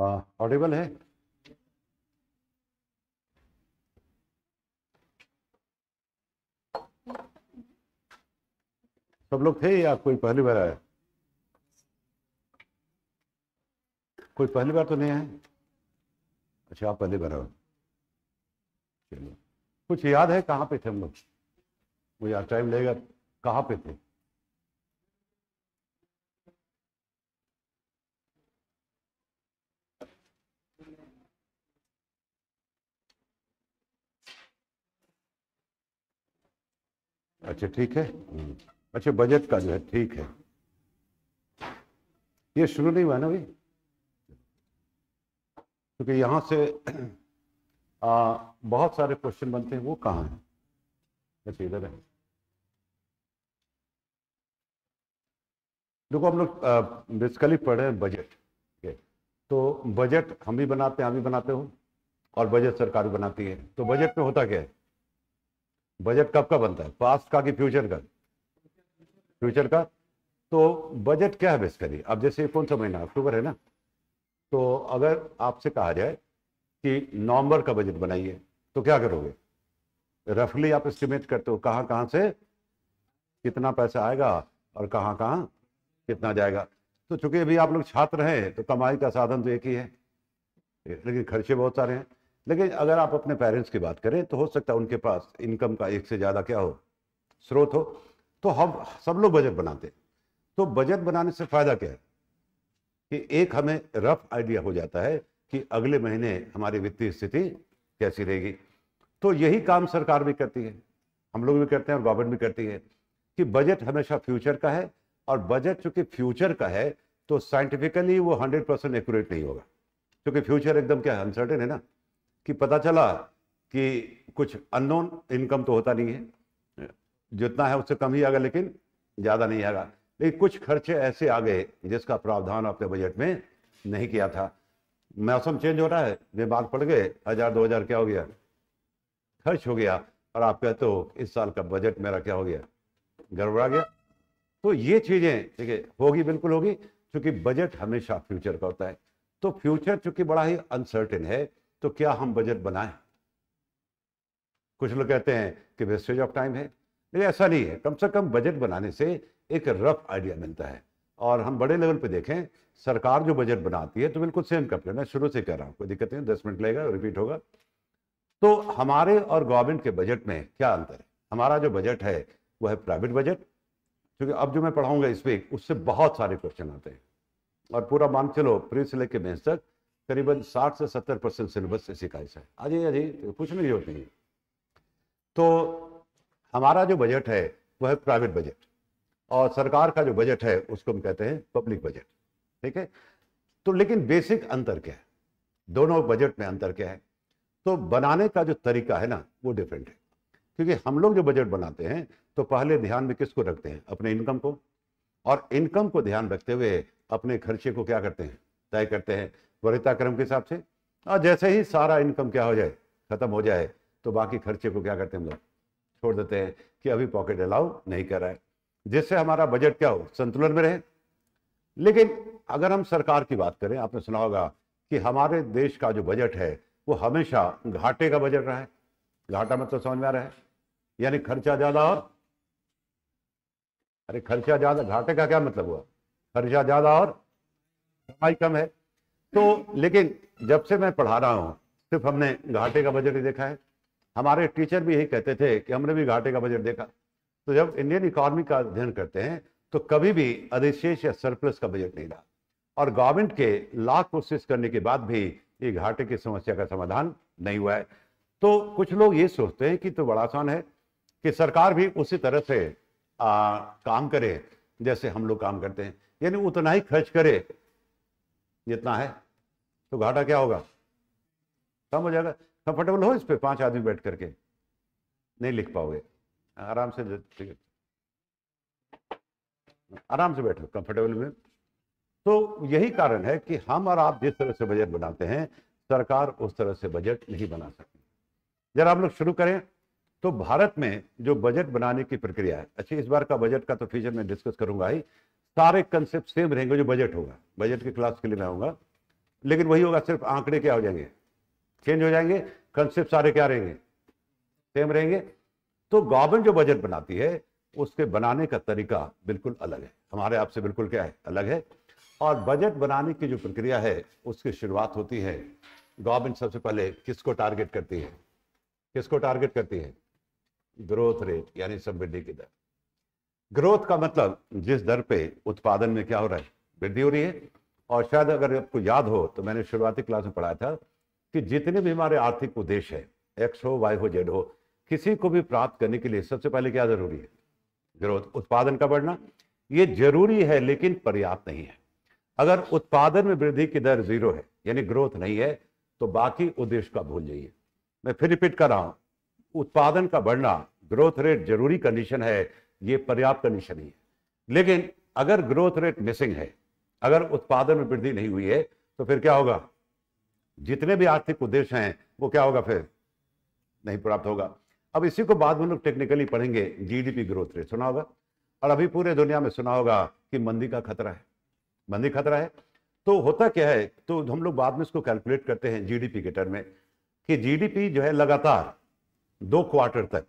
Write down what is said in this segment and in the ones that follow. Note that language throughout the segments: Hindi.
ऑडिबल हाँ, है सब लोग थे या कोई पहली बार आया कोई पहली बार तो नहीं है अच्छा आप पहली बार आओ चलो कुछ याद है कहाँ पे थे हम लोग मुझे टाइम लेगा कहाँ पे थे अच्छा ठीक है अच्छा बजट का जो है ठीक है ये शुरू नहीं हुआ ना भाई क्योंकि यहां से आ, बहुत सारे क्वेश्चन बनते हैं वो कहाँ है अच्छा इधर है देखो हम लोग बेसिकली पढ़ रहे हैं बजट तो बजट हम भी बनाते हैं आप भी बनाते हो और बजट सरकार भी बनाती है तो बजट में होता क्या है बजट कब का बनता है पास्ट का कि फ्यूचर का फ्यूचर का तो बजट क्या है बेसिकली अब जैसे कौन सा महीना अक्टूबर है ना तो अगर आपसे कहा जाए कि नवंबर का बजट बनाइए तो क्या करोगे रफली आप एस्टिमेट करते हो कहाँ कहाँ से कितना पैसा आएगा और कहाँ कहाँ कितना जाएगा तो चूंकि अभी आप लोग छात्र हैं तो कमाई का साधन तो एक ही है लेकिन खर्चे बहुत सारे हैं लेकिन अगर आप अपने पेरेंट्स की बात करें तो हो सकता है उनके पास इनकम का एक से ज़्यादा क्या हो स्रोत हो तो हम सब लोग बजट बनाते हैं तो बजट बनाने से फ़ायदा क्या है कि एक हमें रफ आइडिया हो जाता है कि अगले महीने हमारी वित्तीय स्थिति कैसी रहेगी तो यही काम सरकार भी करती है हम लोग भी करते हैं और गवर्नमेंट भी करती है कि बजट हमेशा फ्यूचर का है और बजट चूंकि फ्यूचर का है तो साइंटिफिकली वो हंड्रेड परसेंट एक्यूरेट नहीं होगा क्योंकि फ्यूचर एकदम क्या अनसर्टेन है ना कि पता चला कि कुछ अननोन इनकम तो होता नहीं है जितना है उससे कम ही आएगा लेकिन ज़्यादा नहीं आएगा लेकिन कुछ खर्चे ऐसे आ गए जिसका प्रावधान आपने बजट में नहीं किया था मौसम चेंज हो रहा है बीमार पड़ गए हज़ार दो हज़ार क्या हो गया खर्च हो गया और आप कहते हो इस साल का बजट मेरा क्या हो गया गड़बड़ा गया तो ये चीज़ें देखिए होगी बिल्कुल होगी क्योंकि बजट हमेशा फ्यूचर का होता है तो फ्यूचर चूंकि बड़ा ही अनसर्टेन है तो क्या हम बजट बनाएं कुछ लोग कहते हैं कि वेस्टेज ऑफ टाइम है लेकिन ऐसा नहीं है कम से कम बजट बनाने से एक रफ आइडिया मिलता है और हम बड़े लेवल पे देखें सरकार जो बजट बनाती है तो बिल्कुल सेम कपड़े मैं शुरू से कह रहा हूं कोई दिक्कत नहीं दस मिनट लगेगा रिपीट होगा तो हमारे और गवर्नमेंट के बजट में क्या अंतर है हमारा जो बजट है वो है प्राइवेट बजट क्योंकि अब जो मैं पढ़ाऊंगा इस वीक उससे बहुत सारे क्वेश्चन आते हैं और पूरा मान चलो प्री से लेकर बेंच तक करीबन 60 से 70 परसेंट सिलेबस इसी का हिस्सा है अजय अजय पूछने की जरूरत नहीं है तो हमारा जो बजट है वह है प्राइवेट बजट और सरकार का जो बजट है उसको हम कहते हैं पब्लिक बजट ठीक है तो लेकिन बेसिक अंतर क्या है दोनों बजट में अंतर क्या है तो बनाने का जो तरीका है ना वो डिफरेंट है क्योंकि हम लोग जो बजट बनाते हैं तो पहले ध्यान में किसको रखते हैं अपने इनकम को और इनकम को ध्यान रखते हुए अपने खर्चे को क्या करते हैं तय करते हैं त्वरिताक्रम के हिसाब से और हाँ, जैसे ही सारा इनकम क्या हो जाए खत्म हो जाए तो बाकी खर्चे को क्या करते हैं हम लोग छोड़ देते हैं कि अभी पॉकेट अलाउ नहीं कर रहा है जिससे हमारा बजट क्या हो संतुलन में रहे लेकिन अगर हम सरकार की बात करें आपने सुना होगा कि हमारे देश का जो बजट है वो हमेशा घाटे का बजट रहा है घाटा मतलब समझ में आ रहा है यानी खर्चा ज्यादा और अरे खर्चा ज्यादा घाटे का क्या मतलब हुआ खर्चा ज्यादा और कमाई कम है तो लेकिन जब से मैं पढ़ा रहा हूँ सिर्फ हमने घाटे का बजट ही देखा है हमारे टीचर भी यही कहते थे कि हमने भी घाटे का बजट देखा तो जब इंडियन इकोनॉमी का अध्ययन करते हैं तो कभी भी अधिशेष या सरप्लस का बजट नहीं रहा और गवर्नमेंट के लाख कोशिश करने के बाद भी ये घाटे की समस्या का समाधान नहीं हुआ है तो कुछ लोग ये सोचते हैं कि तो बड़ा आसान है कि सरकार भी उसी तरह से आ, काम करे जैसे हम लोग काम करते हैं यानी उतना ही खर्च करे जितना है तो घाटा क्या होगा कम हो जाएगा कंफर्टेबल हो इस पर पांच आदमी बैठ करके नहीं लिख पाओगे आराम से आराम से बैठो कंफर्टेबल में तो यही कारण है कि हम और आप जिस तरह से बजट बनाते हैं सरकार उस तरह से बजट नहीं बना सकती जरा आप लोग शुरू करें तो भारत में जो बजट बनाने की प्रक्रिया है अच्छा इस बार का बजट का तो फ्यूचर में डिस्कस करूंगा ही सारे कंसेप्ट सेम रहेंगे जो बजट होगा बजट के क्लास के लिए मैं आऊंगा लेकिन वही होगा सिर्फ आंकड़े क्या हो जाएंगे चेंज हो जाएंगे कंसेप्ट सारे क्या रहेंगे सेम रहेंगे तो गवर्नमेंट जो बजट बनाती है उसके बनाने का तरीका बिल्कुल अलग है हमारे आपसे बिल्कुल क्या है अलग है और बजट बनाने की जो प्रक्रिया है उसकी शुरुआत होती है गवर्नमेंट सबसे पहले किसको टारगेट करती है किसको टारगेट करती है ग्रोथ रेट यानी सब वृद्धि की दर ग्रोथ का मतलब जिस दर पे उत्पादन में क्या हो रहा है वृद्धि हो रही है और शायद अगर आपको याद हो तो मैंने शुरुआती क्लास में पढ़ाया था कि जितने भी हमारे आर्थिक उद्देश्य है एक्स हो वाई हो जेड हो किसी को भी प्राप्त करने के लिए सबसे पहले क्या जरूरी है ग्रोथ उत्पादन का बढ़ना ये जरूरी है लेकिन पर्याप्त नहीं है अगर उत्पादन में वृद्धि की दर जीरो है यानी ग्रोथ नहीं है तो बाकी उद्देश्य का भूल जाइए मैं फिर रिपीट कर रहा हूँ उत्पादन का बढ़ना ग्रोथ रेट जरूरी कंडीशन है ये पर्याप्त कंडीशन नहीं है लेकिन अगर ग्रोथ रेट मिसिंग है अगर उत्पादन में वृद्धि नहीं हुई है तो फिर क्या होगा जितने भी आर्थिक उद्देश्य हैं वो क्या होगा फिर नहीं प्राप्त होगा अब इसी को बाद में लोग टेक्निकली पढ़ेंगे जीडीपी ग्रोथ रेट सुना होगा और अभी पूरे दुनिया में सुना होगा कि मंदी का खतरा है मंदी खतरा है तो होता क्या है तो हम लोग बाद में इसको कैलकुलेट करते हैं जीडीपी के टर्म में कि जीडीपी जो है लगातार दो क्वार्टर तक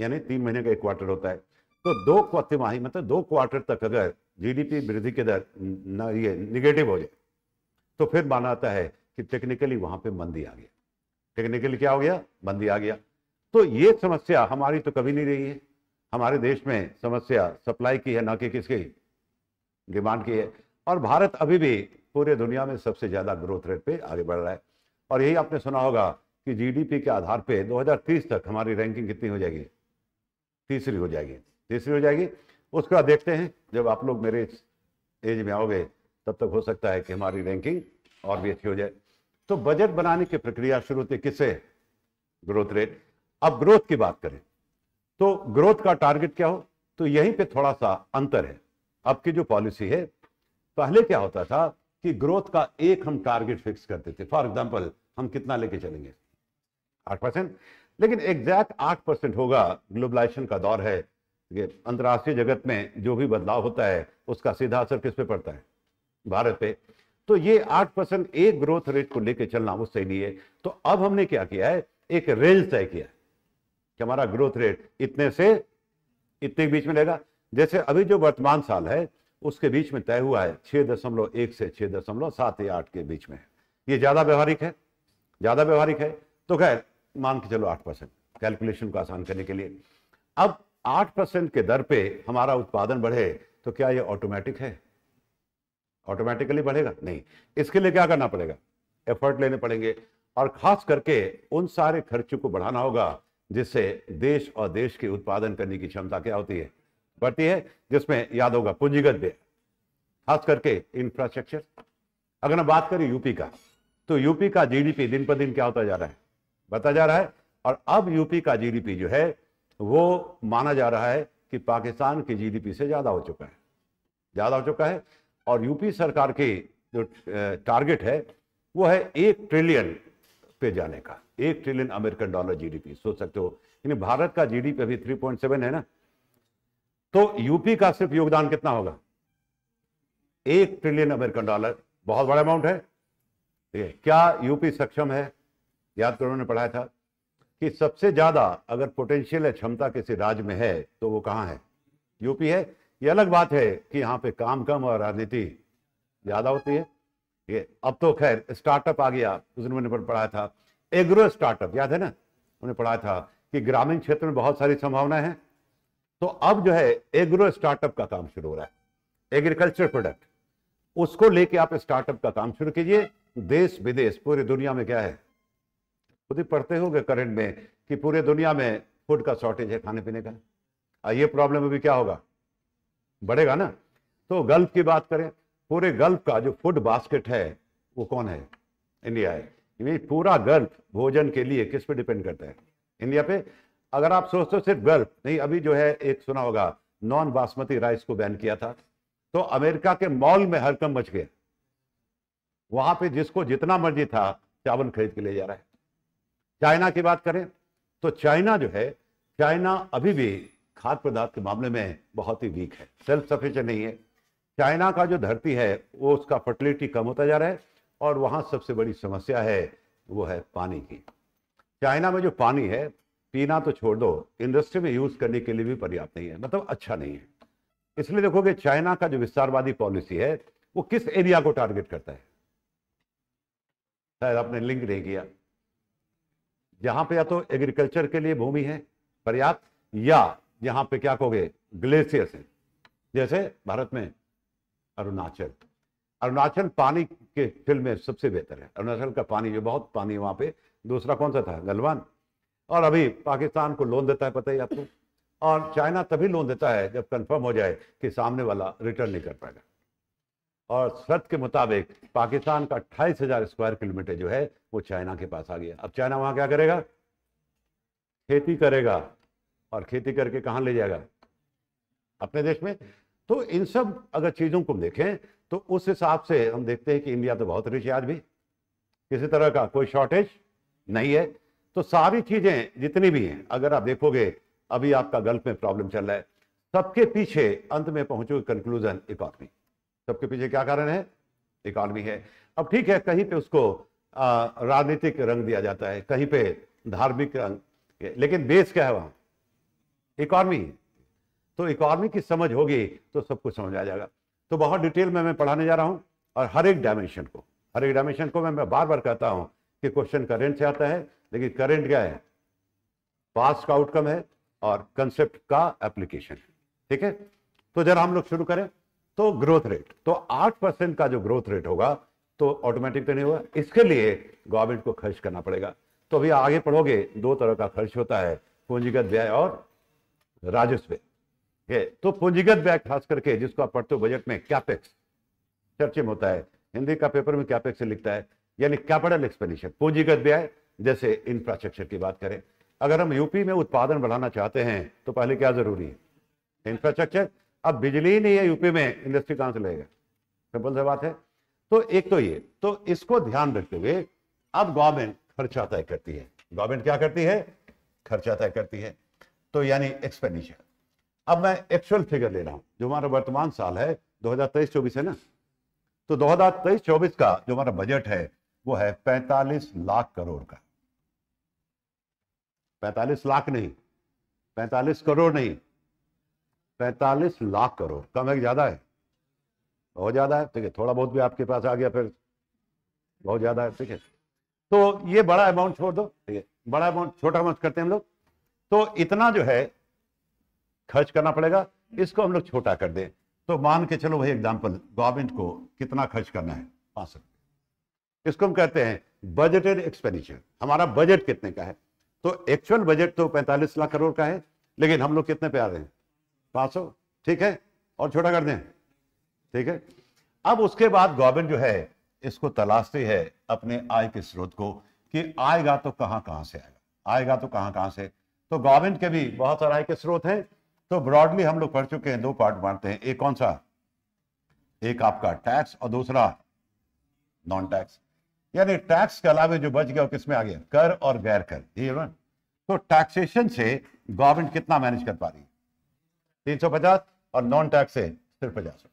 यानी तीन महीने का एक क्वार्टर होता है तो दो तिमाही मतलब दो क्वार्टर तक अगर जीडीपी वृद्धि के दर ना ये निगेटिव हो जाए तो फिर माना आता है कि टेक्निकली वहां पे मंदी आ गया टेक्निकली क्या हो गया मंदी आ गया तो ये समस्या हमारी तो कभी नहीं रही है हमारे देश में समस्या सप्लाई की है ना कि किसकी डिमांड की है और भारत अभी भी पूरे दुनिया में सबसे ज़्यादा ग्रोथ रेट पे आगे बढ़ रहा है और यही आपने सुना होगा कि जीडीपी के आधार पे 2030 तक हमारी रैंकिंग कितनी हो जाएगी तीसरी हो जाएगी तीसरी हो जाएगी उसके बाद देखते हैं जब आप लोग मेरे एज में आओगे तब तक हो सकता है कि हमारी रैंकिंग और भी अच्छी हो जाए तो बजट बनाने की प्रक्रिया शुरू होती किससे ग्रोथ रेट अब ग्रोथ की बात करें तो ग्रोथ का टारगेट क्या हो तो यहीं पे थोड़ा सा अंतर है अब की जो पॉलिसी है पहले क्या होता था कि ग्रोथ का एक हम टारगेट फिक्स करते थे फॉर एग्जाम्पल हम कितना लेके चलेंगे आठ परसेंट लेकिन एग्जैक्ट आठ परसेंट होगा ग्लोबलाइजेशन का दौर है अंतर्राष्ट्रीय जगत में जो भी बदलाव होता है उसका सीधा असर किस पे पड़ता है भारत पे तो ये आठ परसेंट एक ग्रोथ रेट को लेकर चलना वो सही नहीं है तो अब हमने क्या किया है एक रेंज तय किया है कि हमारा ग्रोथ रेट इतने से इतने बीच में रहेगा जैसे अभी जो वर्तमान साल है उसके बीच में तय हुआ है छह दशमलव एक से छह दशमलव सात या आठ के बीच में ये ज़्यादा व्यवहारिक है ज़्यादा व्यवहारिक है तो खैर मान के चलो आठ परसेंट कैलकुलेशन को आसान करने के लिए अब आठ परसेंट के दर पे हमारा उत्पादन बढ़े तो क्या ये ऑटोमेटिक है ऑटोमेटिकली बढ़ेगा नहीं इसके लिए क्या करना पड़ेगा एफर्ट लेने पड़ेंगे और खास करके उन सारे खर्चों को बढ़ाना होगा जिससे देश और देश के उत्पादन करने की क्षमता क्या होती है बढ़ती है जिसमें याद होगा पूंजीगत व्यय खास करके इंफ्रास्ट्रक्चर अगर हम बात करें यूपी का तो यूपी का जीडीपी दिन पर दिन क्या होता जा रहा है बता जा रहा है और अब यूपी का जीडीपी जो है वो माना जा रहा है कि पाकिस्तान के जीडीपी से ज़्यादा हो चुका है ज़्यादा हो चुका है और यूपी सरकार की जो टारगेट है वो है एक ट्रिलियन पे जाने का एक ट्रिलियन अमेरिकन डॉलर जीडीपी सोच सकते हो यानी भारत का जीडीपी अभी थ्री पॉइंट सेवन है ना तो यूपी का सिर्फ योगदान कितना होगा एक ट्रिलियन अमेरिकन डॉलर बहुत बड़ा अमाउंट है ठीक है क्या यूपी सक्षम है याद करो उन्होंने पढ़ाया था कि सबसे ज़्यादा अगर पोटेंशियल है क्षमता किसी राज्य में है तो वो कहाँ है यूपी है ये अलग बात है कि यहाँ पे काम कम और राजनीति ज़्यादा होती है ये अब तो खैर स्टार्टअप आ गया उस दिन मैंने पढ़ाया था एग्रो स्टार्टअप याद है ना उन्हें पढ़ाया था कि ग्रामीण क्षेत्र में बहुत सारी संभावनाएं हैं तो अब जो है एग्रो स्टार्टअप का काम शुरू हो रहा है एग्रीकल्चर प्रोडक्ट उसको लेके आप स्टार्टअप का काम शुरू कीजिए देश विदेश पूरी दुनिया में क्या है खुद ही पढ़ते होंगे करंट में कि पूरे दुनिया में फूड का शॉर्टेज है खाने पीने का और ये प्रॉब्लम अभी क्या होगा बढ़ेगा ना तो गल्फ की बात करें पूरे गल्फ का जो फूड बास्केट है वो कौन है इंडिया है ये पूरा गल्फ भोजन के लिए किस पे डिपेंड करता है इंडिया पे अगर आप सोचते हो सिर्फ गल्फ नहीं अभी जो है एक सुना होगा नॉन बासमती राइस को बैन किया था तो अमेरिका के मॉल में हरकम मच गया वहां पे जिसको जितना मर्जी था चावल खरीद के ले जा रहा है चाइना की बात करें तो चाइना जो है चाइना अभी भी खाद्य पदार्थ के मामले में बहुत ही वीक है सेल्फ सफिशियंट नहीं है चाइना का जो धरती है वो उसका फर्टिलिटी कम होता जा रहा है और वहाँ सबसे बड़ी समस्या है वो है पानी की चाइना में जो पानी है पीना तो छोड़ दो इंडस्ट्री में यूज़ करने के लिए भी पर्याप्त नहीं है मतलब अच्छा नहीं है इसलिए देखोगे चाइना का जो विस्तारवादी पॉलिसी है वो किस एरिया को टारगेट करता है शायद आपने लिंक नहीं किया जहां पे या तो एग्रीकल्चर के लिए भूमि है पर्याप्त या यहाँ पे क्या कहोगे ग्लेशियर्स हैं जैसे भारत में अरुणाचल अरुणाचल पानी के फिल्म में सबसे बेहतर है अरुणाचल का पानी जो बहुत पानी है वहाँ पे दूसरा कौन सा था गलवान और अभी पाकिस्तान को लोन देता है पता ही आपको और चाइना तभी लोन देता है जब कंफर्म हो जाए कि सामने वाला रिटर्न नहीं कर पाएगा और शर्त के मुताबिक पाकिस्तान का अट्ठाईस हजार स्क्वायर किलोमीटर जो है वो चाइना के पास आ गया अब चाइना वहां क्या करेगा खेती करेगा और खेती करके कहा ले जाएगा अपने देश में तो इन सब अगर चीज़ों को देखें तो उस हिसाब से हम देखते हैं कि इंडिया तो बहुत रिच है आज भी किसी तरह का कोई शॉर्टेज नहीं है तो सारी चीज़ें जितनी भी हैं अगर आप देखोगे अभी आपका गल्फ में प्रॉब्लम चल रहा है सबके पीछे अंत में पहुंचोगे कंक्लूजन इकॉनमी सबके पीछे क्या कारण है इकॉनमी है अब ठीक है कहीं पे उसको राजनीतिक रंग दिया जाता है कहीं पे धार्मिक रंग लेकिन बेस क्या है वहां इकॉनमी तो इकॉनमी की समझ होगी तो सब कुछ समझ आ जाएगा तो बहुत डिटेल में मैं पढ़ाने जा रहा हूं और हर एक डायमेंशन को हर एक डायमेंशन को मैं, मैं बार बार कहता हूं कि क्वेश्चन करेंट से आता है लेकिन करेंट क्या है पास का आउटकम है और कंसेप्ट का एप्लीकेशन ठीक है तो जरा हम लोग शुरू करें तो ग्रोथ रेट तो आठ परसेंट का जो ग्रोथ रेट होगा तो ऑटोमेटिक तो नहीं होगा इसके लिए गवर्नमेंट को खर्च करना पड़ेगा तो अभी आगे पढ़ोगे दो तरह का खर्च होता है पूंजीगत व्यय और राजस्व तो पूंजीगत व्यय खास करके जिसको आप पढ़ते हो बजट में कैपेक्स चर्चे में होता है हिंदी का पेपर में कैपेक्स से लिखता है यानी कैपिटल एक्सपेंडिचर पूंजीगत व्यय जैसे इंफ्रास्ट्रक्चर की बात करें अगर हम यूपी में उत्पादन बढ़ाना चाहते हैं तो पहले क्या जरूरी है इंफ्रास्ट्रक्चर अब बिजली ही नहीं है यूपी में इंडस्ट्री कहां से लेगा सिंपल से बात है तो एक तो ये तो इसको ध्यान रखते हुए अब गवर्नमेंट खर्चा तय करती है गवर्नमेंट क्या करती है खर्चा तय करती है तो यानी एक्सपेंडिचर अब मैं एक्चुअल फिगर ले रहा हूं जो हमारा वर्तमान साल है 2023-24 है ना तो 2023-24 का जो हमारा बजट है वो है 45 लाख करोड़ का 45 लाख नहीं 45 करोड़ नहीं पैंतालीस लाख करोड़ कम है कि ज़्यादा है बहुत ज़्यादा है ठीक है थोड़ा बहुत भी आपके पास आ गया फिर बहुत ज़्यादा है ठीक है तो ये बड़ा अमाउंट छोड़ दो ठीक है बड़ा अमाउंट छोटा अमाउंट करते हैं हम लोग तो इतना जो है खर्च करना पड़ेगा इसको हम लोग छोटा कर दें तो मान के चलो भाई एग्जाम्पल गवर्नमेंट को कितना खर्च करना है पांच सौ इसको हम कहते हैं बजटेड एक्सपेंडिचर हमारा बजट कितने का है तो एक्चुअल बजट तो पैंतालीस लाख करोड़ का है लेकिन हम लोग कितने पे आ रहे हैं पांच सौ ठीक है और छोटा कर दें ठीक है अब उसके बाद गवर्नमेंट जो है इसको तलाशती है अपने आय के स्रोत को कि आएगा तो कहां कहां से आएगा आएगा तो कहां कहां से तो गवर्नमेंट के भी बहुत सारे आय के स्रोत हैं तो ब्रॉडली हम लोग पढ़ चुके हैं दो पार्ट मानते हैं एक कौन सा एक आपका टैक्स और दूसरा नॉन टैक्स यानी टैक्स के अलावा जो बच गया वो किसमें आ गया कर और गैर कर ये तो टैक्सेशन से गवर्नमेंट कितना मैनेज कर पा रही है तीन सौ पचास और नॉन टैक्स है सिर्फ पचास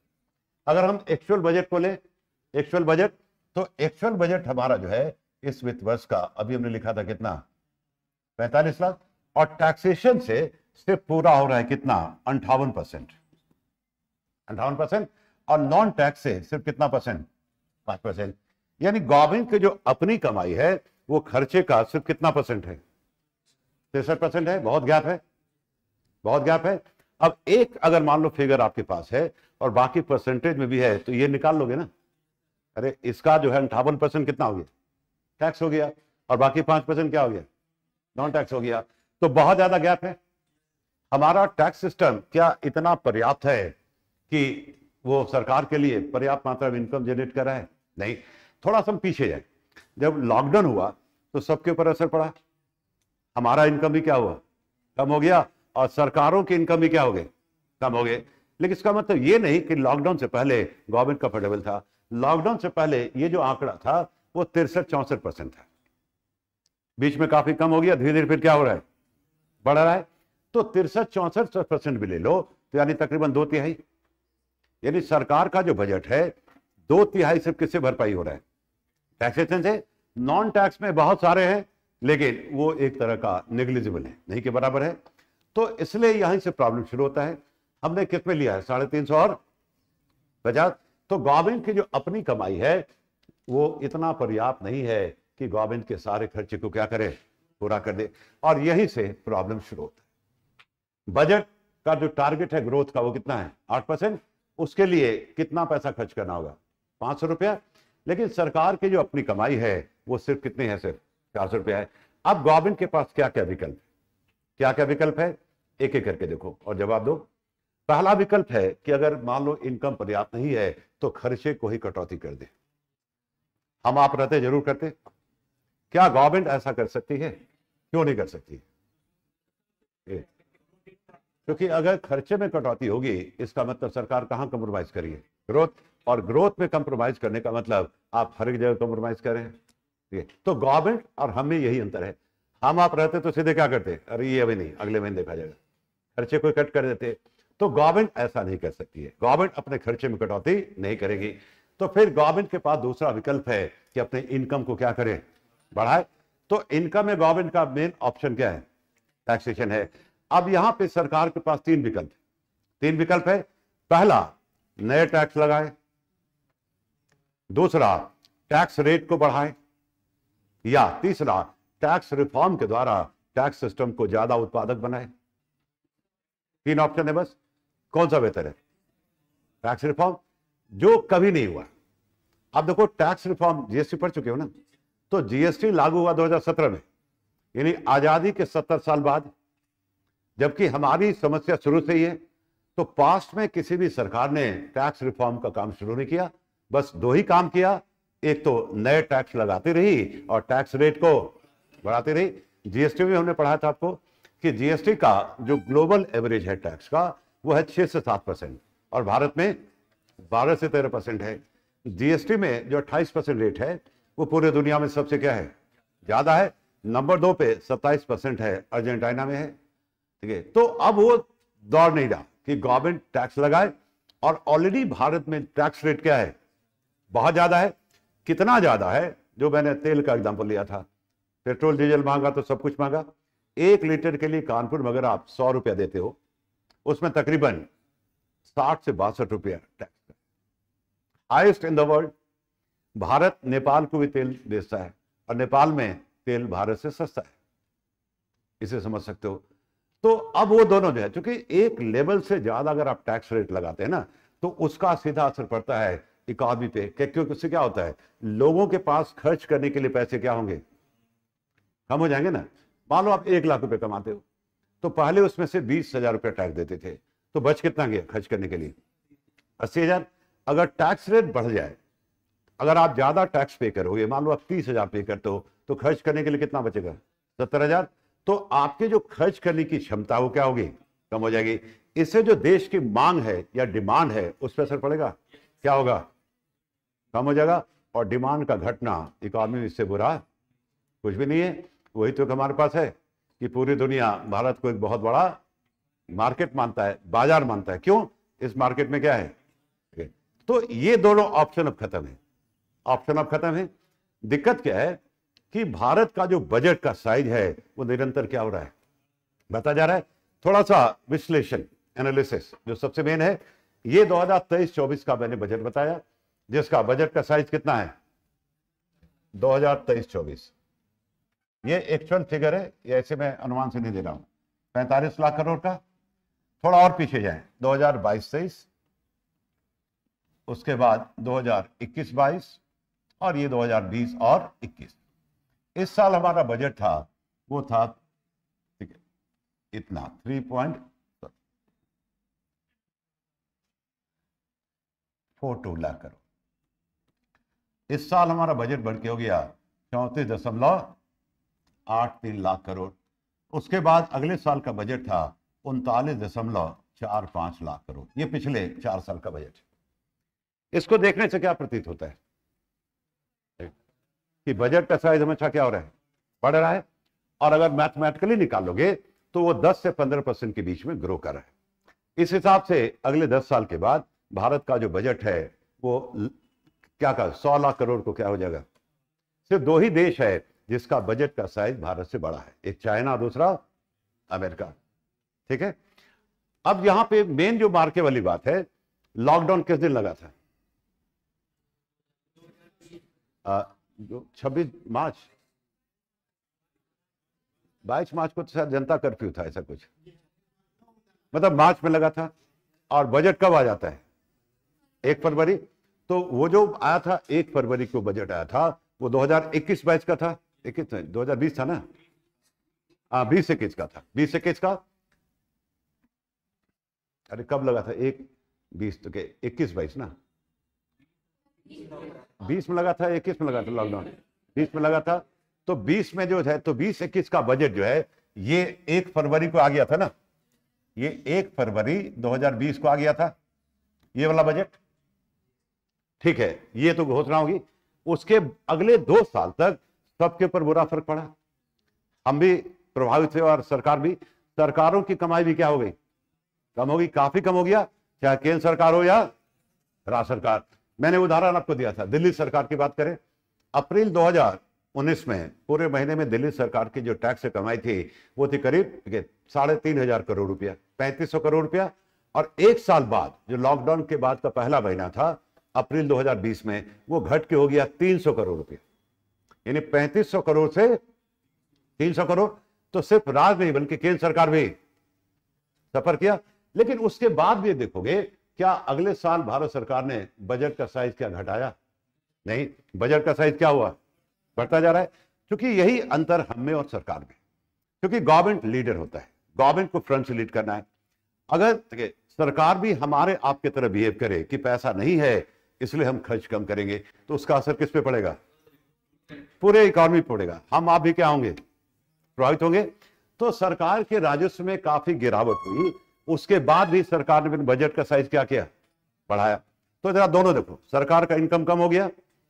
अगर हम एक्चुअल बजट को ले एक्चुअल बजट तो एक्चुअल बजट हमारा जो है इस वित्त वर्ष का अभी हमने लिखा था कितना पैंतालीस लाख और टैक्सेशन से सिर्फ पूरा हो रहा है कितना अंठावन परसेंट अंठावन परसेंट और नॉन टैक्स से सिर्फ कितना परसेंट पांच परसेंट यानी गवर्नमेंट की जो अपनी कमाई है वो खर्चे का सिर्फ कितना परसेंट है तिरसठ परसेंट है बहुत गैप है बहुत गैप है अब एक अगर मान लो फिगर आपके पास है और बाकी परसेंटेज में भी है तो ये निकाल लोगे ना अरे इसका जो है अंठावन परसेंट कितना हो गया टैक्स हो गया और बाकी पांच परसेंट क्या हो गया नॉन टैक्स हो गया तो बहुत ज्यादा गैप है हमारा टैक्स सिस्टम क्या इतना पर्याप्त है कि वो सरकार के लिए पर्याप्त मात्रा में इनकम जनरेट कर रहा है नहीं थोड़ा सा पीछे जाए जब लॉकडाउन हुआ तो सबके ऊपर असर पड़ा हमारा इनकम भी क्या हुआ कम हो गया और सरकारों की इनकम भी क्या हो गई कम हो गए लेकिन इसका मतलब ये नहीं कि लॉकडाउन से पहले गवर्नमेंट कंफर्टेबल था लॉकडाउन से पहले ये जो आंकड़ा था वो तिरसठ चौंसठ परसेंट था बीच में काफी कम हो गया धीरे धीरे फिर क्या हो रहा है बढ़ रहा है तो तिरसठ चौंसठ परसेंट भी ले लो तो यानी तकरीबन दो तिहाई यानी सरकार का जो बजट है दो तिहाई सिर्फ किससे भरपाई हो रहा है टैक्सेशन से नॉन टैक्स में बहुत सारे हैं लेकिन वो एक तरह का निगलिजिबल है नहीं के बराबर है तो इसलिए यहीं से प्रॉब्लम शुरू होता है हमने कितने लिया है साढ़े तीन सौ और पचास तो गवर्नमेंट की जो अपनी कमाई है वो इतना पर्याप्त नहीं है कि गवर्नमेंट के सारे खर्चे को क्या करे पूरा कर दे और यहीं से प्रॉब्लम शुरू होता है बजट का जो टारगेट है ग्रोथ का वो कितना है आठ परसेंट उसके लिए कितना पैसा खर्च करना होगा पांच सौ रुपया लेकिन सरकार की जो अपनी कमाई है वो सिर्फ कितनी है सिर्फ चार सौ रुपया है अब गवर्नमेंट के पास क्या क्या विकल्प क्या क्या विकल्प है एक एक करके देखो और जवाब दो पहला विकल्प है कि अगर मान लो इनकम पर्याप्त नहीं है तो खर्चे को ही कटौती कर दे हम आप रहते जरूर करते क्या गवर्नमेंट ऐसा कर सकती है क्यों नहीं कर सकती क्योंकि अगर खर्चे में कटौती होगी इसका मतलब सरकार कहां कंप्रोमाइज करिए ग्रोथ और ग्रोथ में कंप्रोमाइज करने का मतलब आप हर एक जगह कंप्रोमाइज करें रहे हैं तो गवर्नमेंट और हम में यही अंतर है हम आप रहते तो सीधे क्या करते अरे ये अभी नहीं अगले महीने देखा जाएगा खर्चे कोई कट कर देते तो गवर्नमेंट ऐसा नहीं कर सकती है गवर्नमेंट अपने खर्चे में कटौती नहीं करेगी तो फिर गवर्नमेंट के पास दूसरा विकल्प है कि अपने इनकम को क्या करें बढ़ाए तो इनकम में गवर्नमेंट का मेन ऑप्शन क्या है टैक्सेशन है अब यहां पे सरकार के पास तीन विकल्प तीन विकल्प है पहला नए टैक्स लगाए दूसरा टैक्स रेट को बढ़ाए या तीसरा टैक्स रिफॉर्म के द्वारा टैक्स सिस्टम को ज्यादा उत्पादक बनाए तीन ऑप्शन है बस कौन सा बेहतर है टैक्स रिफॉर्म जो कभी नहीं हुआ आप देखो टैक्स रिफॉर्म जीएसटी पढ़ चुके हो ना तो जीएसटी लागू हुआ 2017 में यानी आजादी के 70 साल बाद जबकि हमारी समस्या शुरू से ही है तो पास्ट में किसी भी सरकार ने टैक्स रिफॉर्म का काम शुरू नहीं किया बस दो ही काम किया एक तो नए टैक्स लगाती रही और टैक्स रेट को बढ़ाती रही जीएसटी में हमने पढ़ा था आपको कि जीएसटी का जो ग्लोबल एवरेज है टैक्स का वो है छः से सात परसेंट और भारत में बारह से तेरह परसेंट है जीएसटी में जो अट्ठाईस परसेंट रेट है वो पूरे दुनिया में सबसे क्या है ज़्यादा है नंबर दो पे सत्ताईस परसेंट है अर्जेंटाइना में है ठीक है तो अब वो दौड़ नहीं रहा कि गवर्नमेंट टैक्स लगाए और ऑलरेडी भारत में टैक्स रेट क्या है बहुत ज़्यादा है कितना ज़्यादा है जो मैंने तेल का एग्जाम्पल लिया था पेट्रोल डीजल महंगा तो सब कुछ महंगा एक लीटर के लिए कानपुर में अगर आप सौ रुपया देते हो उसमें तकरीबन साठ से बासठ रुपया tax highest in the world Bharat Nepal को भी तेल बेचता है और नेपाल में तेल भारत से सस्ता है इसे समझ सकते हो तो अब वो दोनों जो है क्योंकि एक लेवल से ज्यादा अगर आप टैक्स रेट लगाते हैं ना तो उसका सीधा असर पड़ता है इकॉनमी पे क्योंकि उससे क्या होता है लोगों के पास खर्च करने के लिए पैसे क्या होंगे कम हो जाएंगे ना मान लो आप तो एक लाख रुपए कमाते हो तो पहले उसमें से बीस हजार रुपया टैक्स देते थे तो बच कितना गया खर्च करने के लिए अस्सी हजार अगर टैक्स रेट बढ़ जाए अगर आप ज्यादा टैक्स पे करोगे मान लो आप तीस हजार पे करते हो तो खर्च करने के लिए कितना बचेगा सत्तर हजार तो आपके जो खर्च करने की क्षमता वो क्या होगी कम हो जाएगी इससे जो देश की मांग है या डिमांड है उस पर असर पड़ेगा क्या होगा कम हो जाएगा और डिमांड का घटना इकोनॉमी इससे बुरा कुछ भी नहीं है वही तो हमारे पास है कि पूरी दुनिया भारत को एक बहुत बड़ा मार्केट मानता है बाजार मानता है क्यों इस मार्केट में क्या है तो ये दोनों ऑप्शन अब खत्म है ऑप्शन अब खत्म है दिक्कत क्या है कि भारत का जो बजट का साइज है वो निरंतर क्या हो रहा है बता जा रहा है थोड़ा सा विश्लेषण एनालिसिस जो सबसे मेन है ये 2023-24 का मैंने बजट बताया जिसका बजट का साइज कितना है 2023-24 ये एक्चुअल फिगर है ये ऐसे मैं अनुमान से नहीं दे रहा हूँ पैंतालीस लाख करोड़ का थोड़ा और पीछे जाए 2022 हजार उसके बाद 2021 हजार और ये 2020 और 21 इस साल हमारा बजट था वो था ठीक है इतना three point four two lakh crore इस साल हमारा बजट बढ़ के हो गया चौंतीस दशमलव आठ तीन लाख करोड़ उसके बाद अगले साल का बजट था उनतालीस दशमलव चार पांच लाख करोड़ ये पिछले चार साल का बजट इसको देखने से क्या प्रतीत होता है कि बजट का साइज हमेशा अच्छा क्या हो रहा है बढ़ रहा है और अगर मैथमेटिकली निकालोगे तो वो 10 से 15 परसेंट के बीच में ग्रो कर रहा है इस हिसाब से अगले 10 साल के बाद भारत का जो बजट है वो क्या कर सौ लाख करोड़ को क्या हो जाएगा सिर्फ दो ही देश है जिसका बजट का साइज भारत से बड़ा है एक चाइना दूसरा अमेरिका ठीक है अब यहां पे मेन जो मार्के वाली बात है लॉकडाउन किस दिन लगा था छब्बीस मार्च बाईस मार्च को तो शायद जनता कर्फ्यू था ऐसा कुछ मतलब मार्च में लगा था और बजट कब आ जाता है एक फरवरी तो वो जो आया था एक फरवरी को बजट आया था वो 2021 हजार का था इक्कीस तो दो हजार बीस था ना हाँ बीस इक्कीस का था बीस इक्कीस का अरे कब लगा था एक बीस तो के इक्कीस बाईस ना बीस में लगा था इक्कीस में लगा था लॉकडाउन बीस में लगा था तो बीस में जो है तो बीस इक्कीस का बजट जो है ये एक फरवरी को आ गया था ना ये एक फरवरी 2020 को आ गया था ये वाला बजट ठीक है ये तो घोषणा होगी उसके अगले दो साल तक सबके ऊपर बुरा फर्क पड़ा हम भी प्रभावित हुए और सरकार भी सरकारों की कमाई भी क्या हो गई कम होगी काफी कम हो गया चाहे केंद्र सरकार हो या राज्य सरकार मैंने उदाहरण आपको दिया था दिल्ली सरकार की बात करें अप्रैल 2019 में पूरे महीने में दिल्ली सरकार की जो टैक्स कमाई थी वो थी करीब साढ़े तीन हजार करोड़ रुपया पैंतीस सौ करोड़ रुपया और एक साल बाद जो लॉकडाउन के बाद का पहला महीना था अप्रैल 2020 में वो घट के हो गया तीन सौ करोड़ रुपया यानी सौ करोड़ से सौ करोड़ तो सिर्फ राज्य नहीं बल्कि केंद्र सरकार भी सफर किया लेकिन उसके बाद भी देखोगे क्या अगले साल भारत सरकार ने बजट का साइज क्या घटाया नहीं बजट का साइज क्या हुआ बढ़ता जा रहा है क्योंकि यही अंतर हम में और सरकार में क्योंकि गवर्नमेंट लीडर होता है गवर्नमेंट को फ्रंट से लीड करना है अगर सरकार भी हमारे आपके तरह बिहेव करे कि पैसा नहीं है इसलिए हम खर्च कम करेंगे तो उसका असर किस पे पड़ेगा पूरे इकोनॉमी पड़ेगा हम आप भी क्या होंगे प्रभावित होंगे तो सरकार के राजस्व में काफी गिरावट हुई उसके बाद भी सरकार ने बजट का साइज क्या किया बढ़ाया तो जरा दोनों देखो सरकार का इनकम कम हो गया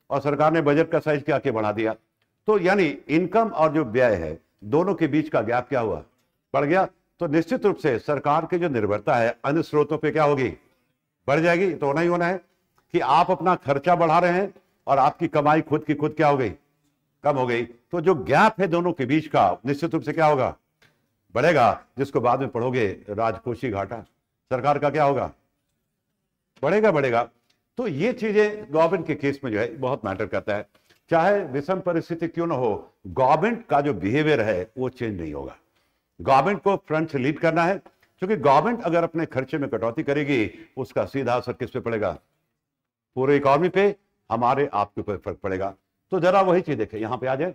और सरकार ने बजट का साइज क्या के बढ़ा दिया तो यानी इनकम और जो व्यय है दोनों के बीच का गैप क्या हुआ बढ़ गया तो निश्चित रूप से सरकार की जो निर्भरता है अन्य स्रोतों पे क्या होगी बढ़ जाएगी तो होना ही होना है कि आप अपना खर्चा बढ़ा रहे हैं और आपकी कमाई खुद की खुद क्या हो गई कम हो गई तो जो गैप है दोनों के बीच का निश्चित रूप से क्या होगा बढ़ेगा जिसको बाद में पढ़ोगे राजकोषी घाटा सरकार का क्या होगा बढ़ेगा बढ़ेगा तो ये चीजें गवर्नमेंट के केस में जो है बहुत मैटर करता है चाहे विषम परिस्थिति क्यों ना हो गवर्नमेंट का जो बिहेवियर है वो चेंज नहीं होगा गवर्नमेंट को फ्रंट से लीड करना है क्योंकि गवर्नमेंट अगर अपने खर्चे में कटौती करेगी उसका सीधा असर किस पे पड़ेगा पूरे इकोनॉमी पे हमारे आपके ऊपर फर्क पड़ेगा तो जरा वही चीज देखें यहां पे आ जाए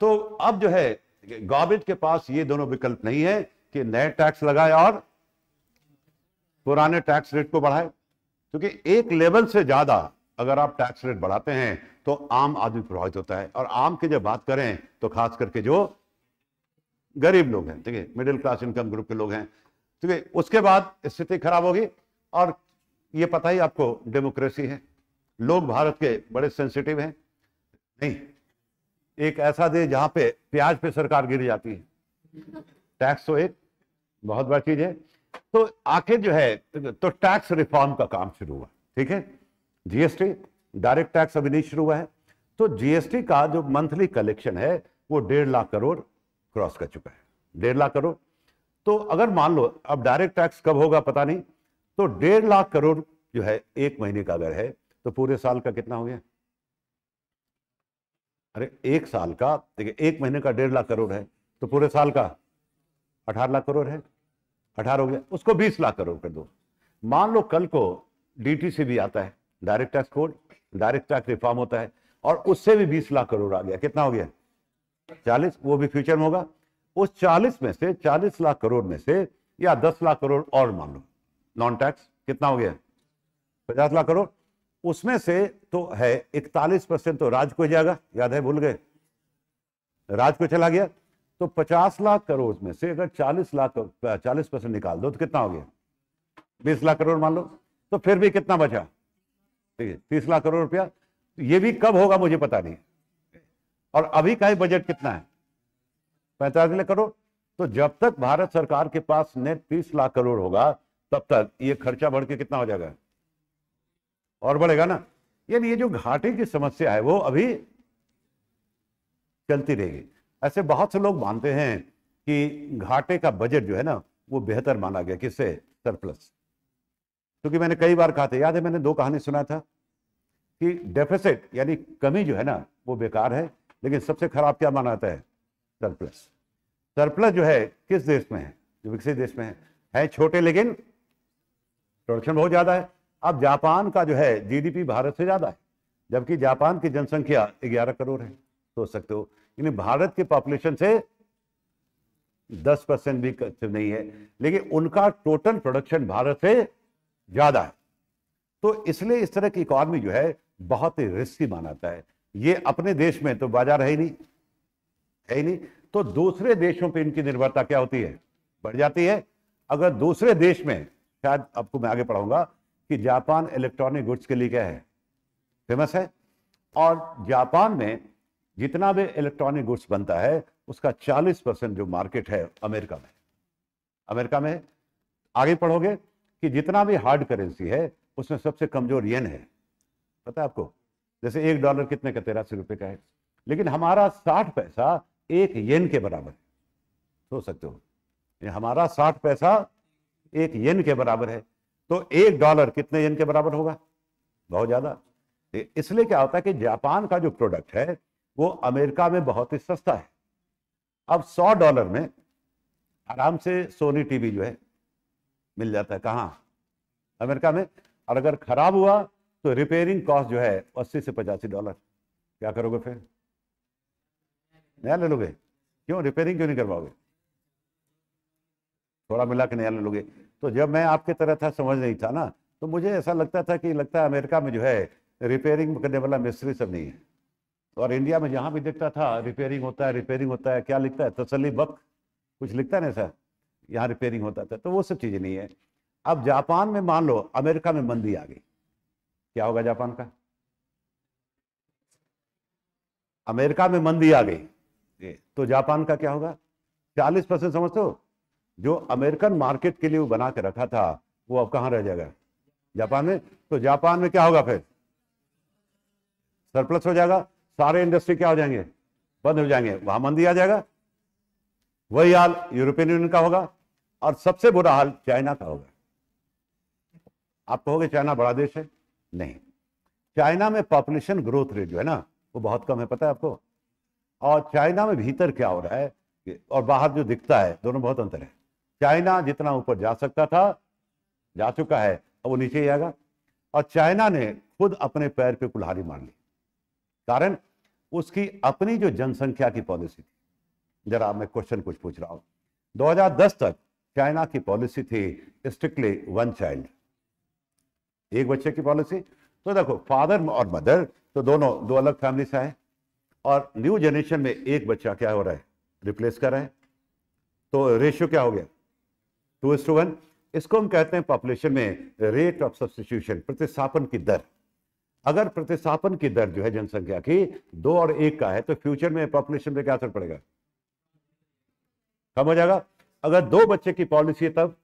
तो अब जो है गवर्नमेंट के पास ये दोनों विकल्प नहीं है कि नए टैक्स लगाए और पुराने टैक्स रेट को बढ़ाए क्योंकि एक लेवल से ज्यादा अगर आप टैक्स रेट बढ़ाते हैं तो आम आदमी प्रभावित होता है और आम की जब बात करें तो खास करके जो गरीब लोग हैं ठीक है मिडिल क्लास इनकम ग्रुप के लोग हैं ठीक है उसके बाद स्थिति खराब होगी और ये पता ही आपको डेमोक्रेसी है लोग भारत के बड़े सेंसिटिव हैं नहीं एक ऐसा देश जहां पे प्याज पे सरकार गिर जाती है टैक्स तो एक बहुत बड़ी चीज है तो आखिर जो है तो टैक्स रिफॉर्म का काम शुरू हुआ ठीक है जीएसटी डायरेक्ट टैक्स अभी नहीं शुरू हुआ है तो जीएसटी का जो मंथली कलेक्शन है वो डेढ़ लाख करोड़ क्रॉस कर चुका है डेढ़ लाख करोड़ तो अगर मान लो अब डायरेक्ट टैक्स कब होगा पता नहीं तो डेढ़ लाख करोड़ जो है एक महीने का अगर है तो पूरे साल का कितना हो गया अरे एक साल का देखिए एक महीने का डेढ़ लाख करोड़ है तो पूरे साल का अठारह लाख करोड़ है अठारह हो गया उसको बीस लाख करोड़ कर दो मान लो कल को डीटीसी भी आता है direct tax code direct tax reform होता है और उससे भी बीस लाख करोड़ आ गया कितना हो गया चालीस वो भी फ्यूचर में होगा उस चालीस में से चालीस लाख करोड़ में से या दस लाख करोड़ और मान लो नॉन टैक्स कितना हो गया पचास लाख करोड़ उसमें से तो है इकतालीस परसेंट तो राज को जाएगा याद है भूल गए राज को चला गया तो पचास लाख करोड़ में से अगर चालीस लाख चालीस परसेंट निकाल दो तो कितना हो गया बीस लाख करोड़ मान लो तो फिर भी कितना बचा ठीक है तीस लाख करोड़ रुपया ये भी कब होगा मुझे पता नहीं और अभी का ही बजट कितना है पैंतालीस लाख करोड़ तो जब तक भारत सरकार के पास नेट तीस लाख करोड़ होगा तब तक ये खर्चा बढ़ के कितना हो जाएगा और बढ़ेगा ना यानी ये जो घाटे की समस्या है वो अभी चलती रहेगी ऐसे बहुत से लोग मानते हैं कि घाटे का बजट जो है ना वो बेहतर माना गया किससे सरप्लस क्योंकि मैंने कई बार कहा था याद है मैंने दो कहानी सुना था कि डेफिसिट यानी कमी जो है ना वो बेकार है लेकिन सबसे खराब क्या माना जाता है सरप्लस सरप्लस जो है किस देश में है जो विकसित देश में है है छोटे लेकिन प्रोडक्शन बहुत ज़्यादा है अब जापान का जो है जीडीपी भारत से ज़्यादा है जबकि जापान की जनसंख्या 11 करोड़ है सोच सकते हो यानी भारत के पॉपुलेशन से 10 परसेंट भी नहीं है लेकिन उनका टोटल प्रोडक्शन भारत से ज़्यादा है तो इसलिए इस तरह की इकॉनमी जो है बहुत ही रिस्की मानाता है ये अपने देश में तो बाजार है ही नहीं है ही नहीं तो दूसरे देशों पे इनकी निर्भरता क्या होती है बढ़ जाती है अगर दूसरे देश में शायद आपको मैं आगे पढ़ाऊंगा कि जापान इलेक्ट्रॉनिक गुड्स के लिए क्या है फेमस है और जापान में जितना भी इलेक्ट्रॉनिक गुड्स बनता है उसका 40 परसेंट जो मार्केट है अमेरिका में अमेरिका में आगे पढ़ोगे कि जितना भी हार्ड करेंसी है उसमें सबसे कमजोर येन है पता है आपको जैसे एक डॉलर कितने का तेरासी सौ का है लेकिन हमारा साठ पैसा एक येन के बराबर है सोच सकते हो हमारा साठ पैसा एक येन के बराबर है तो एक डॉलर कितने येन के बराबर होगा बहुत ज़्यादा तो इसलिए क्या होता है कि जापान का जो प्रोडक्ट है वो अमेरिका में बहुत ही सस्ता है अब सौ डॉलर में आराम से सोनी टीवी जो है मिल जाता है कहाँ अमेरिका में और अगर खराब हुआ तो रिपेयरिंग कॉस्ट जो है अस्सी से पचासी डॉलर क्या करोगे फिर नया ले लोगे क्यों रिपेयरिंग क्यों नहीं करवाओगे थोड़ा मिला के नया ले लोगे तो जब मैं आपके तरह था समझ नहीं था ना तो मुझे ऐसा लगता था कि लगता है अमेरिका में जो है रिपेयरिंग करने वाला मिस्त्री सब नहीं है और इंडिया में जहाँ भी देखता था रिपेयरिंग होता है रिपेयरिंग होता है क्या लिखता है तसली बक कुछ लिखता है ना सर यहाँ रिपेयरिंग होता था तो वो सब चीज़ें नहीं है अब जापान में मान लो अमेरिका में मंदी आ गई क्या होगा जापान का अमेरिका में मंदी आ गई तो जापान का क्या होगा चालीस परसेंट समझ जो अमेरिकन मार्केट के लिए वो बना के रखा था वो अब कहां रह जाएगा जापान में तो जापान में क्या होगा फिर सरप्लस हो जाएगा सारे इंडस्ट्री क्या हो जाएंगे बंद हो जाएंगे वहां मंदी आ जाएगा वही हाल यूरोपियन यूनियन का होगा और सबसे बुरा हाल चाइना का होगा आप कहोगे चाइना बड़ा देश है नहीं चाइना में पॉपुलेशन ग्रोथ रेट जो है ना वो बहुत कम है पता है आपको और चाइना में भीतर क्या हो रहा है और बाहर जो दिखता है दोनों बहुत अंतर है चाइना जितना ऊपर जा सकता था जा चुका है अब वो नीचे ही आएगा और चाइना ने खुद अपने पैर पे कुल्हाड़ी मार ली कारण उसकी अपनी जो जनसंख्या की पॉलिसी थी जरा मैं क्वेश्चन कुछ पूछ रहा हूं 2010 तक चाइना की पॉलिसी थी स्ट्रिक्टली वन चाइल्ड एक बच्चे की पॉलिसी तो देखो फादर और मदर तो दोनों दो अलग फैमिली से आए और न्यू जनरेशन में एक बच्चा क्या हो रहा है रिप्लेस कर रहे हैं तो रेशियो क्या हो गया टू एस टू वन इसको हम कहते हैं पॉपुलेशन में रेट ऑफ सब्सटीट्यूशन प्रतिस्थापन की दर अगर प्रतिस्थापन की दर जो है जनसंख्या की दो और एक का है तो फ्यूचर में पॉपुलेशन पे क्या असर पड़ेगा कम हो जाएगा अगर दो बच्चे की पॉलिसी है तब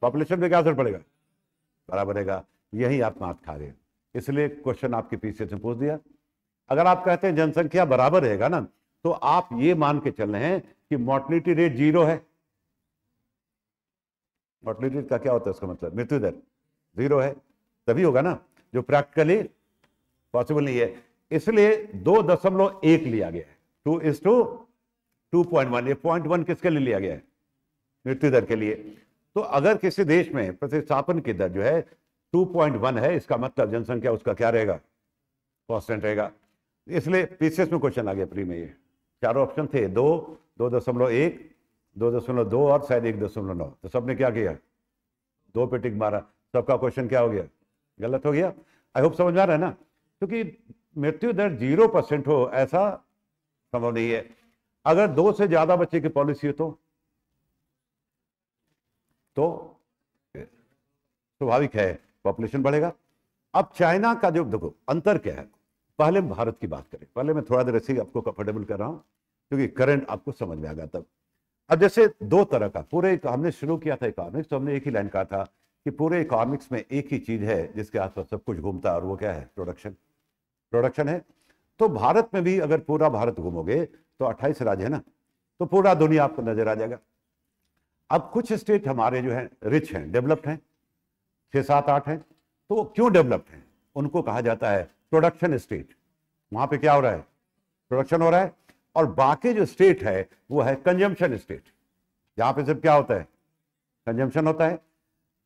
पॉपुलेशन पे क्या असर पड़ेगा बराबर बनेगा यही आप मात खा रहे हैं इसलिए क्वेश्चन आपके पीछे से पूछ दिया अगर आप कहते हैं जनसंख्या बराबर रहेगा ना तो आप ये मान के चल रहे हैं कि मोर्टिलिटी रेट जीरो है मॉर्टलिटी का क्या होता है उसका मतलब मृत्यु दर जीरो है तभी होगा ना जो प्रैक्टिकली पॉसिबल नहीं है इसलिए दो दशमलव एक लिया गया है two is two two point one ये पॉइंट वन किसके लिए लिया गया है मृत्यु दर के लिए तो अगर किसी देश में प्रतिस्थापन की दर जो है टू पॉइंट वन है इसका मतलब जनसंख्या उसका क्या रहेगा कॉन्स्टेंट रहेगा इसलिए पीसीएस में क्वेश्चन आ गया प्री में ये चारों ऑप्शन थे दो दो दशमलव एक दो दशमलव दो और शायद एक दशमलव नौ तो सबने क्या किया दो पे टिक मारा सबका क्वेश्चन क्या हो गया गलत हो गया आई होप समझ में आ रहा है ना क्योंकि मृत्यु दर जीरो परसेंट हो ऐसा संभव नहीं है अगर दो से ज्यादा बच्चे की पॉलिसी हो तो तो स्वाभाविक है पॉपुलेशन बढ़ेगा अब चाइना का जो देखो अंतर क्या है पहले हम भारत की बात करें पहले मैं थोड़ा देर ऐसे आपको कंफर्टेबल कर रहा हूं क्योंकि करंट आपको समझ में आ गया तब अब जैसे दो तरह का पूरे हमने शुरू किया था इकोनॉमिक्स तो हमने एक ही लाइन कहा था कि पूरे इकोनॉमिक्स में एक ही चीज है जिसके आसपास सब कुछ घूमता है और वो क्या है प्रोडक्शन प्रोडक्शन है तो भारत में भी अगर पूरा भारत घूमोगे तो 28 राज्य है ना तो पूरा दुनिया आपको नजर आ जाएगा अब कुछ स्टेट हमारे जो है रिच हैं डेवलप्ड हैं छह सात आठ हैं तो वो क्यों डेवलप्ड हैं उनको कहा जाता है प्रोडक्शन स्टेट वहां पे क्या हो रहा है प्रोडक्शन हो रहा है और बाकी जो स्टेट है वो है कंजम्पशन स्टेट यहां पे सिर्फ क्या होता है कंजम्पशन होता है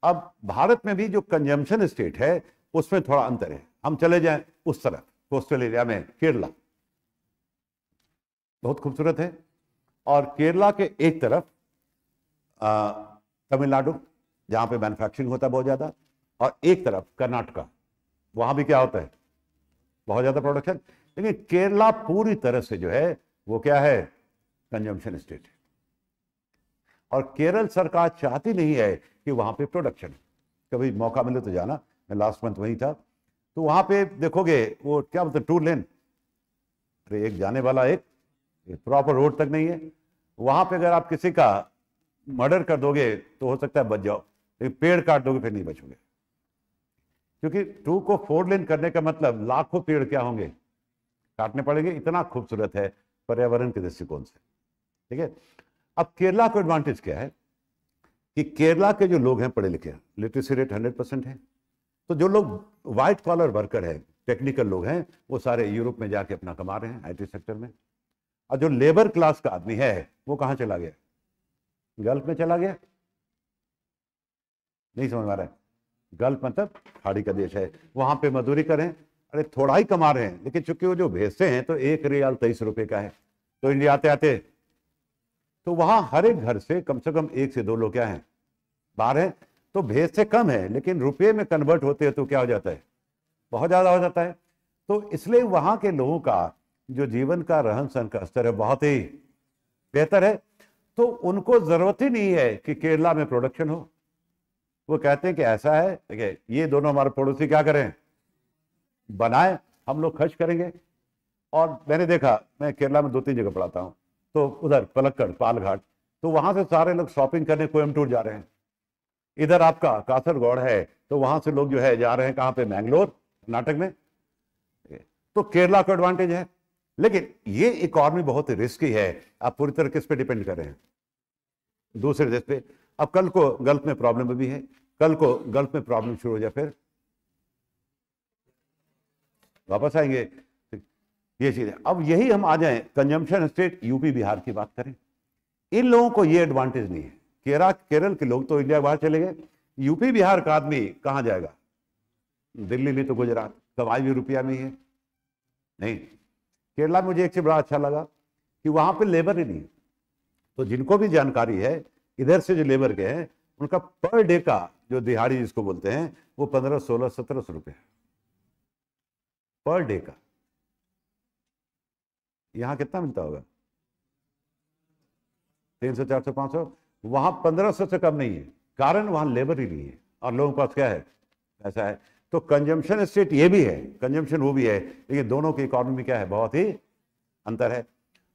अब भारत में भी जो कंजम्पशन स्टेट है उसमें थोड़ा अंतर है हम चले जाएं उस तरफ कोस्टल एरिया में केरला बहुत खूबसूरत है और केरला के एक तरफ तमिलनाडु जहां पे मैन्युफैक्चरिंग होता है बहुत ज़्यादा और एक तरफ कर्नाटका वहां भी क्या होता है बहुत ज़्यादा प्रोडक्शन लेकिन केरला पूरी तरह से जो है वो क्या है कंजम्पशन स्टेट और केरल सरकार चाहती नहीं है कि वहां पे प्रोडक्शन कभी मौका मिले तो जाना मैं लास्ट मंथ वहीं था तो वहां पे देखोगे वो क्या बोलते टू लेन अरे एक जाने वाला एक, एक प्रॉपर रोड तक नहीं है वहां पे अगर आप किसी का मर्डर कर दोगे तो हो सकता है बच जाओ लेकिन पेड़ काट दोगे फिर नहीं बचोगे क्योंकि टू को फोर लेन करने का मतलब लाखों पेड़ क्या होंगे काटने पड़ेंगे इतना खूबसूरत है पर्यावरण के दृष्टिकोण से ठीक है अब केरला को एडवांटेज क्या है कि केरला के जो लोग हैं पढ़े लिखे हैं लिटरेसी रेट हंड्रेड परसेंट है तो जो लोग व्हाइट कॉलर वर्कर है टेक्निकल लोग हैं वो सारे यूरोप में जाके अपना कमा रहे हैं आईटी सेक्टर में और जो लेबर क्लास का आदमी है वो कहां चला गया गल्फ में चला गया नहीं समझ पा रहा है गल्फ मतलब खाड़ी का देश है वहां पे मजदूरी करें अरे थोड़ा ही कमा रहे हैं लेकिन चूंकि वो जो भेजते हैं तो एक रियाल तेईस रुपए का है तो इंडिया आते आते तो वहां हर एक घर से कम से कम एक से दो लोग क्या है बाहर हैं तो भेज से कम है लेकिन रुपये में कन्वर्ट होते हैं तो क्या हो जाता है बहुत ज़्यादा हो जाता है तो इसलिए वहां के लोगों का जो जीवन का रहन सहन का स्तर है बहुत ही बेहतर है तो उनको ज़रूरत ही नहीं है कि केरला में प्रोडक्शन हो वो कहते हैं कि ऐसा है कि ये दोनों हमारे पड़ोसी क्या करें बनाए हम लोग खर्च करेंगे और मैंने देखा मैं केरला में दो तीन जगह पढ़ाता हूँ तो उधर पलक्कड़ पालघाट तो वहां से सारे लोग शॉपिंग करने टूर जा रहे हैं इधर आपका कासरगौड़ है तो वहां से लोग जो है जा रहे हैं कहां पे मैंगलोर कर्नाटक में तो केरला को एडवांटेज है लेकिन ये इकॉनमी बहुत रिस्की है आप पूरी तरह किस पे डिपेंड कर रहे हैं दूसरे देश पे अब कल को गल्फ में प्रॉब्लम भी है कल को गल्फ में प्रॉब्लम शुरू हो जाए फिर वापस आएंगे ये चीज है अब यही हम आ जाए कंजम्पशन स्टेट यूपी बिहार की बात करें इन लोगों को ये एडवांटेज नहीं है केरा केरल के लोग तो इंडिया बाहर चले गए यूपी बिहार का आदमी कहाँ जाएगा दिल्ली में तो गुजरात कमाई भी रुपया में ही है नहीं केरला में मुझे एक चीज बड़ा अच्छा लगा कि वहां पे लेबर ही नहीं तो जिनको भी जानकारी है इधर से जो लेबर के हैं उनका पर डे का जो दिहाड़ी जिसको बोलते हैं वो पंद्रह सोलह सत्रह सौ रुपये है पर डे का यहां कितना मिलता होगा तीन सौ चार सौ पांच सौ वहां पंद्रह सौ से कम नहीं है कारण वहां लेबर ही नहीं है और लोगों के पास क्या है ऐसा है तो कंजम्पशन स्टेट ये भी है कंजम्पशन वो भी है लेकिन दोनों की इकोनॉमी क्या है बहुत ही अंतर है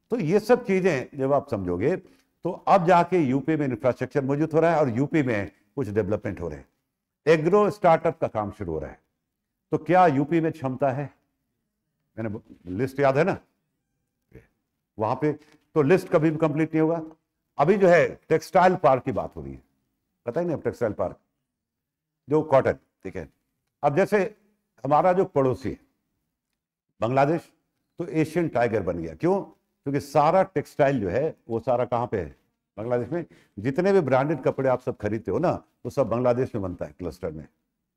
तो ये सब चीजें जब आप समझोगे तो अब जाके यूपी में इंफ्रास्ट्रक्चर मौजूद हो रहा है और यूपी में कुछ डेवलपमेंट हो रहे हैं एग्रो स्टार्टअप का काम शुरू हो रहा है तो क्या यूपी में क्षमता है मैंने लिस्ट याद है ना वहां पे तो लिस्ट कभी भी कंप्लीट नहीं होगा अभी जो है टेक्सटाइल पार्क की बात हो रही है पता ही नहीं अब टेक्सटाइल पार्क जो कॉटन ठीक है अब जैसे हमारा जो पड़ोसी है बांग्लादेश तो एशियन टाइगर बन गया क्यों क्योंकि सारा टेक्सटाइल जो है वो सारा कहाँ पे है बांग्लादेश में जितने भी ब्रांडेड कपड़े आप सब खरीदते हो ना वो सब बांग्लादेश में बनता है क्लस्टर में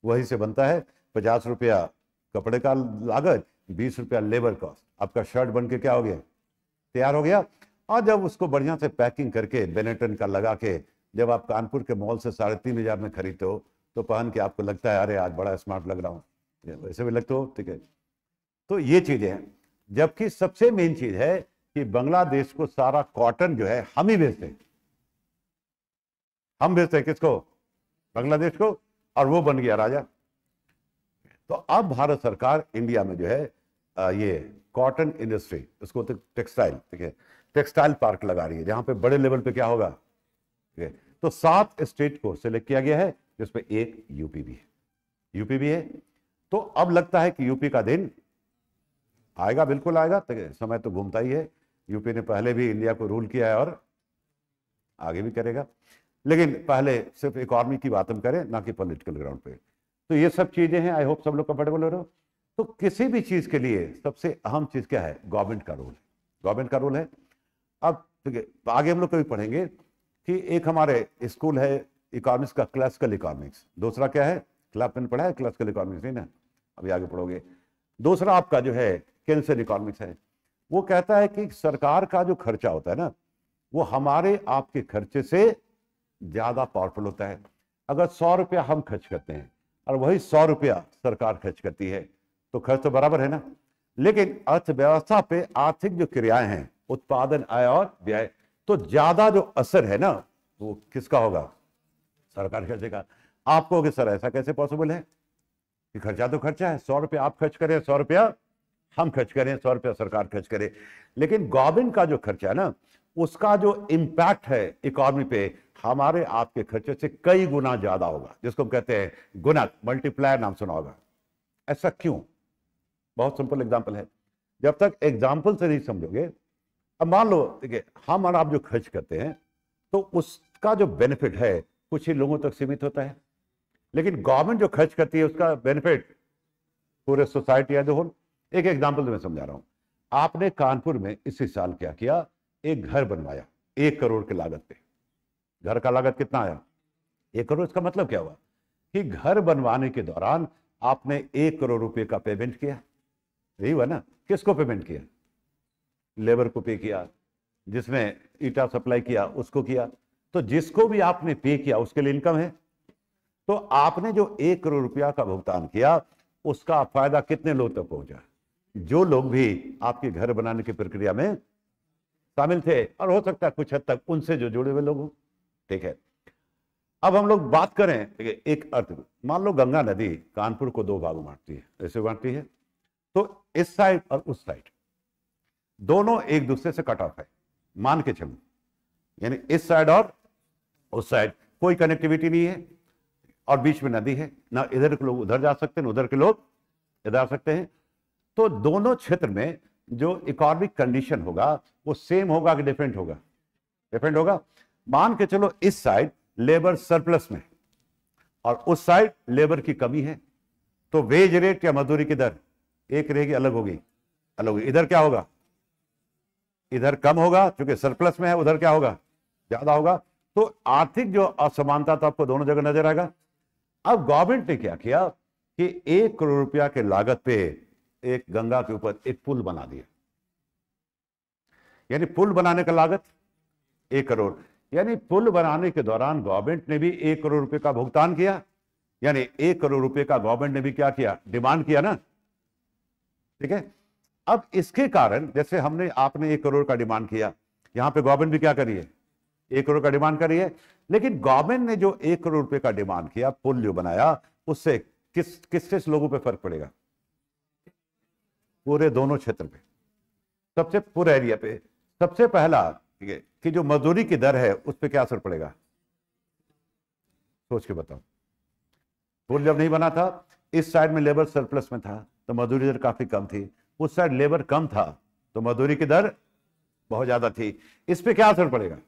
वहीं से बनता है पचास रुपया कपड़े का लागत बीस रुपया लेबर कॉस्ट आपका शर्ट बन के क्या हो गया तैयार हो गया और जब उसको बढ़िया से पैकिंग करके बेनेटन का लगा के जब आप कानपुर के मॉल से साढ़े तीन हजार में खरीदते हो तो पहन के आपको लगता है अरे आज बड़ा स्मार्ट लग रहा हूँ वैसे भी लगते हो ठीक है तो ये चीज़ें हैं जबकि सबसे मेन चीज़ है कि बांग्लादेश को सारा कॉटन जो है हम ही भेजते हैं हम भेजते हैं किसको बांग्लादेश को और वो बन गया राजा तो अब भारत सरकार इंडिया में जो है ये कॉटन इंडस्ट्री उसको टेक्सटाइल ठीक है टेक्सटाइल पार्क लगा रही है जहां पे बड़े लेवल पे क्या होगा ठीक है तो सात स्टेट को सिलेक्ट किया गया है जिसमें एक यूपी भी है यूपी भी है तो अब लगता है कि यूपी का दिन आएगा बिल्कुल आएगा तो समय तो घूमता ही है यूपी ने पहले भी इंडिया को रूल किया है और आगे भी करेगा लेकिन पहले सिर्फ इकॉनमी की बात हम करें ना कि पॉलिटिकल ग्राउंड पे तो ये सब चीजें हैं आई होप सब लोग कंफर्टेबल हो रहे हो तो किसी भी चीज के लिए सबसे अहम चीज क्या है गवर्नमेंट का रोल गवर्नमेंट का रोल है अब ठीक है आगे हम लोग कभी पढ़ेंगे कि एक हमारे स्कूल है इकोनॉमिक्स का क्लासिकल इकोनॉमिक्स दूसरा क्या है मैंने पढ़ा है क्लासिकल इकोनॉमिक्स नहीं ना अभी आगे पढ़ोगे दूसरा आपका जो है केंसर इकोनॉमिक्स है वो कहता है कि सरकार का जो खर्चा होता है ना वो हमारे आपके खर्चे से ज्यादा पावरफुल होता है अगर सौ रुपया हम खर्च करते हैं और वही सौ रुपया सरकार खर्च करती है तो खर्च तो बराबर है ना लेकिन अर्थव्यवस्था पे आर्थिक जो क्रियाएं हैं उत्पादन आय और व्यय तो ज्यादा जो असर है ना वो किसका होगा सरकार खर्चे का आपको कि सर ऐसा कैसे पॉसिबल है कि खर्चा तो खर्चा है सौ रुपया आप खर्च करें सौ रुपया हम खर्च करें सौ रुपया सरकार खर्च करे लेकिन गवर्नमेंट का जो खर्चा है ना उसका जो इम्पैक्ट है इकोनॉमी पे हमारे आपके खर्चे से कई गुना ज्यादा होगा जिसको हम कहते हैं गुना मल्टीप्लायर नाम सुना होगा ऐसा क्यों बहुत सिंपल एग्जाम्पल है जब तक एग्जाम्पल से नहीं समझोगे अब मान लो देखिए हम और आप जो खर्च करते हैं तो उसका जो बेनिफिट है कुछ ही लोगों तक सीमित होता है लेकिन गवर्नमेंट जो खर्च करती है उसका बेनिफिट पूरे सोसाइटी एज जो एक एग्जाम्पल तो मैं समझा रहा हूं आपने कानपुर में इसी साल क्या किया एक घर बनवाया एक करोड़ की लागत पे घर का लागत कितना आया एक करोड़ इसका मतलब क्या हुआ कि घर बनवाने के दौरान आपने एक करोड़ रुपए का पेमेंट किया यही हुआ ना किसको पेमेंट किया लेबर को पे किया जिसने ईटा सप्लाई किया उसको किया तो जिसको भी आपने पे किया उसके लिए इनकम है तो आपने जो एक करोड़ रुपया का भुगतान किया उसका फायदा कितने लोग तक तो पहुंचा जो लोग भी आपके घर बनाने की प्रक्रिया में शामिल थे और हो सकता है कुछ हद तक उनसे जो जुड़े हुए लोग हों ठीक है अब हम लोग बात करें एक अर्थ मान लो गंगा नदी कानपुर को दो भागों बांटती है ऐसे बांटती है तो इस साइड और उस साइड दोनों एक दूसरे से कट ऑफ है मान के चलो यानी इस साइड और उस साइड कोई कनेक्टिविटी नहीं है और बीच में नदी है ना इधर के लोग उधर जा सकते हैं उधर के लोग इधर आ सकते हैं तो दोनों क्षेत्र में जो इकोनॉमिक कंडीशन होगा वो सेम होगा कि डिफरेंट होगा डिफरेंट होगा मान के चलो इस साइड लेबर सरप्लस में और उस साइड लेबर की कमी है तो वेज रेट या मजदूरी की दर एक रहेगी अलग होगी अलग होगी इधर क्या होगा इधर कम होगा क्योंकि सरप्लस में है उधर क्या होगा ज्यादा होगा तो आर्थिक जो असमानता तो आपको दोनों जगह नजर आएगा अब गवर्नमेंट ने क्या किया कि एक करोड़ रुपया के लागत पे एक गंगा के ऊपर एक पुल बना दिया यानी पुल बनाने का लागत एक करोड़ यानी पुल बनाने के दौरान गवर्नमेंट ने भी एक करोड़ रुपए का भुगतान किया यानी एक करोड़ रुपए का गवर्नमेंट ने भी क्या किया डिमांड किया ना ठीक है अब इसके कारण जैसे हमने आपने एक करोड़ का डिमांड किया यहां पे गवर्नमेंट भी क्या करिए एक करोड़ का डिमांड करिए लेकिन गवर्नमेंट ने जो एक करोड़ रुपए का डिमांड किया पुल जो बनाया उससे किस किससे लोगों पर फर्क पड़ेगा पूरे दोनों क्षेत्र पे सबसे पूरे एरिया पे सबसे पहला कि जो मजदूरी की दर है उस पर क्या असर पड़ेगा सोच के बताओ पुल जब नहीं बना था इस साइड में लेबर सरप्लस में था तो मजदूरी दर काफी कम थी उस साइड लेबर कम था तो मजदूरी की दर बहुत ज्यादा थी इस पर क्या असर पड़ेगा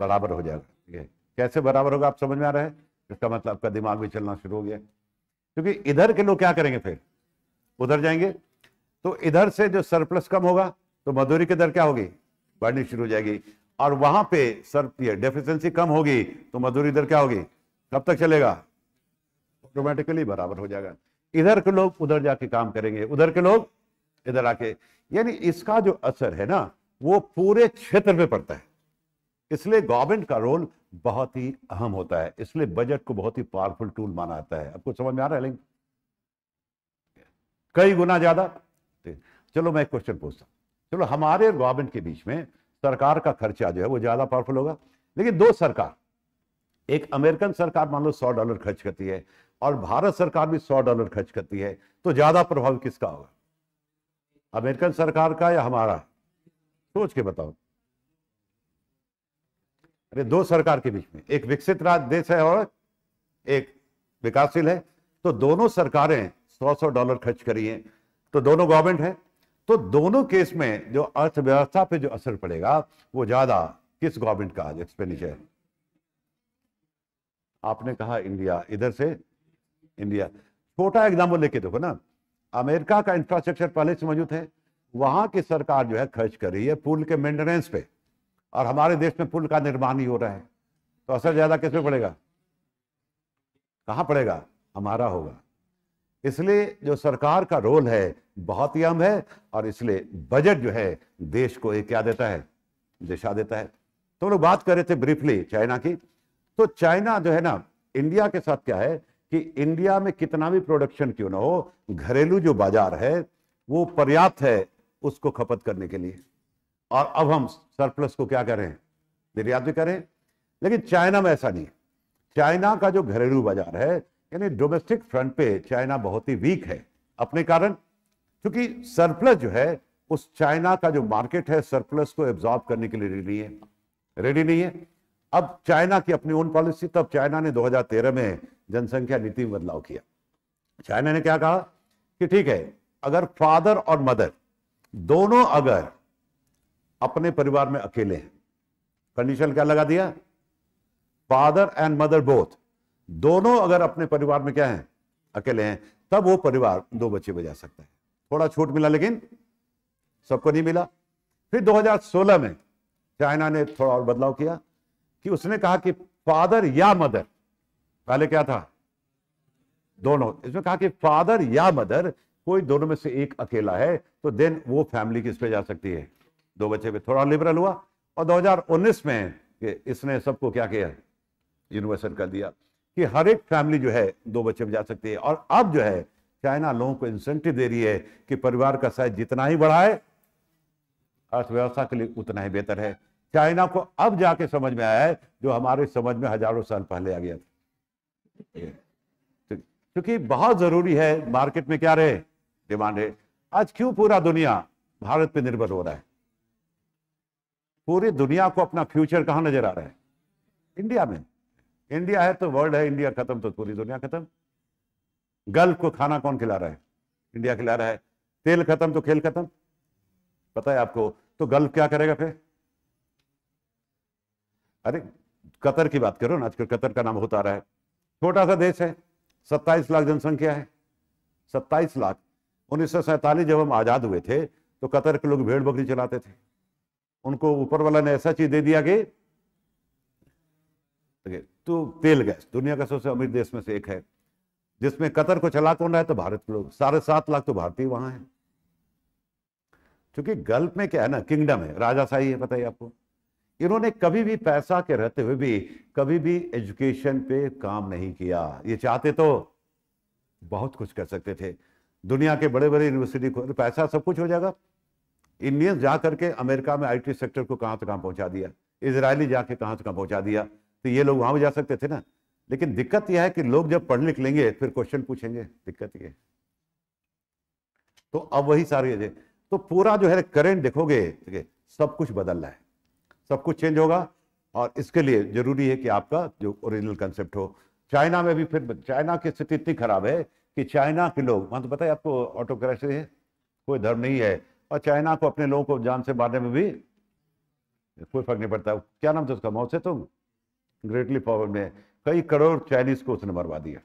बराबर हो जाएगा कैसे बराबर होगा आप समझ में आ रहा है इसका मतलब आपका दिमाग भी चलना शुरू हो गया क्योंकि इधर के लोग क्या करेंगे फिर उधर जाएंगे तो इधर से जो सरप्लस कम होगा तो मधुरी की दर क्या होगी बढ़नी शुरू हो जाएगी और वहां पे सर डेफिशिएंसी कम होगी तो मधुरी दर क्या होगी कब तक चलेगा ऑटोमेटिकली बराबर हो जाएगा इधर के लोग उधर जाके काम करेंगे उधर के लोग इधर आके यानी इसका जो असर है ना वो पूरे क्षेत्र में पड़ता है इसलिए गवर्नमेंट का रोल बहुत ही अहम होता है इसलिए बजट को बहुत ही पावरफुल टूल माना जाता है आपको समझ में आ रहा है लेकिन कई गुना ज्यादा चलो मैं एक क्वेश्चन पूछता हूं चलो हमारे और गवर्नमेंट के बीच में सरकार का खर्चा जो है वो ज्यादा पावरफुल होगा लेकिन दो सरकार एक अमेरिकन सरकार मान लो सौ डॉलर खर्च करती है और भारत सरकार भी सौ डॉलर खर्च करती है तो ज्यादा प्रभाव किसका होगा अमेरिकन सरकार का या हमारा सोच के बताओ अरे दो सरकार के बीच में एक विकसित राज्य देश है और एक विकासशील है तो दोनों सरकारें सौ सौ डॉलर खर्च करिए तो दोनों गवर्नमेंट है तो दोनों केस में जो अर्थव्यवस्था पे जो असर पड़ेगा वो ज्यादा किस गवर्नमेंट का एक्सपेंडिचर आपने कहा इंडिया इधर से इंडिया छोटा एग्जाम्पल लेके देखो ना अमेरिका का इंफ्रास्ट्रक्चर पहले से मौजूद है वहां की सरकार जो है खर्च कर रही है पुल के मेंटेनेंस पे और हमारे देश में पुल का निर्माण ही हो रहा है तो असर ज्यादा किस पे पड़ेगा कहां पड़ेगा हमारा होगा इसलिए जो सरकार का रोल है बहुत ही अहम है और इसलिए बजट जो है देश को एक क्या देता है दिशा देता है तो लोग बात कर रहे थे ब्रीफली चाइना की तो चाइना जो है ना इंडिया के साथ क्या है कि इंडिया में कितना भी प्रोडक्शन क्यों ना हो घरेलू जो बाजार है वो पर्याप्त है उसको खपत करने के लिए और अब हम सरप्लस को क्या करें निर्यात भी करें लेकिन चाइना में ऐसा नहीं है चाइना का जो घरेलू बाजार है यानी डोमेस्टिक फ्रंट पे चाइना बहुत ही वीक है अपने कारण क्योंकि सरप्लस जो है उस चाइना का जो मार्केट है सरप्लस को एब्जॉर्ब करने के लिए रेडी नहीं है रेडी नहीं है अब चाइना की अपनी ओन पॉलिसी तब चाइना ने 2013 में जनसंख्या नीति में बदलाव किया चाइना ने क्या कहा कि ठीक है अगर फादर और मदर दोनों अगर अपने परिवार में अकेले हैं कंडीशन क्या लगा दिया फादर एंड मदर बोथ दोनों अगर अपने परिवार में क्या है अकेले हैं तब वो परिवार दो बच्चे बजा सकता है थोड़ा छूट मिला लेकिन सबको नहीं मिला फिर 2016 में चाइना ने थोड़ा और बदलाव किया कि उसने कहा कि फादर या मदर पहले क्या था दोनों इसमें कहा कि फादर या मदर कोई दोनों में से एक अकेला है तो देन वो फैमिली किस पे जा सकती है दो बच्चे पे थोड़ा लिबरल हुआ और 2019 में इसने सबको क्या किया यूनिवर्सल कर दिया कि हर एक फैमिली जो है दो बच्चे में जा सकती है और अब जो है चाइना लोगों को इंसेंटिव दे रही है कि परिवार का साइज जितना ही बढ़ाए अर्थव्यवस्था के लिए उतना ही बेहतर है चाइना को अब जाके समझ में आया है जो हमारे समझ में हजारों साल पहले आ गया था क्योंकि बहुत जरूरी है मार्केट में क्या रहे डिमांड है आज क्यों पूरा दुनिया भारत पे निर्भर हो रहा है पूरी दुनिया को अपना फ्यूचर कहां नजर आ रहा है इंडिया में इंडिया है तो वर्ल्ड है इंडिया खत्म तो पूरी दुनिया खत्म गल्फ को खाना कौन खिला रहा है इंडिया खिला रहा है तेल खत्म तो खेल खत्म पता है आपको तो गल्फ क्या करेगा फिर अरे कतर की बात करो ना आजकल कतर का नाम होता रहा है छोटा सा देश है सत्ताईस लाख जनसंख्या है सत्ताईस लाख उन्नीस जब हम आजाद हुए थे तो कतर के लोग भेड़ बकरी चलाते थे उनको ऊपर वाला ने ऐसा चीज दे दिया कि तो तेल गैस दुनिया का सबसे अमीर देश में से एक है जिसमें कतर को चला कौन रहा है तो भारत के लोग साढ़े सात लाख तो भारतीय वहां है क्योंकि गल्फ में क्या है ना किंगडम है राजाशाही है बताइए आपको इन्होंने कभी भी पैसा के रहते हुए भी कभी भी एजुकेशन पे काम नहीं किया ये चाहते तो बहुत कुछ कर सकते थे दुनिया के बड़े बड़े यूनिवर्सिटी को तो पैसा सब कुछ हो जाएगा इंडियंस जा करके अमेरिका में आईटी सेक्टर को कहां से कहां पहुंचा दिया इसराइली जाके कहां से कहां पहुंचा दिया तो ये लोग वहां भी जा सकते थे ना लेकिन दिक्कत यह है कि लोग जब पढ़ लिख लेंगे फिर क्वेश्चन पूछेंगे दिक्कत यह तो अब वही सारी चीजें तो पूरा जो है करेंट देखोगे सब कुछ बदल रहा है सब कुछ चेंज होगा और इसके लिए जरूरी है कि आपका जो ओरिजिनल कंसेप्ट हो चाइना में भी फिर चाइना की स्थिति इतनी खराब है कि चाइना के लोग वहां तो पता है आपको ऑटोक्रेसी है कोई धर्म नहीं है और चाइना को अपने लोगों को जान से मारने में भी कोई फर्क नहीं पड़ता क्या नाम था उसका मौसे तुम तुम ग्रेटली पावर में कई करोड़ चाइनीज को उसने मरवा दिया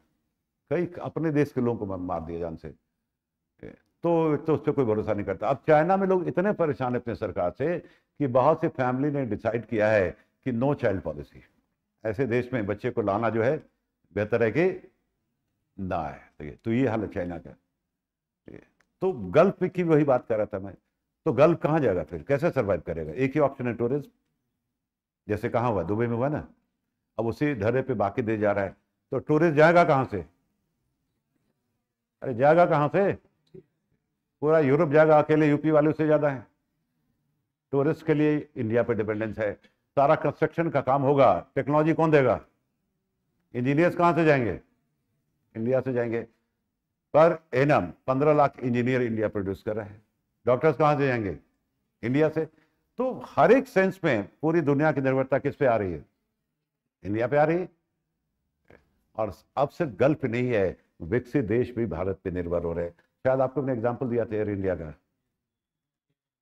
कई अपने देश के लोगों को मार दिया जान से तो एक तो उस पर कोई भरोसा नहीं करता अब चाइना में लोग इतने परेशान है अपने सरकार से कि बहुत से फैमिली ने डिसाइड किया है कि नो चाइल्ड पॉलिसी ऐसे देश में बच्चे को लाना जो है बेहतर है कि ना आए तो ये तो हाल है चाइना का तो गल्फ की वही बात कर रहा था मैं तो गल्फ कहाँ जाएगा फिर कैसे सर्वाइव करेगा एक ही ऑप्शन है टूरिज्म जैसे कहाँ हुआ दुबई में हुआ ना अब उसी धरे पे बाकी दे जा रहा है तो टूरिस्ट जाएगा कहाँ से अरे जाएगा कहाँ से पूरा यूरोप जाएगा अकेले यूपी वाले से ज़्यादा है टूरिस्ट के लिए इंडिया पे डिपेंडेंस है सारा कंस्ट्रक्शन का काम होगा टेक्नोलॉजी कौन देगा इंजीनियर्स कहाँ से जाएंगे इंडिया से जाएंगे पर एनम पंद्रह लाख इंजीनियर इंडिया प्रोड्यूस कर रहे हैं डॉक्टर्स कहाँ से जाएंगे इंडिया से तो हर एक सेंस में पूरी दुनिया की निर्भरता किस पे आ रही है इंडिया पे आ रही और अब सिर्फ गल्फ नहीं है विकसित देश भी भारत पे निर्भर हो रहे शायद आपको मैंने एग्जाम्पल दिया था एयर इंडिया का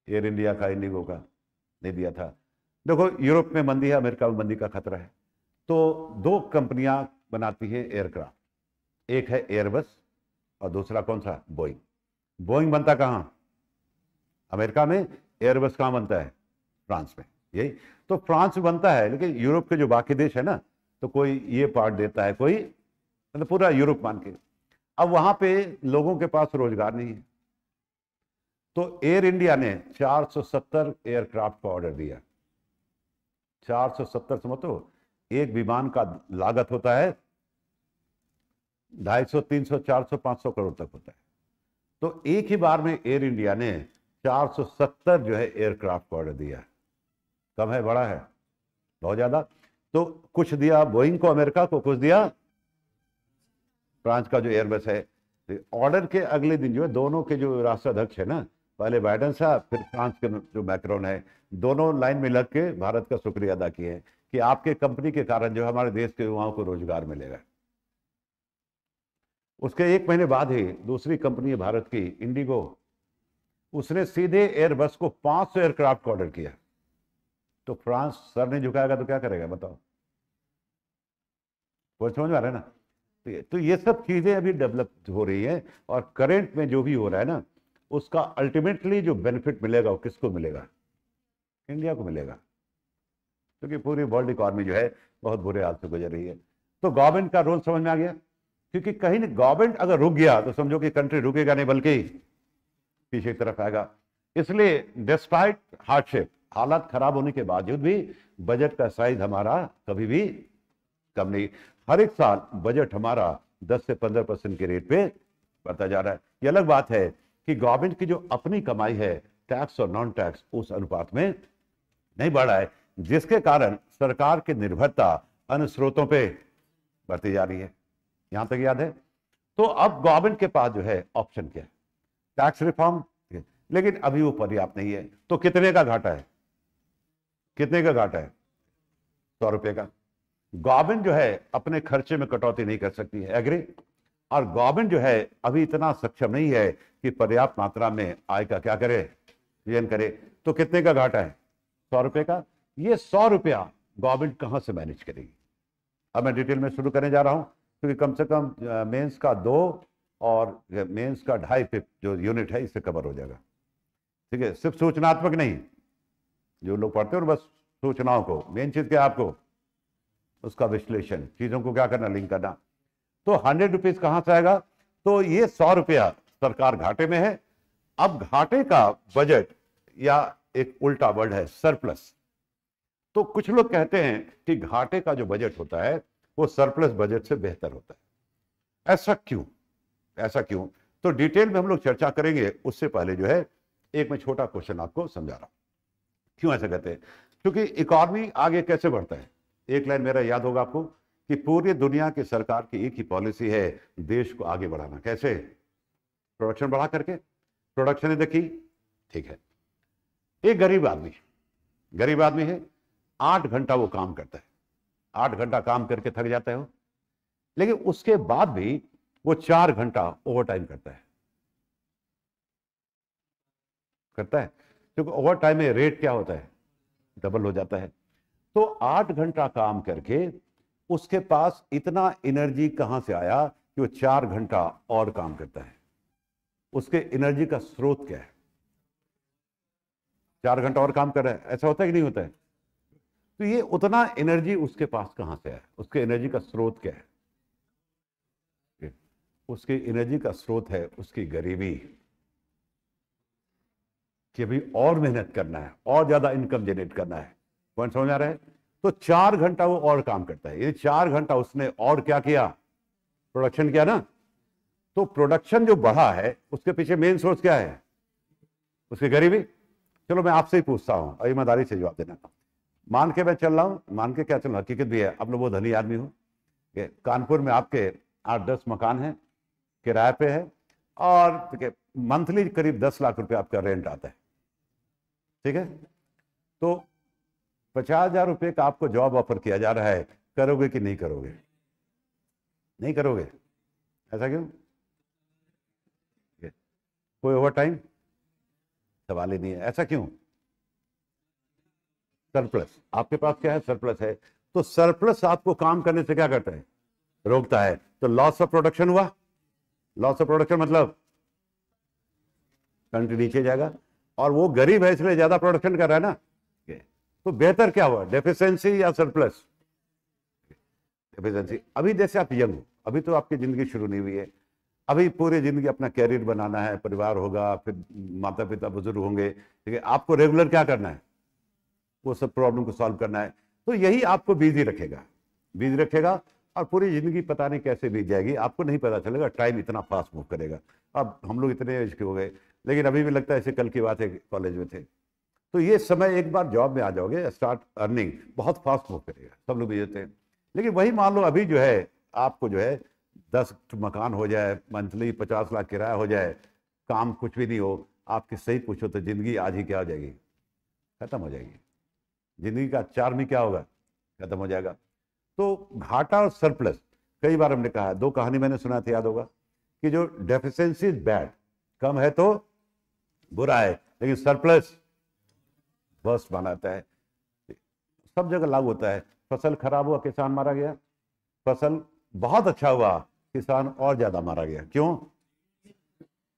एयर इंडिया का इंडिगो का नहीं दिया था देखो यूरोप में मंदी है अमेरिका में मंदी का खतरा है तो दो कंपनियां बनाती है एयरक्राफ्ट एक है एयरबस और दूसरा कौन सा बोइंग बोइंग बनता कहां अमेरिका में एयरबस कहां बनता है फ्रांस में यही तो फ्रांस बनता है लेकिन यूरोप के जो बाकी देश है ना तो कोई ये पार्ट देता है कोई मतलब तो पूरा यूरोप मान के अब वहां पे लोगों के पास रोजगार नहीं है तो एयर इंडिया ने 470 एयरक्राफ्ट का ऑर्डर दिया 470 सत्तर मतलब एक विमान का लागत होता है 250, 300, 400, 500 करोड़ तक होता है तो एक ही बार में एयर इंडिया ने 470 जो है एयरक्राफ्ट का ऑर्डर दिया है कम है बड़ा है बहुत ज्यादा तो कुछ दिया बोइंग को अमेरिका को कुछ दिया फ्रांस का जो एयरबस है तो ऑर्डर के अगले दिन जो है दोनों के जो राष्ट्राध्यक्ष है ना पहले बाइडन साहब फिर फ्रांस के जो मैक्रोन है दोनों लाइन में लग के भारत का शुक्रिया अदा किए हैं कि आपके कंपनी के कारण जो हमारे देश के युवाओं को रोजगार मिलेगा उसके एक महीने बाद ही दूसरी कंपनी है भारत की इंडिगो उसने सीधे एयरबस को 500 एयरक्राफ्ट ऑर्डर किया तो फ्रांस सर नहीं झुकाएगा तो क्या करेगा बताओ समझ में आ रहा है ना तो ये, तो ये सब चीज़ें अभी डेवलप हो रही है और करेंट में जो भी हो रहा है ना उसका अल्टीमेटली जो बेनिफिट मिलेगा वो किसको मिलेगा इंडिया को मिलेगा क्योंकि तो पूरी वर्ल्ड इकॉनमी जो है बहुत बुरे हाल से गुजर रही है तो गवर्नमेंट का रोल समझ में आ गया क्योंकि कहीं ना गवर्नमेंट अगर रुक गया तो समझो कि कंट्री रुकेगा नहीं बल्कि पीछे की तरफ आएगा इसलिए डिस्पाइट हार्डशिप हालात खराब होने के बावजूद भी बजट का साइज हमारा कभी भी कम नहीं हर एक साल बजट हमारा 10 से 15 परसेंट के रेट पे बढ़ता जा रहा है ये अलग बात है कि गवर्नमेंट की जो अपनी कमाई है टैक्स और नॉन टैक्स उस अनुपात में नहीं बढ़ रहा है जिसके कारण सरकार की निर्भरता अन्य स्रोतों पर बढ़ती जा रही है यहां तक याद है तो अब गवर्नमेंट के पास जो है ऑप्शन क्या है टैक्स रिफॉर्म लेकिन अभी वो पर्याप्त नहीं है तो कितने का घाटा है कितने का घाटा है सौ रुपए का गवर्नमेंट जो है अपने खर्चे में कटौती नहीं कर सकती है एग्री और गवर्नमेंट जो है अभी इतना सक्षम नहीं है कि पर्याप्त मात्रा में आय का क्या करे करे तो कितने का घाटा है सौ रुपए का ये सौ रुपया गवर्नमेंट कहां से मैनेज करेगी अब मैं डिटेल में शुरू करने जा रहा हूं क्योंकि तो कम से कम मेंस का दो और मेंस का ढाई फिफ्थ जो यूनिट है इससे कवर हो जाएगा ठीक है सिर्फ सूचनात्मक नहीं जो लोग पढ़ते हैं और बस सूचनाओं को मेन चीज़ क्या आपको उसका विश्लेषण चीज़ों को क्या करना लिंक करना तो हंड्रेड रुपीज़ कहां से आएगा तो ये सौ रुपया सरकार घाटे में है अब घाटे का बजट या एक उल्टा वर्ड है सरप्लस तो कुछ लोग कहते हैं कि घाटे का जो बजट होता है वो सरप्लस बजट से बेहतर होता है ऐसा क्यों ऐसा क्यों तो डिटेल में हम लोग चर्चा करेंगे उससे पहले जो है एक मैं छोटा क्वेश्चन आपको समझा रहा हूं क्यों ऐसा कहते हैं क्योंकि इकॉनमी आगे कैसे बढ़ता है एक लाइन मेरा याद होगा आपको कि पूरी दुनिया की सरकार की एक ही पॉलिसी है देश को आगे बढ़ाना कैसे प्रोडक्शन बढ़ा करके प्रोडक्शन यदि ठीक है एक गरीब आदमी गरीब आदमी है आठ घंटा वो काम करता है आठ घंटा काम करके थक जाता है वो लेकिन उसके बाद भी वो चार घंटा ओवर टाइम करता है करता है क्योंकि ओवर टाइम में रेट क्या होता है डबल हो जाता है तो आठ घंटा काम करके उसके पास इतना एनर्जी कहां से आया कि वो चार घंटा और काम करता है उसके एनर्जी का स्रोत क्या है चार घंटा और काम कर रहा है ऐसा होता है कि नहीं होता है तो ये उतना एनर्जी उसके पास कहां से है उसके एनर्जी का स्रोत क्या है उसकी एनर्जी का स्रोत है उसकी गरीबी कि अभी और मेहनत करना है और ज़्यादा इनकम जनरेट करना है पॉइंट समझ आ रहा है तो चार घंटा वो और काम करता है ये चार घंटा उसने और क्या किया प्रोडक्शन किया ना तो प्रोडक्शन जो बढ़ा है उसके पीछे मेन सोर्स क्या है उसकी गरीबी चलो मैं आपसे ही पूछता हूँ ईमानदारी से जवाब देना मान के मैं चल रहा हूं मान के क्या चल रहा हकीकत भी है आप लोग वो धनी आदमी हो कानपुर में आपके आठ दस मकान है किराए पे है और मंथली करीब दस लाख रुपए आपका रेंट आता है ठीक है तो पचास हजार रुपये का आपको जॉब ऑफर किया जा रहा है करोगे कि नहीं करोगे नहीं करोगे ऐसा क्यों कोई ओवर टाइम सवाल ही नहीं है ऐसा क्यों सरप्लस आपके पास क्या है सरप्लस है तो सरप्लस आपको काम करने से क्या करता है रोकता है तो लॉस ऑफ प्रोडक्शन हुआ लॉस ऑफ प्रोडक्शन मतलब कंट्री नीचे जाएगा और वो गरीब है इसलिए ज्यादा प्रोडक्शन कर रहा है ना तो बेहतर क्या हुआ डेफिशिएंसी या सरप्लस डेफिशिएंसी अभी जैसे आप यंग हो अभी तो आपकी जिंदगी शुरू नहीं हुई है अभी पूरी जिंदगी अपना कैरियर बनाना है परिवार होगा फिर माता पिता बुजुर्ग होंगे ठीक है आपको रेगुलर क्या करना है वो सब प्रॉब्लम को सॉल्व करना है तो यही आपको बिजी रखेगा बिजी रखेगा और पूरी जिंदगी पता नहीं कैसे बीत जाएगी आपको नहीं पता चलेगा टाइम इतना फास्ट मूव करेगा अब हम लोग इतने हो गए लेकिन अभी भी लगता है ऐसे कल की बात है कॉलेज में थे तो ये समय एक बार जॉब में आ जाओगे स्टार्ट अर्निंग बहुत फास्ट मूव करेगा सब लोग भेजते हैं लेकिन वही मान लो अभी जो है आपको जो है दस मकान हो जाए मंथली पचास लाख किराया हो जाए काम कुछ भी नहीं हो आपकी सही पूछो तो जिंदगी आज ही क्या हो जाएगी खत्म हो जाएगी जिंदगी का चार में क्या होगा खत्म हो जाएगा तो घाटा और सरप्लस कई बार हमने कहा दो कहानी मैंने सुना थी याद होगा कि जो डेफिशेंसी बैड कम है तो बुरा है लेकिन सरप्लस बस बनाता है सब जगह लागू होता है फसल खराब हुआ किसान मारा गया फसल बहुत अच्छा हुआ किसान और ज्यादा मारा गया क्यों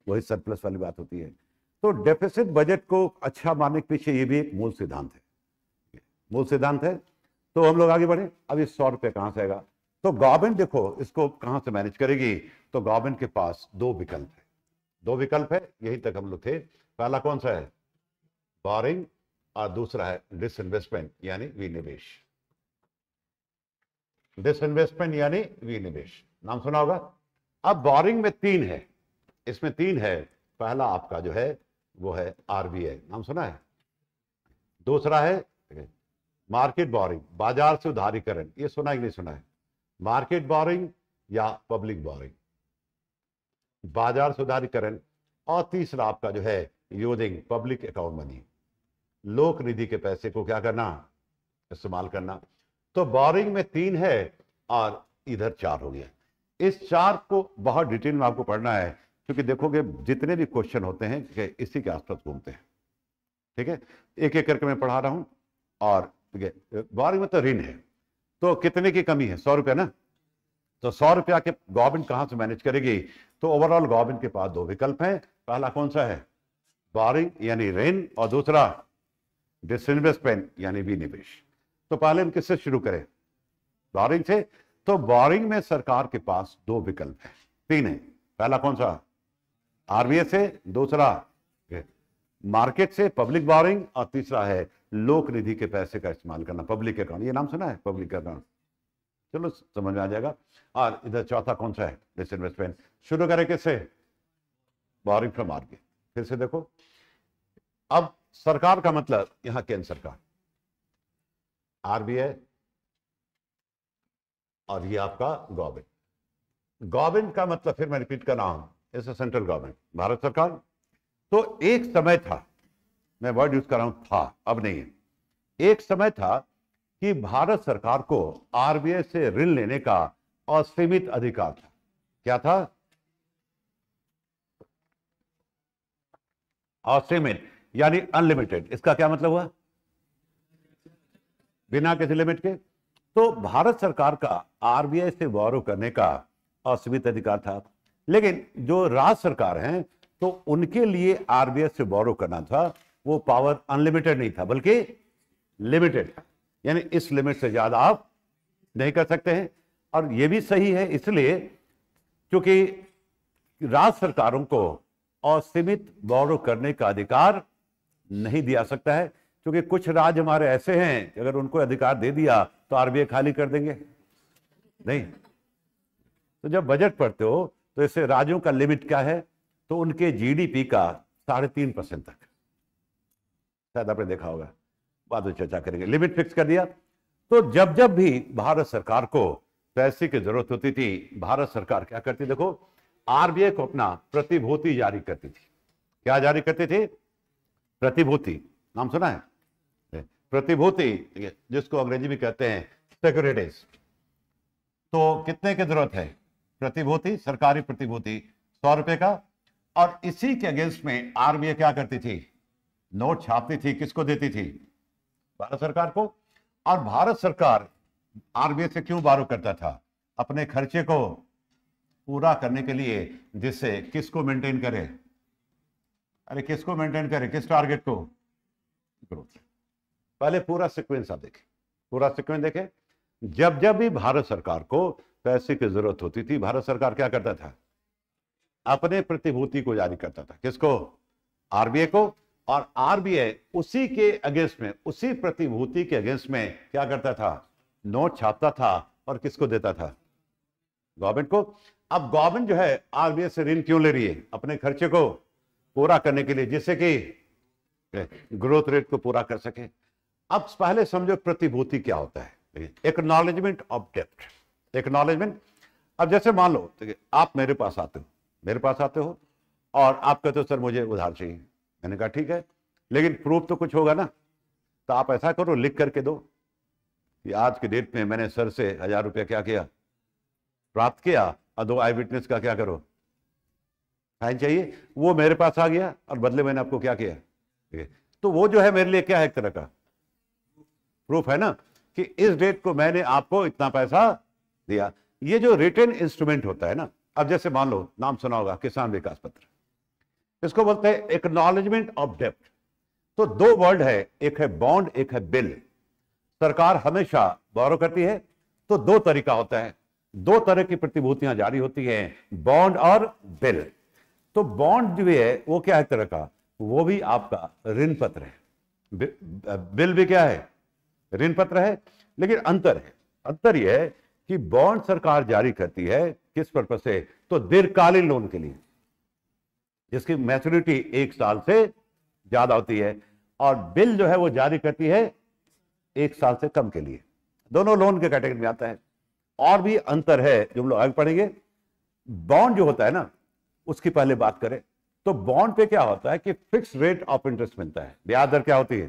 वही सरप्लस वाली बात होती है तो डेफिसिट बजट को अच्छा मानने के पीछे ये भी एक मूल सिद्धांत है मूल सिद्धांत है तो हम लोग आगे बढ़े अब सौ रुपये कहाँ से आएगा तो गवर्नमेंट देखो इसको कहाँ से मैनेज करेगी तो गवर्नमेंट के पास दो विकल्प है दो विकल्प है यही तक हम लोग थे पहला कौन सा है बोरिंग और दूसरा है डिसइन्वेस्टमेंट यानी विनिवेश डिसइन्वेस्टमेंट यानी विनिवेश नाम सुना होगा अब बोरिंग में तीन है इसमें तीन है पहला आपका जो है वो है आरबीआई नाम सुना है दूसरा है मार्केट बोरिंग बाजार से उधारीकरण ये सुना कि नहीं सुना है मार्केट बोरिंग या पब्लिक बोरिंग बाजार सुधारीकरण और तीसरा आपका जो है यूजिंग पब्लिक अकाउंट मनी लोक निधि के पैसे को क्या करना इस्तेमाल करना तो बोरिंग में तीन है और इधर चार हो गया इस चार को बहुत डिटेल में आपको पढ़ना है क्योंकि देखोगे जितने भी क्वेश्चन होते हैं इसी के आसपास घूमते हैं ठीक है एक एक करके मैं पढ़ा रहा हूं और बोरिंग में तो ऋण है तो कितने की कमी है सौ रुपया ना तो सौ रुपया के गवर्नमेंट कहां से मैनेज करेगी तो ओवरऑल गवर्नमेंट के पास दो विकल्प हैं पहला कौन सा है बारिंग यानी रेन और दूसरा डिसइन्वेस्टमेंट यानी विनिवेश तो पहले हम किससे शुरू करें बारिंग से तो बारिंग में सरकार के पास दो विकल्प है तीन है पहला कौन सा आरबीआई से दूसरा मार्केट से पब्लिक बोरिंग और तीसरा है लोक निधि के पैसे का इस्तेमाल करना पब्लिक अकाउंट ये नाम सुना है पब्लिक अकाउंट चलो समझ में आ जाएगा और इधर चौथा कौन सा है लेस इन्वेस्टमेंट शुरू करें कैसे बोरिंग फ्रॉम आरबीआई फिर से देखो अब सरकार का मतलब यहां केंद्र सरकार आरबीआई और ये आपका गवर्नमेंट गवर्नमेंट का मतलब फिर मैं रिपीट कर रहा हूं ऐसे सेंट्रल गवर्नमेंट भारत सरकार तो एक समय था मैं वर्ड यूज कर रहा हूं था अब नहीं है एक समय था कि भारत सरकार को आरबीआई से ऋण लेने का असीमित अधिकार था क्या था असीमित यानी अनलिमिटेड इसका क्या मतलब हुआ बिना किसी लिमिट के तो भारत सरकार का आरबीआई से गौरव करने का असीमित अधिकार था लेकिन जो राज्य सरकार हैं तो उनके लिए आरबीआई से बोरो करना था वो पावर अनलिमिटेड नहीं था बल्कि लिमिटेड था यानी इस लिमिट से ज़्यादा आप नहीं कर सकते हैं और यह भी सही है इसलिए क्योंकि राज्य सरकारों को असीमित गौरव करने का अधिकार नहीं दिया सकता है क्योंकि कुछ राज्य हमारे ऐसे हैं अगर उनको अधिकार दे दिया तो आरबीआई खाली कर देंगे नहीं तो जब बजट पढ़ते हो तो इससे राज्यों का लिमिट क्या है तो उनके जीडीपी का साढ़े तीन परसेंट तक शायद आपने देखा होगा बाद में चर्चा करेंगे लिमिट फिक्स कर दिया तो जब जब भी भारत सरकार को पैसे की जरूरत होती थी भारत सरकार क्या करती देखो आरबीआई को अपना प्रतिभूति जारी करती थी क्या जारी करती थी प्रतिभूति नाम सुना है प्रतिभूति जिसको अंग्रेजी में कहते हैं सिक्योरिटीज तो कितने की जरूरत है प्रतिभूति सरकारी प्रतिभूति सौ रुपए का और इसी के अगेंस्ट में आरबीआई क्या करती थी नोट छापती थी किसको देती थी भारत सरकार को और भारत सरकार आरबीआई से क्यों बारो करता था अपने खर्चे को पूरा करने के लिए जिससे किसको मेंटेन करे अरे किसको मेंटेन करे किस टारगेट को ग्रोथ पहले पूरा सिक्वेंस आप देखें पूरा सिक्वेंस देखें जब जब भी भारत सरकार को पैसे की जरूरत होती थी भारत सरकार क्या करता था अपने प्रतिभूति को जारी करता था किसको आरबीआई को और आरबीआई उसी के अगेंस्ट में उसी प्रतिभूति के अगेंस्ट में क्या करता था नोट छापता था और किसको देता था गवर्नमेंट को अब गवर्नमेंट जो है आरबीआई से ऋण क्यों ले रही है अपने खर्चे को पूरा करने के लिए जिससे कि ग्रोथ रेट को पूरा कर सके अब पहले समझो प्रतिभूति क्या होता है एक्नॉलेजमेंट ऑफ डेप्ट एक्नॉलेजमेंट अब जैसे मान लो आप मेरे पास आते हो मेरे पास आते हो और आप कहते हो सर मुझे उधार चाहिए मैंने कहा ठीक है लेकिन प्रूफ तो कुछ होगा ना तो आप ऐसा करो लिख करके दो कि आज के डेट में मैंने सर से हजार रुपया क्या किया प्राप्त किया और दो आई विटनेस का क्या करो साइन चाहिए वो मेरे पास आ गया और बदले मैंने आपको क्या किया तो वो जो है मेरे लिए क्या है एक तरह का प्रूफ है ना कि इस डेट को मैंने आपको इतना पैसा दिया ये जो रिटर्न इंस्ट्रूमेंट होता है ना अब जैसे मान लो नाम सुना होगा किसान विकास पत्र इसको बोलते हैं एक्नॉलेजमेंट ऑफ डेप्ट तो दो वर्ड है एक है बॉन्ड एक है बिल सरकार हमेशा गौरव करती है तो दो तरीका होता है दो तरह की प्रतिभूतियां जारी होती हैं बॉन्ड और बिल तो बॉन्ड जो है वो क्या है तरह का वो भी आपका ऋण पत्र है बिल uh, भी क्या है ऋण पत्र है लेकिन अंतर है अंतर यह है कि बॉन्ड सरकार जारी करती है किस पर्पज से तो दीर्घकालीन लोन के लिए जिसकी मैच्योरिटी एक साल से ज्यादा होती है और बिल जो है वो जारी करती है एक साल से कम के लिए दोनों लोन के कैटेगरी में आता है और भी अंतर है जो हम लोग आगे पढ़ेंगे बॉन्ड जो होता है ना उसकी पहले बात करें तो बॉन्ड पे क्या होता है कि फिक्स रेट ऑफ इंटरेस्ट मिलता है ब्याज दर क्या होती है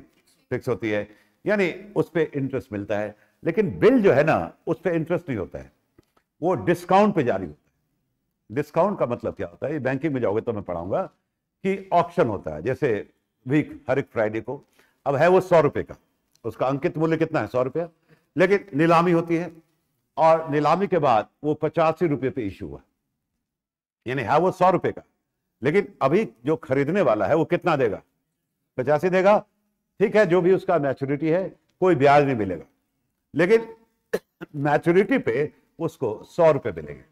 फिक्स होती है यानी उस पर इंटरेस्ट मिलता है लेकिन बिल जो है ना उस पर इंटरेस्ट नहीं होता है वो डिस्काउंट पे जारी होता है डिस्काउंट का मतलब क्या होता है ये बैंकिंग में जाओगे तो मैं पढ़ाऊंगा कि ऑप्शन होता है जैसे वीक हर एक फ्राइडे को अब है वो सौ रुपये का उसका अंकित मूल्य कितना है सौ रुपया लेकिन नीलामी होती है और नीलामी के बाद वो पचासी रुपये पे इशू हुआ यानी है वो सौ रुपए का लेकिन अभी जो खरीदने वाला है वो कितना देगा पचासी देगा ठीक है जो भी उसका मैच्योरिटी है कोई ब्याज नहीं मिलेगा लेकिन मैच्योरिटी पे उसको सौ रुपये मिलेंगे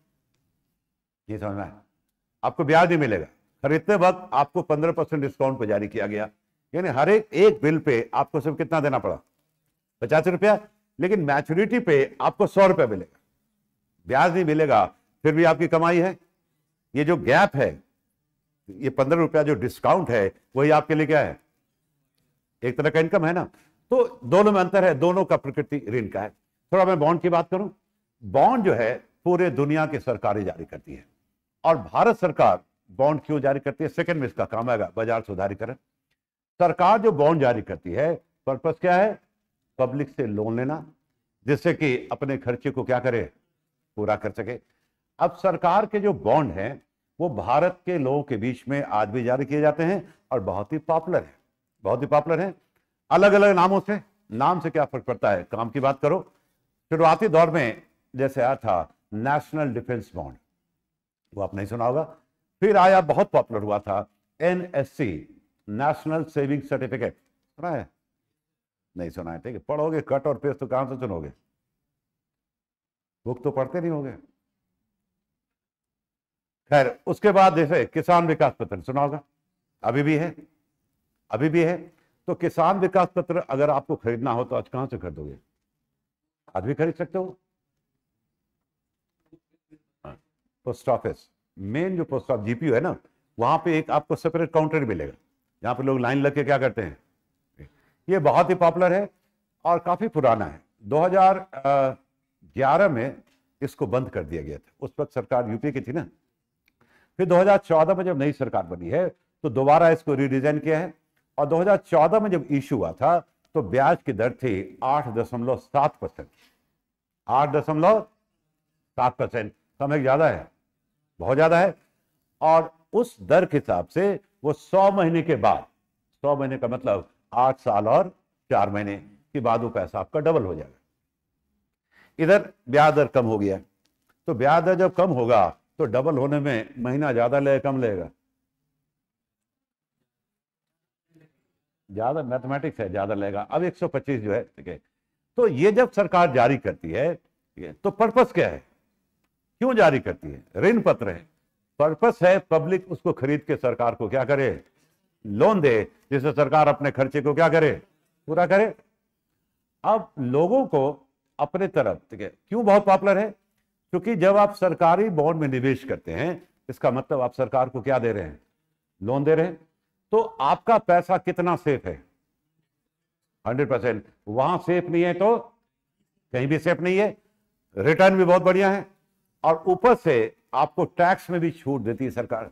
ये समझना है आपको ब्याज नहीं मिलेगा खरीदते वक्त आपको पंद्रह परसेंट डिस्काउंट पर जारी किया गया यानी हर एक एक बिल पे आपको सिर्फ कितना देना पड़ा पचास रुपया लेकिन मैच्योरिटी पे आपको सौ रुपया मिलेगा ब्याज नहीं मिलेगा फिर भी आपकी कमाई है ये जो गैप है ये पंद्रह रुपया जो डिस्काउंट है वही आपके लिए क्या है एक तरह का इनकम है ना तो दोनों में अंतर है दोनों का प्रकृति ऋण का है थोड़ा मैं बॉन्ड की बात करूं बॉन्ड जो है पूरे दुनिया की सरकारें जारी करती है और भारत सरकार बॉन्ड क्यों जारी करती है सेकंड में इसका काम आएगा बाजार सुधारीकरण सरकार जो बॉन्ड जारी करती है पर्पस क्या है पब्लिक से लोन लेना जिससे कि अपने खर्चे को क्या करे पूरा कर सके अब सरकार के जो बॉन्ड हैं वो भारत के लोगों के बीच में आज भी जारी किए जाते हैं और बहुत ही पॉपुलर है बहुत ही पॉपुलर है अलग अलग नामों से नाम से क्या फर्क पड़ता है काम की बात करो शुरुआती दौर में जैसे आया था नेशनल डिफेंस बॉन्ड वो नहीं सुना होगा फिर आया बहुत पॉपुलर हुआ था एनएससी नेशनल सेविंग सर्टिफिकेट सुना है नहीं सुना है ठीक है पढ़ोगे कट और पेस्ट तो कहां से सुनोगे बुक तो पढ़ते नहीं होगे खैर उसके बाद जैसे किसान विकास पत्र सुना होगा अभी भी है अभी भी है तो किसान विकास पत्र अगर आपको खरीदना हो तो आज कहां से खरीदोगे आज भी खरीद सकते हो पोस्ट ऑफिस मेन जो पोस्ट ऑफिस जीपीओ है ना वहां पे एक आपको सेपरेट काउंटर मिलेगा यहाँ पे लोग लाइन लग के क्या करते हैं ये बहुत ही पॉपुलर है और काफ़ी पुराना है 2011 में इसको बंद कर दिया गया था उस वक्त सरकार यूपी की थी ना फिर 2014 में जब नई सरकार बनी है तो दोबारा इसको रीडिजाइन किया है और 2014 में जब इशू हुआ था तो ब्याज की दर थी आठ दशमलव सात परसेंट आठ दशमलव सात परसेंट समय ज़्यादा है बहुत ज्यादा है और उस दर के हिसाब से वो सौ महीने के बाद सौ महीने का मतलब आठ साल और चार महीने के बाद वो पैसा आपका डबल हो जाएगा इधर ब्याज दर कम हो गया तो ब्याज दर जब कम होगा तो डबल होने में महीना ज्यादा ले कम लेगा ज्यादा मैथमेटिक्स है ज्यादा लेगा अब 125 जो है ठीक है तो ये जब सरकार जारी करती है तो पर्पस क्या है क्यों जारी करती है ऋण पत्र है पर्पस है पब्लिक उसको खरीद के सरकार को क्या करे लोन दे जिससे सरकार अपने खर्चे को क्या करे पूरा करे अब लोगों को अपने तरफ ठीक है क्यों बहुत पॉपुलर है क्योंकि जब आप सरकारी बॉन्ड में निवेश करते हैं इसका मतलब आप सरकार को क्या दे रहे हैं लोन दे रहे हैं तो आपका पैसा कितना सेफ है हंड्रेड परसेंट वहां सेफ नहीं है तो कहीं भी सेफ नहीं है रिटर्न भी बहुत बढ़िया है और ऊपर से आपको टैक्स में भी छूट देती है सरकार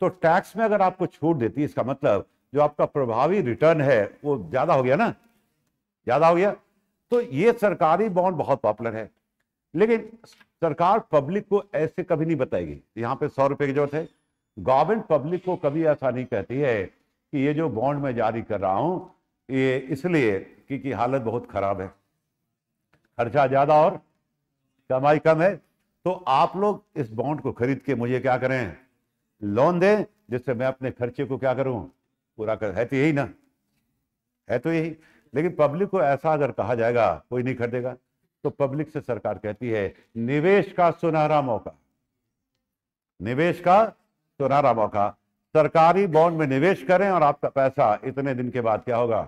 तो टैक्स में अगर आपको छूट देती है इसका मतलब जो आपका प्रभावी रिटर्न है वो ज्यादा हो गया ना ज्यादा हो गया तो ये सरकारी बॉन्ड बहुत पॉपुलर है लेकिन सरकार पब्लिक को ऐसे कभी नहीं बताएगी यहाँ पे सौ रुपए की जरूरत है गवर्नमेंट पब्लिक को कभी ऐसा नहीं कहती है कि ये जो बॉन्ड मैं जारी कर रहा हूं ये इसलिए क्योंकि हालत बहुत खराब है खर्चा ज्यादा और कमाई कम है तो आप लोग इस बॉन्ड को खरीद के मुझे क्या करें लोन दें जिससे मैं अपने खर्चे को क्या करूं पूरा कर है तो यही ना है तो यही लेकिन पब्लिक को ऐसा अगर कहा जाएगा कोई नहीं खरीदेगा तो पब्लिक से सरकार कहती है निवेश का सुनहरा मौका निवेश का सुनहरा मौका सरकारी बॉन्ड में निवेश करें और आपका पैसा इतने दिन के बाद क्या होगा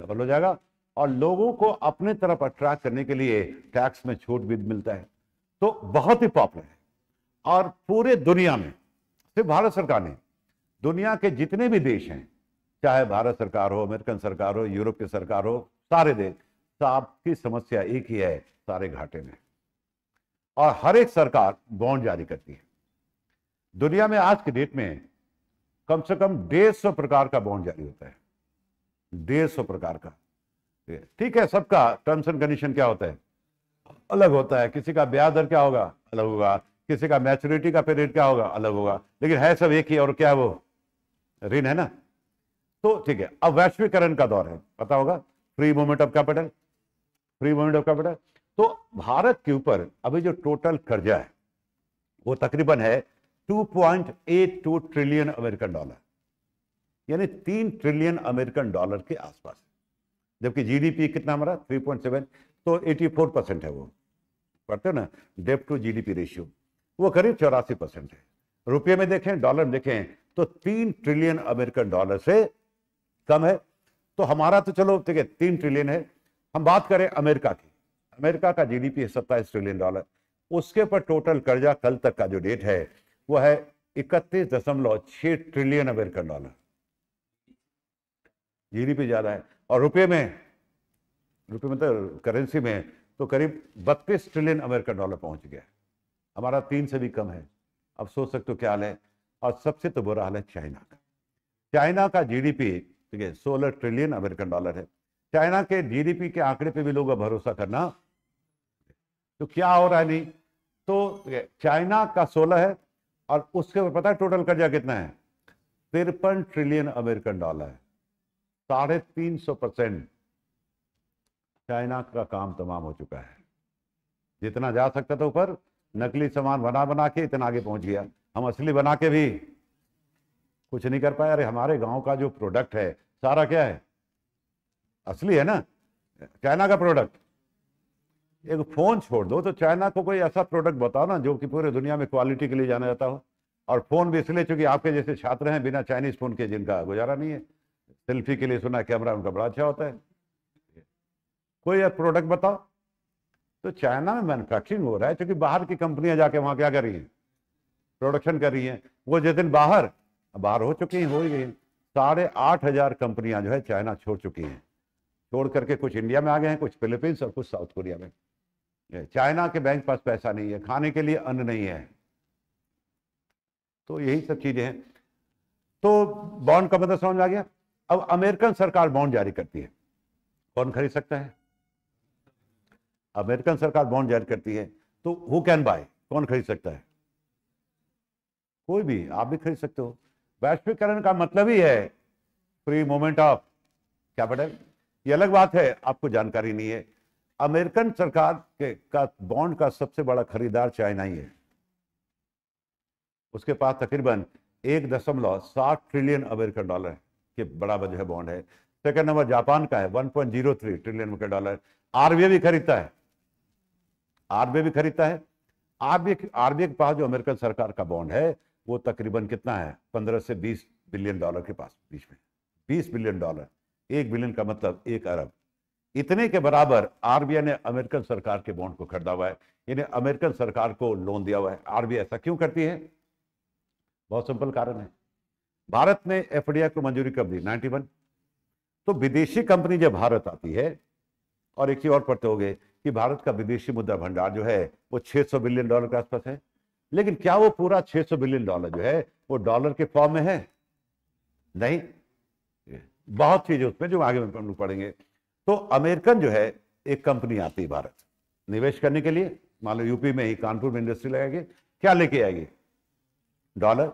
डबल हो जाएगा और लोगों को अपने तरफ अट्रैक्ट करने के लिए टैक्स में छूट भी मिलता है तो बहुत ही पॉपुलर है और पूरे दुनिया में सिर्फ भारत सरकार ने दुनिया के जितने भी देश हैं चाहे भारत सरकार हो अमेरिकन सरकार हो यूरोप की सरकार हो सारे देश की समस्या एक ही है सारे घाटे में और हर एक सरकार बॉन्ड जारी करती है दुनिया में आज के डेट में कम से कम डेढ़ सौ प्रकार का बॉन्ड जारी होता है डेढ़ सौ प्रकार का ठीक है सबका टर्म्स एंड कंडीशन क्या होता है अलग होता है किसी का ब्याज दर क्या होगा अलग होगा किसी का मैच्योरिटी का पीरियड क्या होगा अलग होगा लेकिन है सब एक ही और क्या वो ऋण है ना तो ठीक है अब वैश्वीकरण का दौर है पता होगा free movement of capital free movement of capital तो भारत के ऊपर अभी जो टोटल कर्जा है वो तकरीबन है 2.82 ट्रिलियन अमेरिकन डॉलर यानी तीन ट्रिलियन अमेरिकन डॉलर के आसपास जबकि जीडीपी कितना हमारा 3.7 तो 84 परसेंट है वो पढ़ते हो ना डेप्ट टू जीडीपी रेशियो वो करीब चौरासी परसेंट है रुपये में देखें डॉलर में देखें तो तीन ट्रिलियन अमेरिकन डॉलर से कम है तो हमारा तो चलो ठीक है तीन ट्रिलियन है हम बात करें अमेरिका की अमेरिका का जीडीपी है सत्ताईस ट्रिलियन डॉलर उसके ऊपर टोटल कर्जा कल तक का जो डेट है वो है इकतीस दशमलव छह ट्रिलियन अमेरिकन डॉलर जीडीपी ज्यादा है और रुपये में रुपये मतलब करेंसी में तो करीब बत्तीस ट्रिलियन अमेरिकन डॉलर पहुंच गया हमारा तीन से भी कम है अब सोच सकते हो क्या हाल है और सबसे तो बुरा हाल है चाइना का चाइना का जीडीपी ठीक है सोलह ट्रिलियन अमेरिकन डॉलर है चाइना के जीडीपी के आंकड़े पे भी लोगों का भरोसा करना तो क्या हो रहा है नहीं तो चाइना का सोलह है और उसके ऊपर पता है टोटल कर्जा कितना है तिरपन ट्रिलियन अमेरिकन डॉलर है साढ़े तीन सौ परसेंट चाइना का काम तमाम हो चुका है जितना जा सकता था ऊपर नकली सामान बना बना के इतना आगे पहुंच गया हम असली बना के भी कुछ नहीं कर पाए अरे हमारे गांव का जो प्रोडक्ट है सारा क्या है असली है ना चाइना का प्रोडक्ट एक फोन छोड़ दो तो चाइना को कोई ऐसा प्रोडक्ट बताओ ना जो कि पूरे दुनिया में क्वालिटी के लिए जाना जाता हो और फोन भी इसलिए चूंकि आपके जैसे छात्र हैं बिना चाइनीज फोन के जिनका गुजारा नहीं है सेल्फी के लिए सुना कैमरा उनका बड़ा अच्छा होता है कोई प्रोडक्ट बताओ तो चाइना में मैन्युफैक्चरिंग हो रहा है क्योंकि बाहर की कंपनियां जाके वहां क्या कर रही हैं प्रोडक्शन कर रही हैं वो जिस दिन बाहर बाहर हो चुकी हैं हो ही गई साढ़े आठ हजार कंपनियां जो है चाइना छोड़ चुकी हैं छोड़ करके कुछ इंडिया में आ गए हैं कुछ फिलीपींस और कुछ साउथ कोरिया में चाइना के बैंक पास पैसा नहीं है खाने के लिए अन्न नहीं है तो यही सब चीजें हैं तो बॉन्ड का मतलब समझ आ गया अब अमेरिकन सरकार बॉन्ड जारी करती है कौन खरीद सकता है अमेरिकन सरकार बॉन्ड जारी करती है तो हु कैन बाय कौन खरीद सकता है कोई भी आप भी खरीद सकते हो वैश्विकरण का मतलब ही है फ्री मूवमेंट ऑफ कैपिटल ये अलग बात है आपको जानकारी नहीं है अमेरिकन सरकार के का बॉन्ड का सबसे बड़ा खरीदार चाइना ही है उसके पास तकरीबन एक दशमलव सात ट्रिलियन अमेरिकन डॉलर के बड़ा वजह बॉन्ड है सेकेंड नंबर जापान का है one point zero three trillion American dollar RBI भी खरीदता है आरबीआई भी खरीदता है आरबीआई आरबीआई के पास जो अमेरिकन सरकार का बॉन्ड है वो तकरीबन कितना है पंद्रह से बीस बिलियन डॉलर के पास बीच में बीस बिलियन डॉलर एक बिलियन का मतलब एक अरब इतने के बराबर आरबीआई ने अमेरिकन सरकार के बॉन्ड को खरीदा हुआ है यानी अमेरिकन सरकार को लोन दिया हुआ है आरबीआई ऐसा क्यों करती है बहुत सिंपल कारण है भारत ने एफडीआई को मंजूरी कब दी 91 तो विदेशी कंपनी जब भारत आती है और एक चीज और पढ़ते हो गए कि भारत का विदेशी मुद्रा भंडार जो है वो 600 बिलियन डॉलर के आसपास है लेकिन क्या वो पूरा 600 बिलियन डॉलर जो है वो डॉलर के फॉर्म में है नहीं बहुत चीजें उसमें जो आगे हम लोग पढ़ेंगे तो अमेरिकन जो है एक कंपनी आती है भारत निवेश करने के लिए मान लो यूपी में ही कानपुर में इंडस्ट्री लगाएगी क्या लेके आएगी डॉलर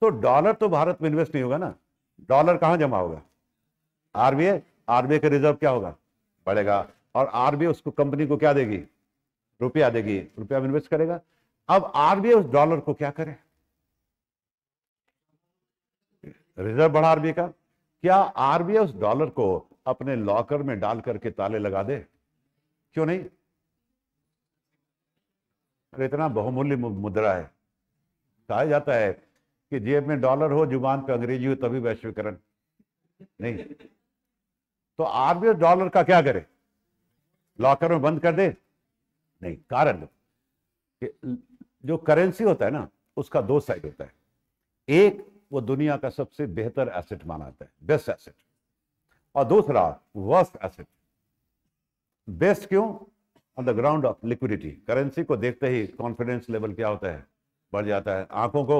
तो डॉलर तो भारत में इन्वेस्ट नहीं होगा ना डॉलर कहां जमा होगा आरबीआई आरबीआई का रिजर्व क्या होगा बढ़ेगा और आरबीआई उसको कंपनी को क्या देगी रुपया देगी रुपया में इन्वेस्ट करेगा अब आरबीआई उस डॉलर को क्या करे रिजर्व बढ़ा आरबीआई का क्या आरबीआई उस डॉलर को अपने लॉकर में डाल करके ताले लगा दे क्यों नहीं अरे इतना बहुमूल्य मुद्रा है कहा जाता है कि जेब में डॉलर हो जुबान पे अंग्रेजी हो तभी वैश्वीकरण नहीं तो आरबीआई डॉलर का क्या करे लॉकर में बंद कर दे नहीं कारण दो जो करेंसी होता है ना उसका दो साइड होता है एक वो दुनिया का सबसे बेहतर एसेट माना जाता है बेस्ट एसेट और दूसरा वर्स्ट एसेट बेस्ट क्यों on the ground of liquidity currency को देखते ही कॉन्फिडेंस लेवल क्या होता है बढ़ जाता है आंखों को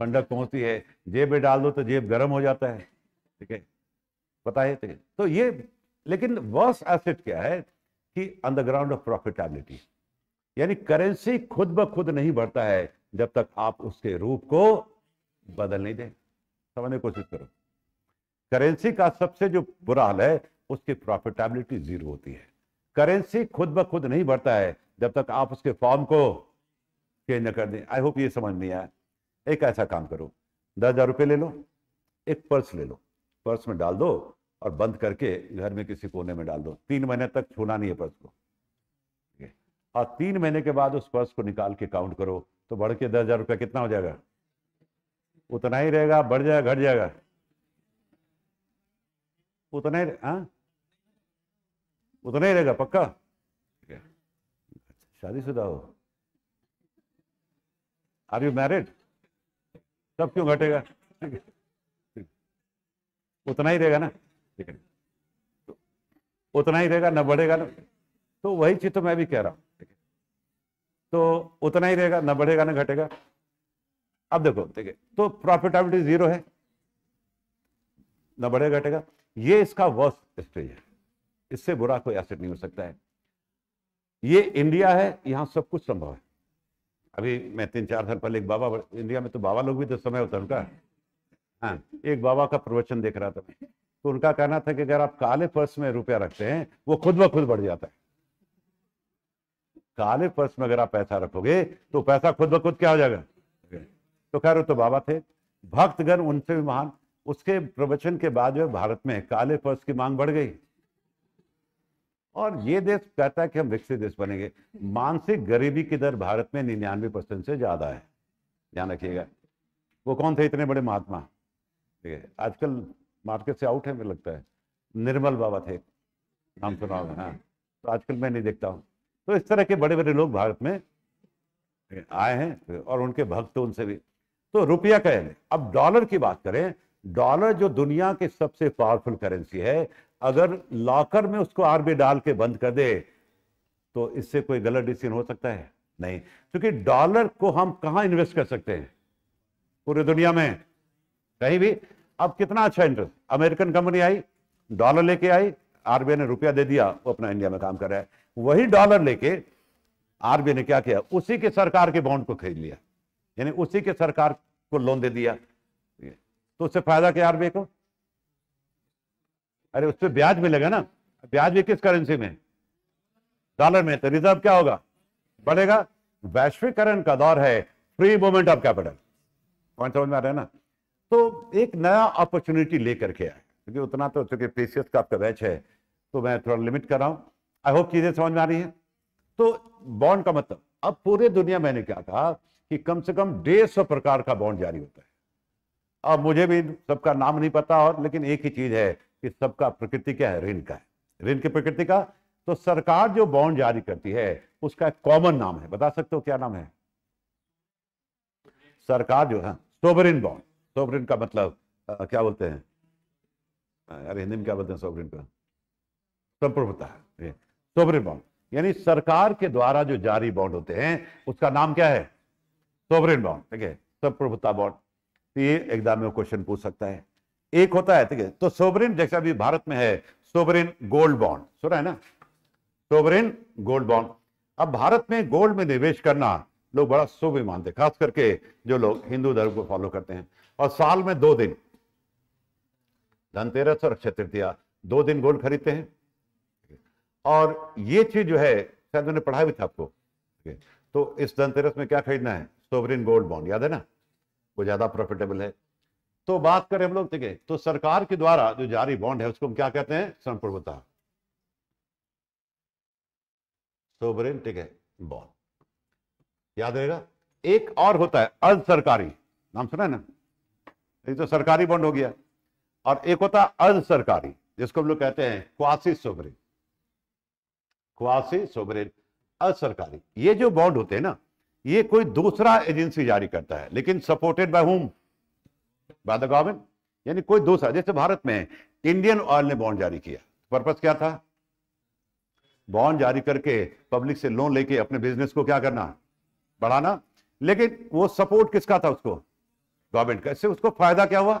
ठंडक पहुंचती है जेब में डाल दो तो जेब गर्म हो जाता है ठीक है पता है तो ये लेकिन वर्स एसेट क्या है कि on the ground of profitability यानी करेंसी खुद ब खुद नहीं बढ़ता है जब तक आप उसके रूप को बदल नहीं दें समझने की कोशिश करो करेंसी का सबसे जो बुरा हाल है उसकी प्रॉफिटेबिलिटी जीरो होती है करेंसी खुद ब खुद नहीं बढ़ता है जब तक आप उसके फॉर्म को चेंज न कर दें आई होप ये समझ नहीं आया एक ऐसा काम करो दस हजार रुपये ले लो एक पर्स ले लो पर्स में डाल दो और बंद करके घर में किसी कोने में डाल दो तीन महीने तक छूना नहीं है पर्स को और तीन महीने के बाद उस पर्स को निकाल के काउंट करो तो बढ़ के दस हजार रुपया कितना हो जाएगा उतना ही रहेगा बढ़ जाएगा घट जाएगा उतना ही हाँ? उतना ही रहेगा पक्का शादीशुदा हो आर यू मैरिड सब क्यों घटेगा उतना ही रहेगा ना लेकिन तो उतना ही रहेगा ना बढ़ेगा ना तो वही चीज तो मैं भी कह रहा हूँ तो उतना ही रहेगा ना बढ़ेगा ना घटेगा अब देखो ठीक है तो प्रॉफिटेबिलिटी जीरो है ना बढ़ेगा घटेगा ये इसका वर्स्ट स्टेज है इससे बुरा कोई एसेट नहीं हो सकता है ये इंडिया है यहां सब कुछ संभव है अभी मैं तीन चार साल पहले एक बाबा इंडिया में तो बाबा लोग भी तो समय होता है उनका हाँ एक बाबा का प्रवचन देख रहा था मैं तो उनका कहना था कि अगर आप काले पर्स में रुपया रखते हैं वो खुद ब खुद बढ़ जाता है काले पर्स में अगर आप पैसा रखोगे तो पैसा खुद ब खुद क्या हो जाएगा तो खैर रहे तो बाबा थे भक्तगण उनसे भी महान उसके प्रवचन के बाद जो भारत में काले पर्स की मांग बढ़ गई और ये देश कहता है कि हम विकसित देश बनेंगे मानसिक गरीबी की दर भारत में निन्यानवे परसेंट से ज्यादा है ध्यान रखिएगा वो कौन थे इतने बड़े महात्मा ठीक है आजकल मार्केट से आउट है मुझे लगता है निर्मल बाबा थे नाम सुना होगा हाँ तो आजकल मैं नहीं देखता हूँ तो इस तरह के बड़े बड़े लोग भारत में आए हैं और उनके भक्त उनसे भी तो रुपया का अब डॉलर की बात करें डॉलर जो दुनिया की सबसे पावरफुल करेंसी है अगर लॉकर में उसको आरबी डाल के बंद कर दे तो इससे कोई गलत डिसीजन हो सकता है नहीं क्योंकि तो डॉलर को हम कहाँ इन्वेस्ट कर सकते हैं पूरे दुनिया में कहीं भी अब कितना अच्छा इंटरेस्ट अमेरिकन कंपनी आई डॉलर लेके आई आरबीआई ने रुपया दे दिया वो अपना इंडिया में काम कर रहा है वही डॉलर लेके आरबीआई ने क्या किया उसी के सरकार के बॉन्ड को खरीद लिया यानी उसी के सरकार को लोन दे दिया तो उससे फायदा क्या आरबीआई को अरे उस पर ब्याज मिलेगा ना ब्याज भी किस करेंसी में डॉलर में तो रिजर्व क्या होगा बढ़ेगा वैश्वीकरण का दौर है free movement of capital point समझ में आ रहा है ना तो एक नया अपॉर्चुनिटी लेकर के आए क्योंकि उतना तो चूंकि पेशियस का आपका बैच है तो मैं थोड़ा लिमिट कर रहा हूं आई होप चीज़ें समझ में आ रही है तो बॉन्ड का मतलब अब पूरे दुनिया मैंने क्या कहा कि कम से कम डेढ़ सौ प्रकार का बॉन्ड जारी होता है अब मुझे भी सबका नाम नहीं पता और लेकिन एक ही चीज़ है कि सबका प्रकृति क्या है ऋण का है ऋण की प्रकृति का तो सरकार जो बॉन्ड जारी करती है उसका एक कॉमन नाम है बता सकते हो क्या नाम है सरकार जो है सोबरिन बॉन्ड सॉवरेन का मतलब आ, क्या बोलते हैं यार हिंदी में क्या बोलते हैं सॉवरेन का संप्रभुता सोवरेन बॉन्ड यानी सरकार के द्वारा जो जारी बॉन्ड होते हैं उसका नाम क्या है सोवरेन बॉन्ड ठीक है संप्रभुता बॉन्ड तो ये एग्जाम में क्वेश्चन पूछ सकता है एक होता है ठीक है तो सोवरेन जैसा अभी भारत में है सोवरेन गोल्ड बॉन्ड सुना है ना सोवरेन गोल्ड बॉन्ड अब भारत में गोल्ड में निवेश करना लोग बड़ा शुभ मानते हैं खास करके जो लोग हिंदू धर्म को फॉलो करते हैं और साल में दो दिन धनतेरस और अक्षय तृतीया दो दिन गोल्ड खरीदते हैं और ये चीज जो है शायद मैंने पढ़ा भी था आपको तो इस धनतेरस में क्या खरीदना है सोवरिन गोल्ड बॉन्ड याद है ना वो ज्यादा प्रॉफिटेबल है तो बात करें हम लोग ठीक है तो सरकार के द्वारा जो जारी बॉन्ड है उसको हम क्या कहते हैं संप्रभुता सोवरिन ठीक है बॉन्ड याद रहेगा एक और होता है अर्ध सरकारी नाम सुना है ना ये तो सरकारी बॉन्ड हो गया और एक होता अर्ध सरकारी जिसको हम लोग कहते हैं क्वासी सोबरेन क्वासी सोबरेन अर्ध सरकारी ये जो बॉन्ड होते हैं ना ये कोई दूसरा एजेंसी जारी करता है लेकिन supported by home by the government यानी कोई दूसरा जैसे भारत में इंडियन ऑयल ने बॉन्ड जारी किया पर्पज क्या था बॉन्ड जारी करके पब्लिक से लोन लेके अपने बिजनेस को क्या करना बढ़ाना लेकिन वो सपोर्ट किसका था उसको गवर्नमेंट का इससे उसको फायदा क्या हुआ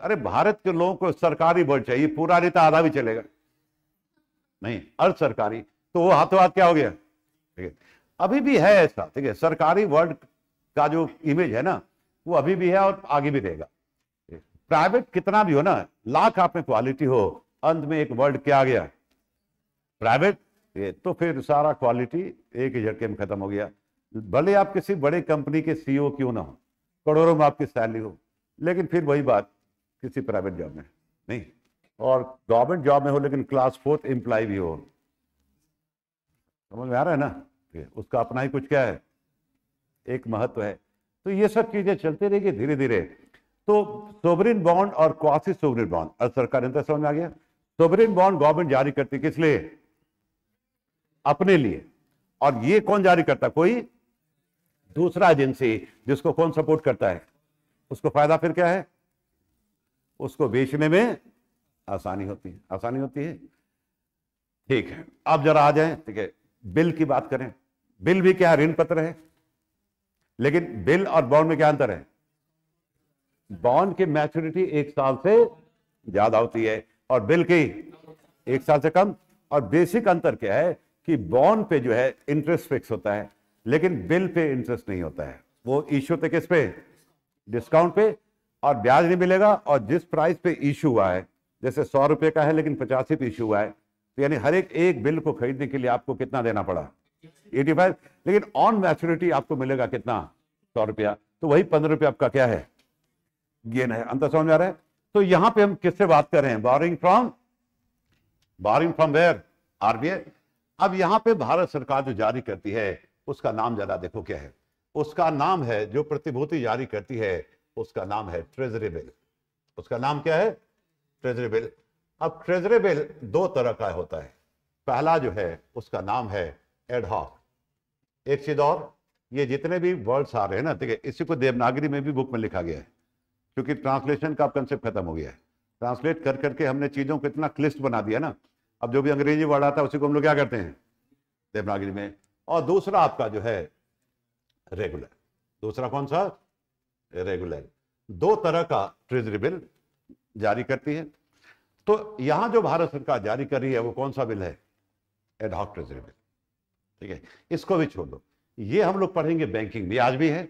अरे भारत के लोगों को सरकारी बॉन्ड चाहिए पूरा नेता आधा भी चलेगा नहीं अर्ध सरकारी तो वो हाथों हाथ क्या हो गया ठीक है अभी भी है ऐसा ठीक है सरकारी वर्ल्ड का जो इमेज है ना वो अभी भी है और आगे भी रहेगा प्राइवेट कितना भी हो ना लाख आप में क्वालिटी हो अंत में एक वर्ल्ड क्या आ गया प्राइवेट तो फिर सारा क्वालिटी एक ही झटके में खत्म हो गया भले आप किसी बड़े कंपनी के सीईओ e क्यों ना हो करोड़ों में आपकी सैलरी हो लेकिन फिर वही बात किसी प्राइवेट जॉब में नहीं और गवर्नमेंट जॉब में हो लेकिन क्लास फोर्थ एम्प्लॉय भी हो समझ में आ रहा है ना उसका अपना ही कुछ क्या है एक महत्व है तो ये सब चीजें चलती रहेगी धीरे धीरे तो सोवरिन बॉन्ड और क्वासी सोवरिन बॉन्ड अब सरकार तो समझ में आ गया सोवरिन बॉन्ड गवर्नमेंट जारी करती किस लिए अपने लिए और ये कौन जारी करता कोई दूसरा एजेंसी जिसको कौन सपोर्ट करता है उसको फायदा फिर क्या है उसको बेचने में आसानी होती है आसानी होती है ठीक है अब जरा आ जाए ठीक है बिल की बात करें बिल भी क्या ऋण पत्र है लेकिन बिल और बॉन्ड में क्या अंतर है बॉन्ड की मैच्योरिटी एक साल से ज्यादा होती है और बिल की एक साल से कम और बेसिक अंतर क्या है कि बॉन्ड पे जो है इंटरेस्ट फिक्स होता है लेकिन बिल पे इंटरेस्ट नहीं होता है वो इश्यू थे किस पे डिस्काउंट पे और ब्याज नहीं मिलेगा और जिस प्राइस पे इशू हुआ है जैसे सौ रुपए का है लेकिन पचासी पे इशू हुआ है तो यानी हर एक एक बिल को खरीदने के लिए आपको कितना देना पड़ा एटी फाइव लेकिन ऑन मैच्योरिटी आपको मिलेगा कितना सौ रुपया तो वही पंद्रह रुपया आपका क्या है गेन है अंतर समझ आ रहा है तो यहां पे हम किससे बात कर रहे हैं borrowing from borrowing from where RBI अब यहां पे भारत सरकार जो जारी करती है उसका नाम जरा देखो क्या है उसका नाम है जो प्रतिभूति जारी करती है उसका नाम है ट्रेजरी बिल उसका नाम क्या है ट्रेजरी बिल अब ट्रेजरी बिल दो तरह का होता है पहला जो है उसका नाम है एडहॉक एक चीज और ये जितने भी वर्ड्स आ रहे हैं ना ठीक है इसी को देवनागरी में भी बुक में लिखा गया है क्योंकि ट्रांसलेशन का कंसेप्ट खत्म हो गया है ट्रांसलेट कर करके हमने चीज़ों को इतना क्लिस्ट बना दिया ना अब जो भी अंग्रेजी वर्ड आता है उसी को हम लोग क्या करते हैं देवनागरी में और दूसरा आपका जो है रेगुलर दूसरा कौन सा रेगुलर दो तरह का ट्रेजरी बिल जारी करती है तो यहां जो भारत सरकार जारी कर रही है वो कौन सा बिल है एडहॉक ट्रेजरी बिल ठीक है इसको भी छोड़ दो ये हम लोग पढ़ेंगे बैंकिंग भी आज भी है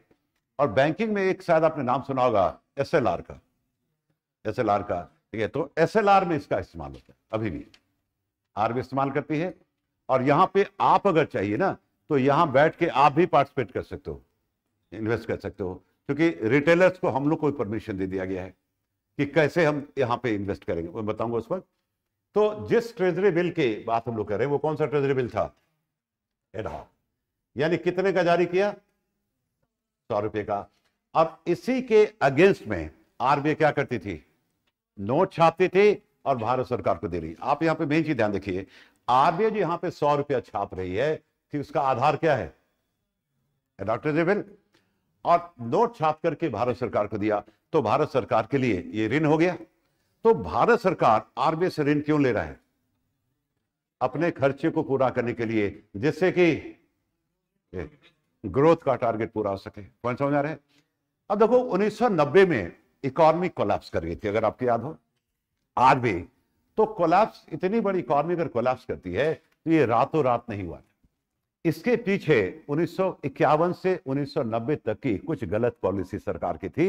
और बैंकिंग में एक शायद आपने नाम सुना होगा एस का एस का ठीक है तो एस में इसका इस्तेमाल होता है अभी भी आर भी इस्तेमाल करती है और यहां पे आप अगर चाहिए ना तो यहां बैठ के आप भी पार्टिसिपेट कर सकते हो इन्वेस्ट कर सकते हो क्योंकि रिटेलर्स को हम लोग को परमिशन दे दिया गया है कि कैसे हम यहां पे इन्वेस्ट करेंगे मैं बताऊंगा उस वक्त तो जिस ट्रेजरी बिल की बात हम लोग कर रहे हैं वो कौन सा ट्रेजरी बिल था एडहॉक यानी कितने का जारी किया सौ रुपये का अब इसी के अगेंस्ट में आरबीआई क्या करती थी नोट छापती थी और भारत सरकार को दे रही आप यहां पे मेन चीज ध्यान देखिए आरबीआई जो यहां पे सौ रुपया छाप रही है कि उसका आधार क्या है एडॉप्टेबल और नोट छाप करके भारत सरकार को दिया तो भारत सरकार के लिए ये ऋण हो गया तो भारत सरकार आरबीआई से ऋण क्यों ले रहा है अपने खर्चे को पूरा करने के लिए जिससे कि ग्रोथ का टारगेट पूरा हो सके कौन समझ आ रहे हैं अब देखो 1990 में इकोनॉमी कोलैप्स कर गई थी अगर आपको याद हो आज भी तो कोलैप्स इतनी बड़ी इकोनॉमी अगर कोलैप्स करती है तो ये रातों रात नहीं हुआ इसके पीछे उन्नीस से 1990 तक की कुछ गलत पॉलिसी सरकार की थी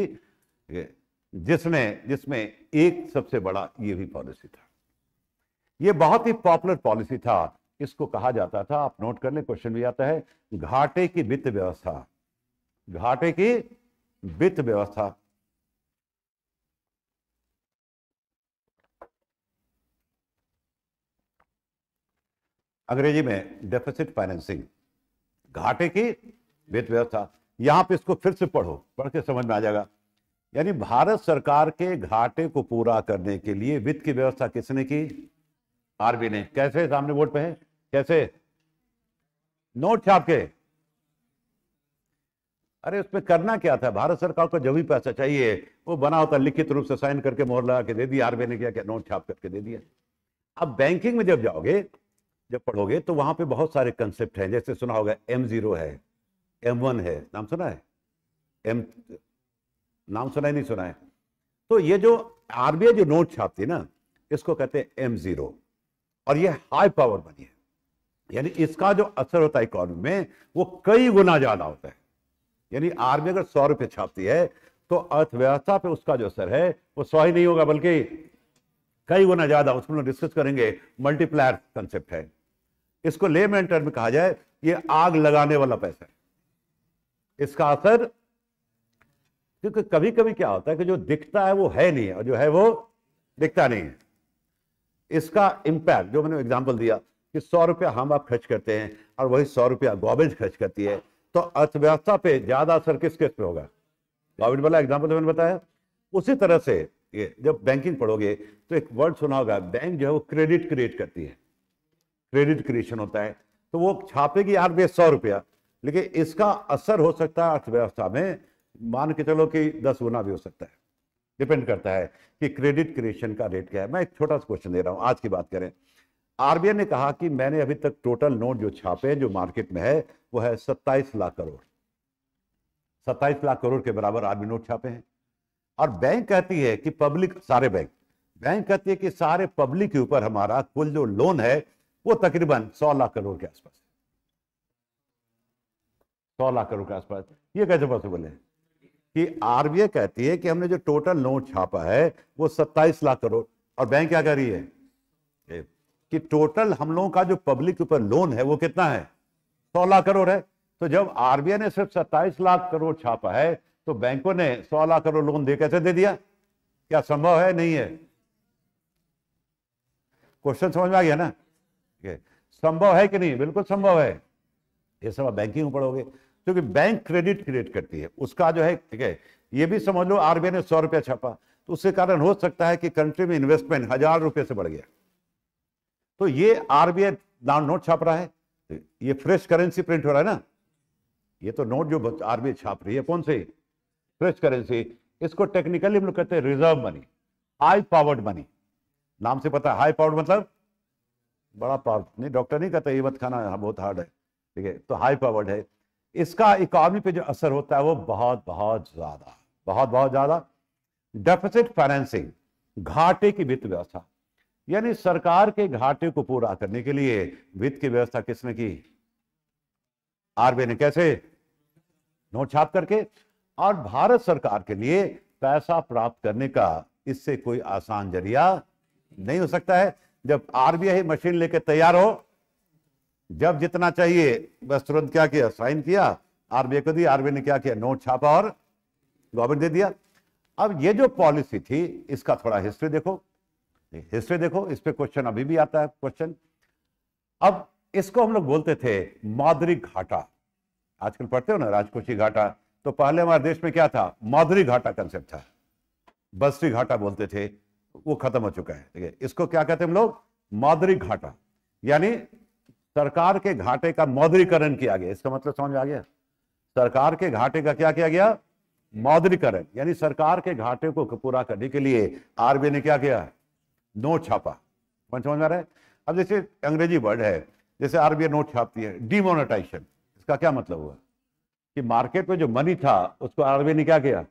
जिसमें जिसमें एक सबसे बड़ा ये भी पॉलिसी था ये बहुत ही पॉपुलर पॉलिसी था इसको कहा जाता था आप नोट कर ले क्वेश्चन भी आता है घाटे की वित्त व्यवस्था घाटे की वित्त व्यवस्था अंग्रेजी में डेफिसिट फाइनेंसिंग घाटे की वित्त व्यवस्था यहां पे इसको फिर से पढ़ो पढ़ के समझ में आ जाएगा यानी भारत सरकार के घाटे को पूरा करने के लिए वित्त की व्यवस्था किसने की आरबी ने कैसे सामने बोर्ड पे है कैसे नोट छाप के अरे उसमें करना क्या था भारत सरकार को जो भी पैसा चाहिए वो बना होता लिखित रूप से साइन करके मोहर लगा के दे दिया आरबीआई ने क्या क्या नोट छाप करके दे दिया अब बैंकिंग में जब जाओगे जब पढ़ोगे तो वहां पे बहुत सारे कंसेप्ट हैं जैसे सुना होगा एम जीरो है एम वन है नाम सुना है एम नाम सुना है नहीं सुना है तो ये जो आरबीआई जो नोट छापती है ना इसको कहते हैं एम जीरो और ये हाई पावर बनी है यानी इसका जो असर होता है इकोनॉमी में वो कई गुना ज्यादा होता है यानी आरबीआई अगर सौ रुपये छापती है तो अर्थव्यवस्था पे उसका जो असर है वो सौ ही नहीं होगा बल्कि कई गुना ज्यादा उसमें डिस्कस करेंगे मल्टीप्लायर कंसेप्ट है इसको लेमैन टर्म में कहा जाए ये आग लगाने वाला पैसा है इसका असर क्योंकि कभी कभी क्या होता है कि जो दिखता है वो है नहीं है और जो है वो दिखता नहीं है इसका इम्पैक्ट जो मैंने एग्जाम्पल दिया कि सौ रुपया हम आप खर्च करते हैं और वही सौ रुपया गवर्नमेंट खर्च करती है तो अर्थव्यवस्था पे ज्यादा असर किस किस पे होगा गवर्नमेंट वाला एग्जाम्पल तो मैंने बताया उसी तरह से ये जब बैंकिंग पढ़ोगे तो एक वर्ड सुना होगा बैंक जो है वो क्रेडिट क्रिएट करती है क्रेडिट क्रिएशन होता है तो वो छापेगी आरबीआई सौ रुपया लेकिन इसका असर हो सकता है अर्थव्यवस्था में मान के चलो कि दस गुना भी हो सकता है डिपेंड करता है कि क्रेडिट क्रिएशन का रेट क्या है मैं एक छोटा सा क्वेश्चन दे रहा हूं आज की बात करें आरबीआई ने कहा कि मैंने अभी तक टोटल नोट जो छापे जो मार्केट में है वो है सत्ताईस लाख करोड़ सत्ताईस लाख करोड़ के बराबर आरबी नोट छापे हैं और बैंक कहती है कि पब्लिक सारे बैंक बैंक कहती है कि सारे पब्लिक के ऊपर हमारा कुल जो लोन है वो तकरीबन सौ लाख करोड़ के आसपास सौ लाख करोड़ के आसपास ये कैसे पॉसिबल है कि आरबीआई कहती है कि हमने जो टोटल नोट छापा है वो सत्ताईस लाख करोड़ और बैंक क्या कह रही है कि टोटल हम लोगों का जो पब्लिक के ऊपर लोन है वो कितना है सौ लाख करोड़ है तो जब आरबीआई ने सिर्फ सत्ताईस लाख करोड़ छापा है तो बैंकों ने सौ लाख करोड़ लोन दे कैसे दे दिया क्या संभव है नहीं है क्वेश्चन समझ में आ गया ना ठीक है संभव है कि नहीं बिल्कुल संभव है ये सब आप बैंकिंग में पढ़ोगे क्योंकि बैंक क्रेडिट क्रिएट करती है उसका जो है ठीक है ये भी समझ लो आरबीआई ने सौ रुपया छापा तो उसके कारण हो सकता है कि कंट्री में इन्वेस्टमेंट हजार रुपये से बढ़ गया तो ये आरबीआई नाम नोट छाप रहा है ये फ्रेश करेंसी प्रिंट हो रहा है ना ये तो नोट जो आरबीआई छाप रही है कौन सी फ्रेश करेंसी इसको टेक्निकली हम लोग कहते हैं reserve money high powered money नाम से पता है हाई पावर्ड मतलब बड़ा पावर नहीं डॉक्टर नहीं कहता ये मत खाना बहुत हार्ड है ठीक है तो हाई पावर्ड है इसका इकॉनमी पे जो असर होता है वो बहुत बहुत ज़्यादा बहुत बहुत ज़्यादा डेफिसिट फाइनेंसिंग घाटे की वित्त व्यवस्था यानी सरकार के घाटे को पूरा करने के लिए वित्त की व्यवस्था किसने की आरबीआई ने कैसे नोट छाप करके और भारत सरकार के लिए पैसा प्राप्त करने का इससे कोई आसान जरिया नहीं हो सकता है जब आरबीआई मशीन लेके तैयार हो जब जितना चाहिए बस तुरंत क्या किया साइन किया आरबीआई को दिया आरबीआई ने क्या किया नोट छापा और गवर्नमेंट दे दिया अब ये जो पॉलिसी थी इसका थोड़ा हिस्ट्री देखो हिस्ट्री देखो इस पर क्वेश्चन अभी भी आता है क्वेश्चन अब इसको हम लोग बोलते थे मौद्रिक घाटा आजकल पढ़ते हो ना राजकोषी घाटा तो पहले हमारे देश में क्या था मौद्रिक घाटा कंसेप्ट था बस्ती घाटा बोलते थे वो खत्म हो चुका है ठीक है इसको क्या कहते हैं हम लोग मौद्रिक घाटा यानी सरकार के घाटे का मौद्रीकरण किया गया इसका मतलब समझ आ गया सरकार के घाटे का क्या किया गया मौद्रीकरण यानी सरकार के घाटे को पूरा करने के लिए आरबीआई ने क्या किया नोट छापा समझ समझ में आ रहा है अब जैसे अंग्रेजी वर्ड है जैसे आरबीआई नोट छापती है डिमोनेटाइजेशन इसका क्या मतलब हुआ कि मार्केट में जो मनी था उसको आरबीआई ने क्या किया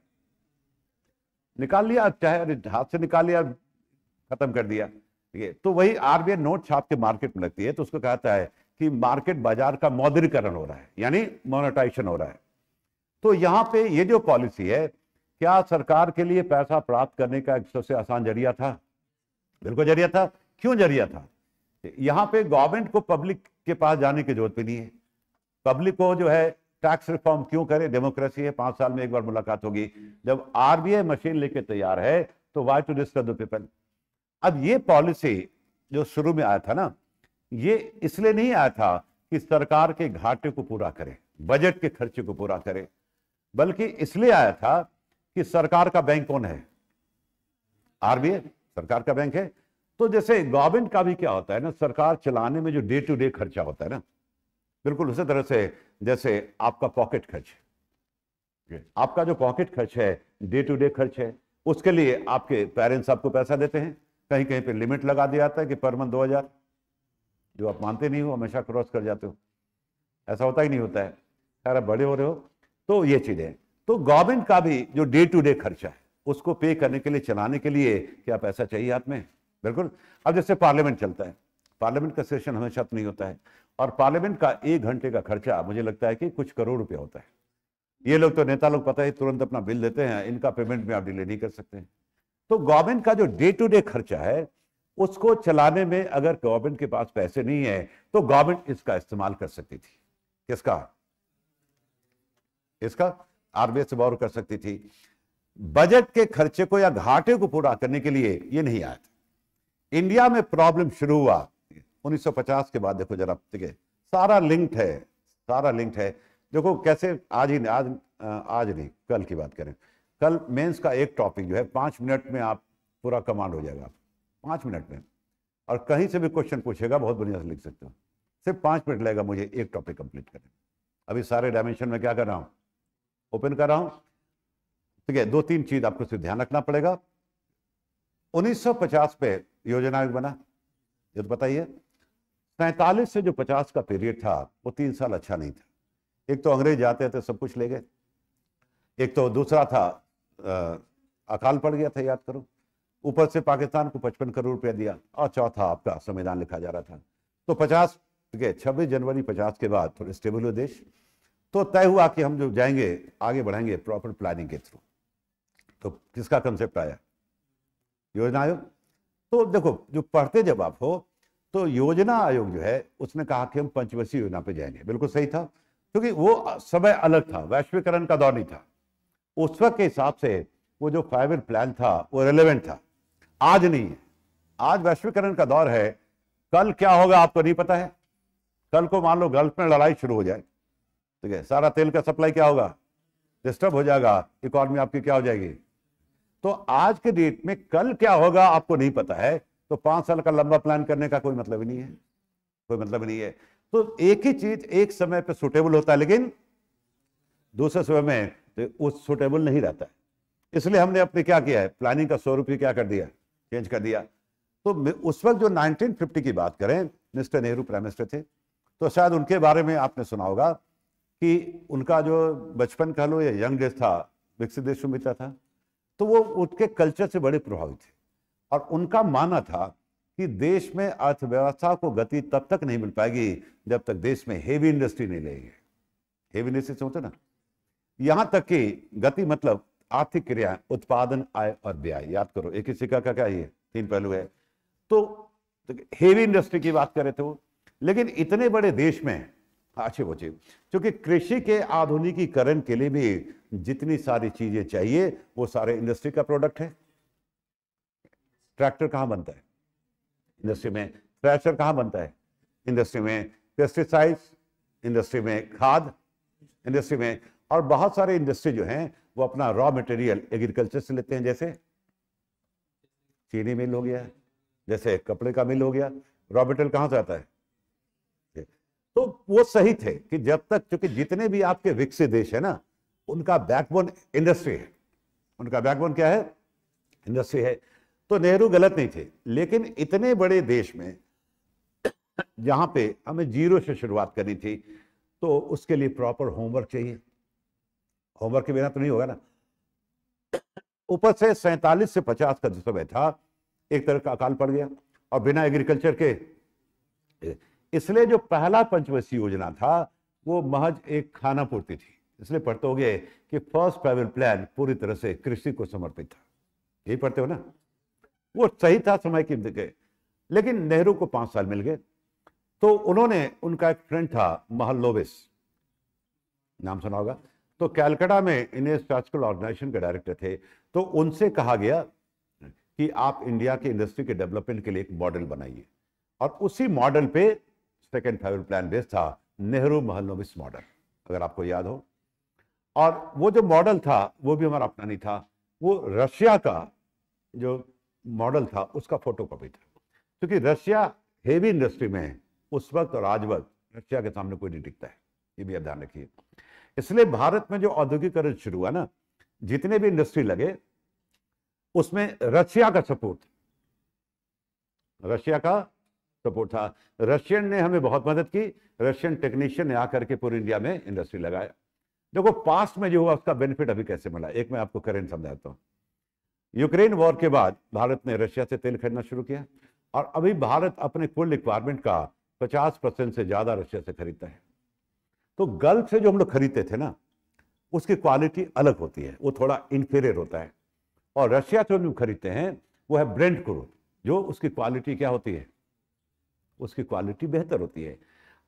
निकाल लिया चाहे अरे हाथ से निकाल लिया खत्म कर दिया ठीक है तो वही आरबीआई नोट छाप के मार्केट में लगती है तो उसको कहता है कि मार्केट बाजार का मौद्रीकरण हो रहा है यानी मोनेटाइजेशन हो रहा है तो यहाँ पे ये जो पॉलिसी है क्या सरकार के लिए पैसा प्राप्त करने का एक सबसे आसान जरिया था बिल्कुल जरिया था क्यों जरिया था यहाँ पे गवर्नमेंट को पब्लिक के पास जाने की जरूरत भी नहीं है पब्लिक को जो है टैक्स रिफॉर्म क्यों करें डेमोक्रेसी है पांच साल में एक बार मुलाकात होगी जब आरबीआई मशीन लेके तैयार है तो why to disturb the people अब ये पॉलिसी जो शुरू में आया था ना ये इसलिए नहीं आया था कि सरकार के घाटे को पूरा करे बजट के खर्चे को पूरा करे बल्कि इसलिए आया था कि सरकार का बैंक कौन है आरबीआई सरकार का बैंक है तो जैसे गवर्नमेंट का भी क्या होता है ना सरकार चलाने में जो डे टू डे खर्चा होता है ना बिल्कुल उसी तरह से जैसे आपका पॉकेट खर्च आपका जो पॉकेट खर्च है डे टू डे खर्च है उसके लिए आपके पेरेंट्स आपको पैसा देते हैं कहीं कहीं पे लिमिट लगा दिया जाता है कि पर मंथ दो हजार जो आप मानते नहीं हो हमेशा क्रॉस कर जाते हो ऐसा होता ही नहीं होता है खैर बड़े हो रहे हो तो ये चीज़ें तो गवर्नमेंट का भी जो डे टू डे खर्चा है उसको पे करने के लिए चलाने के लिए क्या पैसा चाहिए आप में बिल्कुल अब जैसे पार्लियामेंट चलता है पार्लियामेंट का सेशन हमेशा तो नहीं होता है और पार्लियामेंट का एक घंटे का खर्चा मुझे लगता है कि कुछ करोड़ रुपया होता है ये लोग तो नेता लोग पता ही तुरंत अपना बिल देते हैं इनका पेमेंट में आप डिले नहीं कर सकते तो गवर्नमेंट का जो डे टू डे खर्चा है उसको चलाने में अगर गवर्नमेंट के पास पैसे नहीं है तो गवर्नमेंट इसका इस्तेमाल कर सकती थी किसका इसका आरबीआई से बौर कर सकती थी बजट के खर्चे को या घाटे को पूरा करने के लिए यह नहीं आया था इंडिया में प्रॉब्लम शुरू हुआ 1950 के बाद देखो जरा ठीक है सारा लिंक्ड है सारा लिंक्ड है देखो कैसे आज ही आज आज नहीं कल की बात करें कल मेंस का एक टॉपिक जो है पाँच मिनट में आप पूरा कमांड हो जाएगा पाँच मिनट में और कहीं से भी क्वेश्चन पूछेगा बहुत बढ़िया से लिख सकते हो सिर्फ पाँच मिनट लगेगा मुझे एक टॉपिक कंप्लीट करने अभी सारे डायमेंशन में क्या कर रहा हूँ ओपन कर रहा हूँ ठीक है दो तीन चीज आपको सिर्फ ध्यान रखना पड़ेगा 1950 पे योजना बना ये तो बताइए पैंतालीस से जो पचास का पीरियड था वो तीन साल अच्छा नहीं था एक तो अंग्रेज आते थे सब कुछ ले गए एक तो दूसरा था आ, अकाल पड़ गया था याद करो ऊपर से पाकिस्तान को पचपन करोड़ रुपया दिया और चौथा आपका संविधान लिखा जा रहा था तो पचास के छब्बीस जनवरी पचास के बाद थोड़े स्टेबल हुए देश तो तय हुआ कि हम जो जाएंगे आगे बढ़ेंगे प्रॉपर प्लानिंग के थ्रू तो किसका कंसेप्ट आया योजना आयोग तो देखो जो पढ़ते जब आप हो तो योजना आयोग जो है उसने कहा कि हम पंचवर्षीय योजना पर जाएंगे बिल्कुल सही था क्योंकि वो समय अलग था वैश्वीकरण का दौर नहीं था उस वक्त के हिसाब से वो जो फाइव ईयर प्लान था वो रेलिवेंट था आज नहीं है आज वैश्वीकरण का दौर है कल क्या होगा आपको नहीं पता है कल को मान लो गल्फ में लड़ाई शुरू हो जाए ठीक है सारा तेल का सप्लाई क्या होगा डिस्टर्ब हो जाएगा इकोनॉमी आपकी क्या हो जाएगी तो आज के डेट में कल क्या होगा आपको नहीं पता है तो पांच साल का लंबा प्लान करने का कोई मतलब ही नहीं है कोई मतलब नहीं है तो एक ही चीज एक समय पे सुटेबल होता है लेकिन दूसरे समय में तो वो सुटेबल नहीं रहता है इसलिए हमने अपने क्या किया है प्लानिंग का स्वरूप ही क्या कर दिया चेंज कर दिया तो उस वक्त जो 1950 की बात करें मिस्टर नेहरू प्राइम मिनिस्टर थे तो शायद उनके बारे में आपने सुना होगा कि उनका जो बचपन कह लो या यंग डेज था विकसित देशों में था तो वो उनके कल्चर से बड़े प्रभावित थे और उनका मानना था कि देश में अर्थव्यवस्था को गति तब तक नहीं मिल पाएगी जब तक देश में हेवी इंडस्ट्री नहीं लेंगे हेवी इंडस्ट्री समझते ना यहां तक कि गति मतलब आर्थिक क्रिया उत्पादन आय और व्यय याद करो एक ही सिक्का का क्या ये तीन पहलू है तो, तो हेवी इंडस्ट्री की बात करे तो थे वो लेकिन इतने बड़े देश में अच्छे बोचे क्योंकि कृषि के आधुनिकीकरण के लिए भी जितनी सारी चीजें चाहिए वो सारे इंडस्ट्री का प्रोडक्ट है ट्रैक्टर कहाँ बनता है इंडस्ट्री में ट्रैक्टर कहाँ बनता है इंडस्ट्री में पेस्टिसाइड्स इंडस्ट्री में खाद इंडस्ट्री में और बहुत सारे इंडस्ट्री जो हैं वो अपना रॉ मटेरियल एग्रीकल्चर से लेते हैं जैसे चीनी मिल हो गया जैसे कपड़े का मिल हो गया रॉ मटेरियल कहाँ से आता है तो वो सही थे कि जब तक क्योंकि जितने भी आपके विकसित देश है ना उनका बैकबोन इंडस्ट्री है उनका बैकबोन क्या है इंडस्ट्री है तो नेहरू गलत नहीं थे लेकिन इतने बड़े देश में जहां पे हमें जीरो से शुरुआत करनी थी तो उसके लिए प्रॉपर होमवर्क चाहिए होमवर्क के बिना तो नहीं होगा ना ऊपर से सैतालीस से पचास का जो समय था एक तरह का अकाल पड़ गया और बिना एग्रीकल्चर के इसलिए जो पहला पंचवर्षीय योजना था वो महज एक खाना पूर्ति थी इसलिए पढ़ते हो गए कि फर्स्ट प्राइवेट प्लान पूरी तरह से कृषि को समर्पित था यही पढ़ते हो ना वो सही था समय की गए लेकिन नेहरू को पांच साल मिल गए तो उन्होंने उनका एक फ्रेंड था महलोविस नाम सुना होगा तो कैलकटा में इंडियन ऑर्गेनाइजेशन के डायरेक्टर थे तो उनसे कहा गया कि आप इंडिया के इंडस्ट्री के डेवलपमेंट के लिए एक मॉडल बनाइए और उसी मॉडल पे सेकेंड फाइवर प्लान बेस था नेहरू महलोविस मॉडल अगर आपको याद हो और वो जो मॉडल था वो भी हमारा अपना नहीं था वो रशिया का जो मॉडल था उसका फोटो कॉपी था क्योंकि रशिया हेवी इंडस्ट्री में है उस वक्त और आज वक्त रशिया के सामने कोई नहीं टिकता है ये भी आप ध्यान रखिए इसलिए भारत में जो औद्योगिकरण शुरू हुआ ना जितने भी इंडस्ट्री लगे उसमें रशिया का सपोर्ट रशिया का सपोर्ट था रशियन ने हमें बहुत मदद की रशियन टेक्नीशियन ने आकर के पूरे इंडिया में इंडस्ट्री लगाया देखो पास्ट में जो हुआ उसका बेनिफिट अभी कैसे मिला एक मैं आपको करेंट समझाता हूँ यूक्रेन वॉर के बाद भारत ने रशिया से तेल खरीदना शुरू किया और अभी भारत अपने कुल रिक्वायरमेंट का 50 परसेंट से ज़्यादा रशिया से खरीदता है तो गल्फ से जो हम लोग खरीदते थे ना उसकी क्वालिटी अलग होती है वो थोड़ा इन्फीरियर होता है और रशिया से जो खरीदते हैं वो है ब्रेंड क्रो जो उसकी क्वालिटी क्या होती है उसकी क्वालिटी बेहतर होती है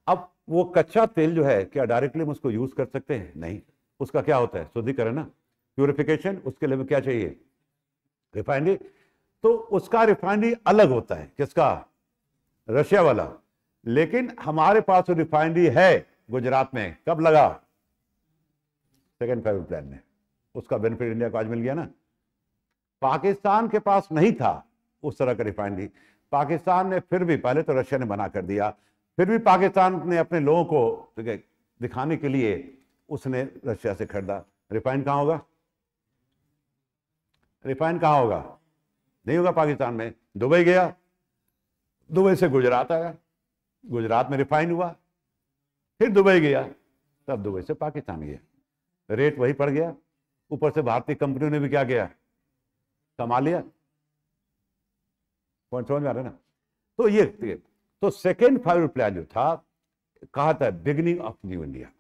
अब वो कच्चा तेल जो है क्या डायरेक्टली हम उसको यूज़ कर सकते हैं नहीं उसका क्या होता है शुद्धिकरण ना प्योरिफिकेशन उसके लिए हमें क्या चाहिए रिफाइनरी तो उसका रिफाइनरी अलग होता है किसका रशिया वाला लेकिन हमारे पास रिफाइनरी है गुजरात में कब लगा सेकेंड फाइव प्लान में उसका बेनिफिट इंडिया को आज मिल गया ना पाकिस्तान के पास नहीं था उस तरह का रिफाइनरी पाकिस्तान ने फिर भी पहले तो रशिया ने बना कर दिया फिर भी पाकिस्तान ने अपने लोगों को दिखाने के लिए उसने रशिया से खरीदा रिफाइन कहाँ होगा रिफाइन कहाँ होगा नहीं होगा पाकिस्तान में दुबई गया दुबई से गुजरात आया गुजरात में रिफाइन हुआ फिर दुबई गया तब दुबई से पाकिस्तान गया रेट वही पड़ गया ऊपर से भारतीय कंपनियों ने भी क्या किया कमा लिया पॉइंट समझ में आ रहा ना तो ये तो सेकेंड फाइव प्लान जो था कहा था बिगनिंग ऑफ न्यू इंडिया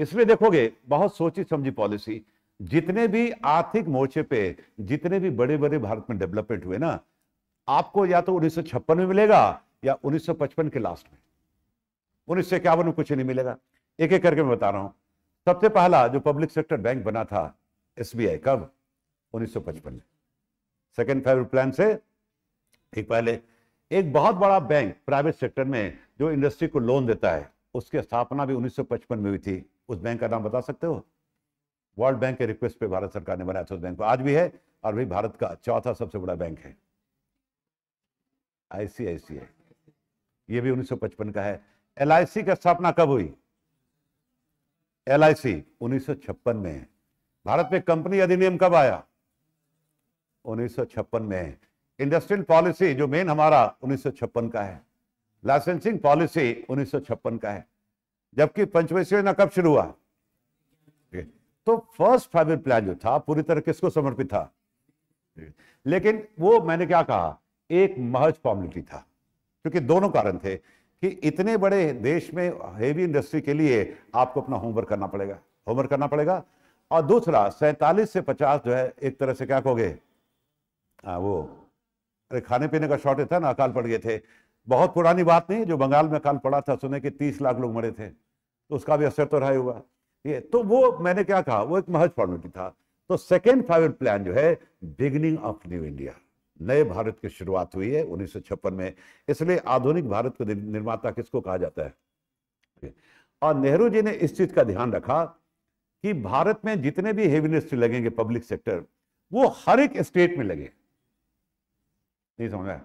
इसमें देखोगे बहुत सोची समझी पॉलिसी जितने भी आर्थिक मोर्चे पे जितने भी बड़े बड़े भारत में डेवलपमेंट हुए ना आपको या तो उन्नीस में मिलेगा या 1955 के लास्ट में उन्नीस सौ इक्यावन में कुछ नहीं मिलेगा एक एक करके मैं बता रहा हूं सबसे पहला जो पब्लिक सेक्टर बैंक बना था एसबीआई कब 1955 में सेकेंड फेवर प्लान से एक पहले एक बहुत बड़ा बैंक प्राइवेट सेक्टर में जो इंडस्ट्री को लोन देता है उसकी स्थापना भी 1955 में हुई थी उस बैंक का नाम बता सकते हो वर्ल्ड बैंक के रिक्वेस्ट पे भारत सरकार ने बनाया था उस बैंक को आज भी है और भी भारत का चौथा सबसे बड़ा बैंक है आईसीआईसीआई ये भी 1955 का है एल का स्थापना कब हुई एलआईसी 1956 में भारत में कंपनी अधिनियम कब आया 1956 में इंडस्ट्रियल पॉलिसी जो मेन हमारा 1956 का है लाइसेंसिंग पॉलिसी 1956 का है जबकि पंचवेश योजना कब शुरू हुआ तो फर्स्ट फाइव ईयर प्लान जो था पूरी तरह किसको समर्पित था लेकिन वो मैंने क्या कहा एक महज फॉर्मेलिटी था क्योंकि दोनों कारण थे कि इतने बड़े देश में हेवी इंडस्ट्री के लिए आपको अपना होमवर्क करना पड़ेगा होमवर्क करना पड़ेगा और दूसरा सैतालीस से पचास जो है एक तरह से क्या कहोगे वो अरे खाने पीने का शॉर्टेज था ना अकाल पड़ गए थे बहुत पुरानी बात नहीं जो बंगाल में अकाल पड़ा था सुने कि तीस लाख लोग मरे थे तो उसका भी असर तो रहा हुआ ये तो वो मैंने क्या कहा वो एक महज फॉर्मेलिटी था तो सेकेंड फाइव प्लान जो है बिगनिंग ऑफ न्यू इंडिया नए भारत की शुरुआत हुई है उन्नीस में इसलिए आधुनिक भारत के निर्माता किसको कहा जाता है और नेहरू जी ने इस चीज का ध्यान रखा कि भारत में जितने भी हेवी इंडस्ट्री लगेंगे पब्लिक सेक्टर वो हर एक स्टेट में लगे नहीं समझ में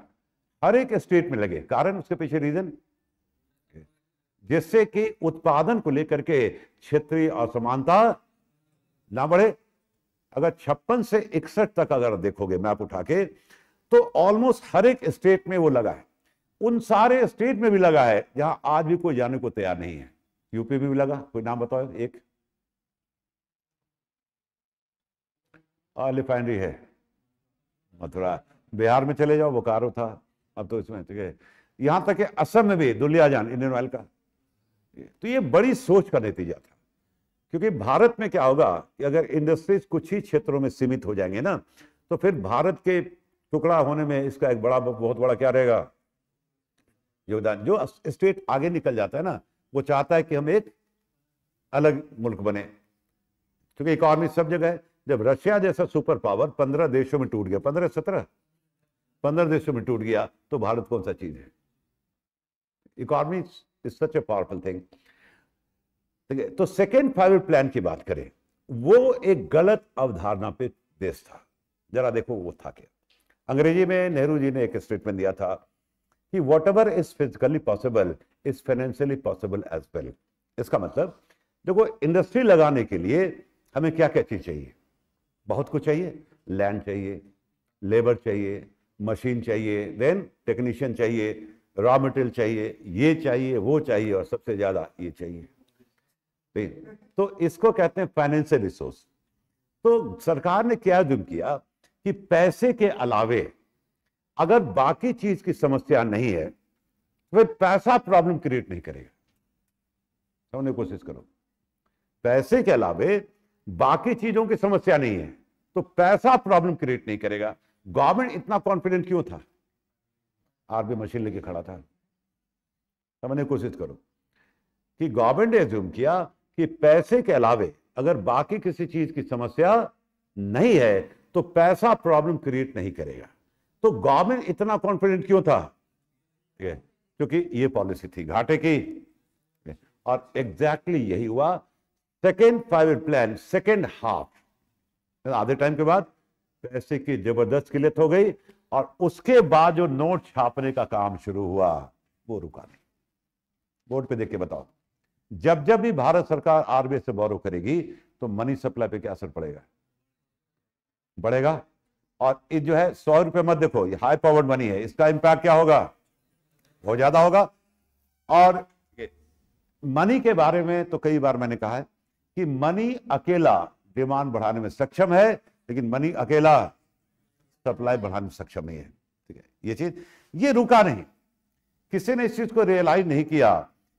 हर एक स्टेट में लगे कारण उसके पीछे रीजन जिससे कि उत्पादन को लेकर के क्षेत्रीय असमानता ना बढ़े अगर छप्पन से इकसठ तक अगर देखोगे मैप उठा के तो ऑलमोस्ट हर एक स्टेट में वो लगा है उन सारे स्टेट में भी लगा है जहां आज भी कोई जाने को तैयार नहीं है यूपी में भी लगा कोई नाम बताओ एक रिफाइनरी है मथुरा बिहार में चले जाओ बोकारो था अब तो इसमें यहां तक असम में भी दुलियाजान इंडियन ऑयल का तो ये बड़ी सोच का नतीजा था क्योंकि भारत में क्या होगा कि अगर इंडस्ट्रीज कुछ ही क्षेत्रों में सीमित हो जाएंगे ना तो फिर भारत के टुकड़ा होने में इसका एक बड़ा बहुत बड़ा क्या रहेगा योगदान जो स्टेट आगे निकल जाता है ना वो चाहता है कि हम एक अलग मुल्क बने क्योंकि इकोनॉमी सब जगह है जब रशिया जैसा सुपर पावर पंद्रह देशों में टूट गया पंद्रह सत्रह पंद्रह देशों में टूट गया तो भारत कौन सा चीज है economy is such a powerful thing तो सेकेंड फाइव प्लान की बात करें वो एक गलत अवधारणा पे देश था जरा देखो वो था क्या अंग्रेजी में नेहरू जी ने एक स्टेटमेंट दिया था कि whatever is physically possible is financially possible as well इसका मतलब देखो इंडस्ट्री लगाने के लिए हमें क्या क्या चीज चाहिए बहुत कुछ चाहिए लैंड चाहिए लेबर चाहिए मशीन चाहिए देन टेक्नीशियन चाहिए रॉ मटेरियल चाहिए ये चाहिए वो चाहिए और सबसे ज्यादा ये चाहिए तो इसको कहते हैं फाइनेंशियल रिसोर्स तो सरकार ने क्या जुम किया कि पैसे के अलावे अगर बाकी चीज की समस्या नहीं है तो पैसा प्रॉब्लम क्रिएट नहीं करेगा समझने कोशिश करो पैसे के अलावे बाकी चीजों की समस्या नहीं है तो पैसा प्रॉब्लम क्रिएट नहीं करेगा गवर्नमेंट इतना कॉन्फिडेंट क्यों था आरबी मशीन लेके खड़ा था समझने की कोशिश करो कि गवर्नमेंट ने ज्यूम किया कि पैसे के अलावे अगर बाकी किसी चीज की समस्या नहीं है तो पैसा प्रॉब्लम क्रिएट नहीं करेगा तो गवर्नमेंट इतना कॉन्फिडेंट क्यों था क्योंकि ये पॉलिसी थी घाटे की और एग्जैक्टली exactly यही हुआ second private plan second half आधे टाइम के बाद पैसे की जबरदस्त किल्लत हो गई और उसके बाद जो नोट छापने का काम शुरू हुआ वो रुका नहीं बोर्ड पे देख के बताओ जब जब भी भारत सरकार आरबीआई से बोरो करेगी तो मनी सप्लाई पे क्या असर पड़ेगा बढ़ेगा और ये जो है सौ रुपए मत देखो ये हाई पावर्ड मनी है इसका इंपैक्ट क्या होगा बहुत ज्यादा होगा और मनी के बारे में तो कई बार मैंने कहा है कि मनी अकेला डिमांड बढ़ाने में सक्षम है लेकिन मनी अकेला सप्लाई बढ़ाने में सक्षम नहीं है ठीक है ये चीज ये रुका नहीं किसी ने इस चीज को रियलाइज नहीं किया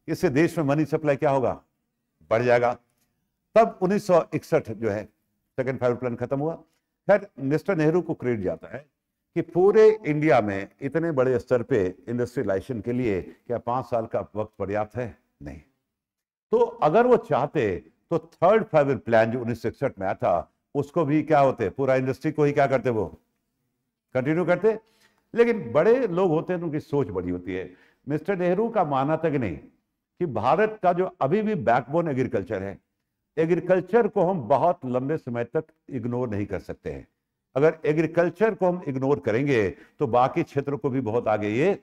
इससे देश में मनी सप्लाई क्या होगा बढ़ जाएगा तब 1961 जो है सेकेंड फाइव प्लान खत्म हुआ खैर मिस्टर नेहरू को क्रेडिट जाता है कि पूरे इंडिया में इतने बड़े स्तर पे इंडस्ट्रियलाइजेशन के लिए क्या पांच साल का वक्त पर्याप्त है नहीं तो अगर वो चाहते तो थर्ड फाइव प्लान जो उन्नीस में आया था उसको भी क्या होते पूरा इंडस्ट्री को ही क्या करते वो कंटिन्यू करते लेकिन बड़े लोग होते हैं तो उनकी सोच बड़ी होती है मिस्टर नेहरू का माना तक नहीं कि भारत का जो अभी भी बैकबोन एग्रीकल्चर है एग्रीकल्चर को हम बहुत लंबे समय तक इग्नोर नहीं कर सकते हैं अगर एग्रीकल्चर को हम इग्नोर करेंगे तो बाकी क्षेत्रों को भी बहुत आगे ये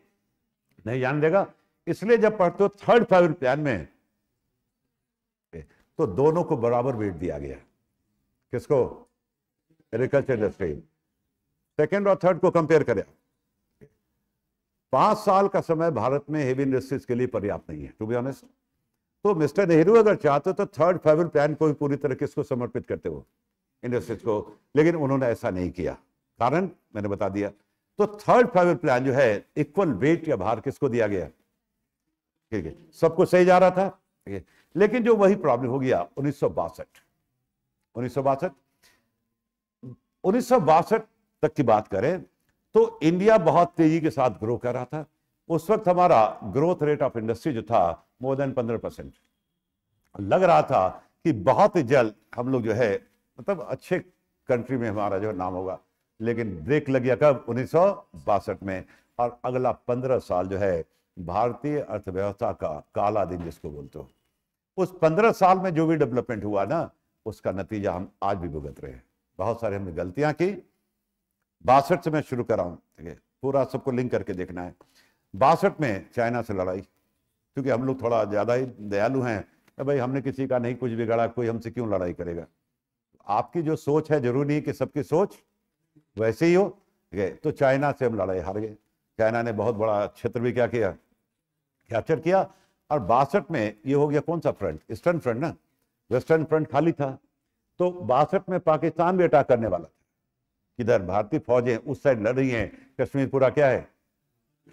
नहीं जान देगा इसलिए जब पढ़ते हो थर्ड फाइव प्लान में तो दोनों को बराबर वेट दिया गया किसको एग्रीकल्चर इंडस्ट्री सेकेंड और थर्ड को कंपेयर करें पांच साल का समय भारत में हेवी इंडस्ट्रीज के लिए पर्याप्त नहीं है टू बी ऑनेस्ट तो मिस्टर नेहरू अगर चाहते तो थर्ड फाइबर प्लान को भी पूरी तरह किसको समर्पित करते हो इंडस्ट्रीज को लेकिन उन्होंने ऐसा नहीं किया कारण मैंने बता दिया तो थर्ड फाइबर प्लान जो है इक्वल वेट या भार किसको दिया गया ठीक है सब कुछ सही जा रहा था लेकिन जो वही प्रॉब्लम हो गया उन्नीस सौ उन्नीस सौ बासठ तक की बात करें तो इंडिया बहुत तेजी के साथ ग्रो कर रहा था उस वक्त हमारा ग्रोथ रेट ऑफ इंडस्ट्री जो था मोर देन पंद्रह परसेंट लग रहा था कि बहुत जल्द हम लोग जो है मतलब अच्छे कंट्री में हमारा जो नाम होगा लेकिन ब्रेक लग गया कब उन्नीस में और अगला पंद्रह साल जो है भारतीय अर्थव्यवस्था का काला दिन जिसको बोलते हो उस पंद्रह साल में जो भी डेवलपमेंट हुआ ना उसका नतीजा हम आज भी भुगत रहे हैं बहुत सारी हमने गलतियां की बासठ से मैं शुरू कर रहा हूँ पूरा सबको लिंक करके देखना है बासठ में चाइना से लड़ाई क्योंकि हम लोग थोड़ा ज़्यादा ही दयालु हैं तो भाई हमने किसी का नहीं कुछ बिगाड़ा कोई हमसे क्यों लड़ाई करेगा आपकी जो सोच है जरूरी नहीं कि सबकी सोच वैसे ही हो गए तो चाइना से हम लड़ाई हार गए चाइना ने बहुत बड़ा क्षेत्र भी क्या किया कैप्चर किया और बासठ में ये हो गया कौन सा फ्रंट ईस्टर्न फ्रंट ना वेस्टर्न फ्रंट खाली था तो बासठ में पाकिस्तान भी अटैक करने वाला इधर भारतीय फौजें उस साइड लड़ रही हैं कश्मीर पूरा क्या है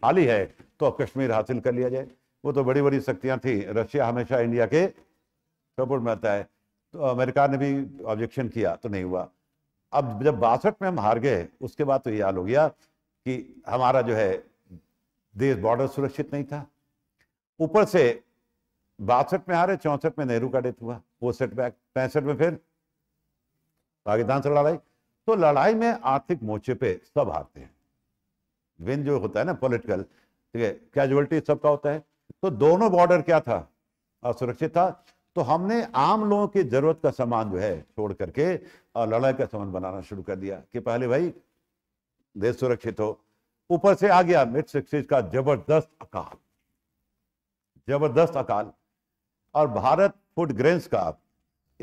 खाली है तो अब कश्मीर हासिल कर लिया जाए वो तो बड़ी बड़ी शक्तियां थी रशिया हमेशा इंडिया के सपोर्ट में आता है तो अमेरिका ने भी ऑब्जेक्शन किया तो नहीं हुआ अब जब बासठ में हम हार गए उसके बाद तो ये हाल हो गया कि हमारा जो है देश बॉर्डर सुरक्षित नहीं था ऊपर से बासठ में हारे चौंसठ में नेहरू का डेथ हुआ वो सेटबैक पैंसठ में फिर पाकिस्तान से लड़ाई तो लड़ाई में आर्थिक मोर्चे पे सब हारते हैं विन जो होता है ना पॉलिटिकल ठीक है कैजुअलिटी सबका होता है तो दोनों बॉर्डर क्या था असुरक्षित था तो हमने आम लोगों की जरूरत का सामान जो है छोड़ करके और लड़ाई का सामान बनाना शुरू कर दिया कि पहले भाई देश सुरक्षित हो ऊपर से आ गया मिड सिक्सटीज का जबरदस्त अकाल जबरदस्त अकाल और भारत फूड ग्रेन्स का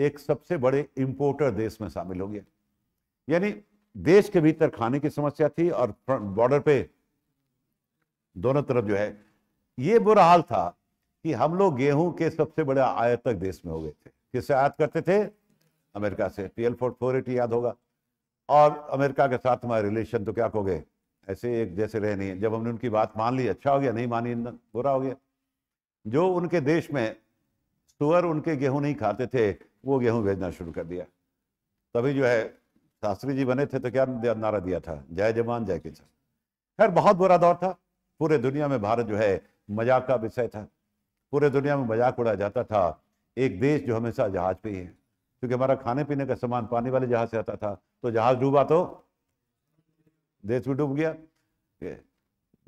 एक सबसे बड़े इंपोर्टर देश में शामिल हो गया यानी देश के भीतर खाने की समस्या थी और बॉर्डर पे दोनों तरफ जो है ये बुरा हाल था कि हम लोग गेहूं के सबसे बड़े आयातक देश में हो गए थे किससे आयात करते थे अमेरिका से पीएल फोर फोर एटी याद होगा और अमेरिका के साथ हमारे रिलेशन तो क्या हो गए ऐसे एक जैसे रहे नहीं जब हमने उनकी बात मान ली अच्छा हो गया नहीं मानी बुरा हो गया जो उनके देश में सुअर उनके गेहूं नहीं खाते थे वो गेहूं भेजना शुरू कर दिया तभी जो है शास्त्री जी बने थे तो क्या नारा दिया था जय जवान जय किसान खैर बहुत बुरा दौर था पूरे दुनिया में भारत जो है मजाक का विषय था पूरे दुनिया में मजाक उड़ाया जाता था एक देश जो हमेशा जहाज पे है क्योंकि हमारा खाने पीने का सामान पानी वाले जहाज से आता था तो जहाज डूबा तो देश भी डूब गया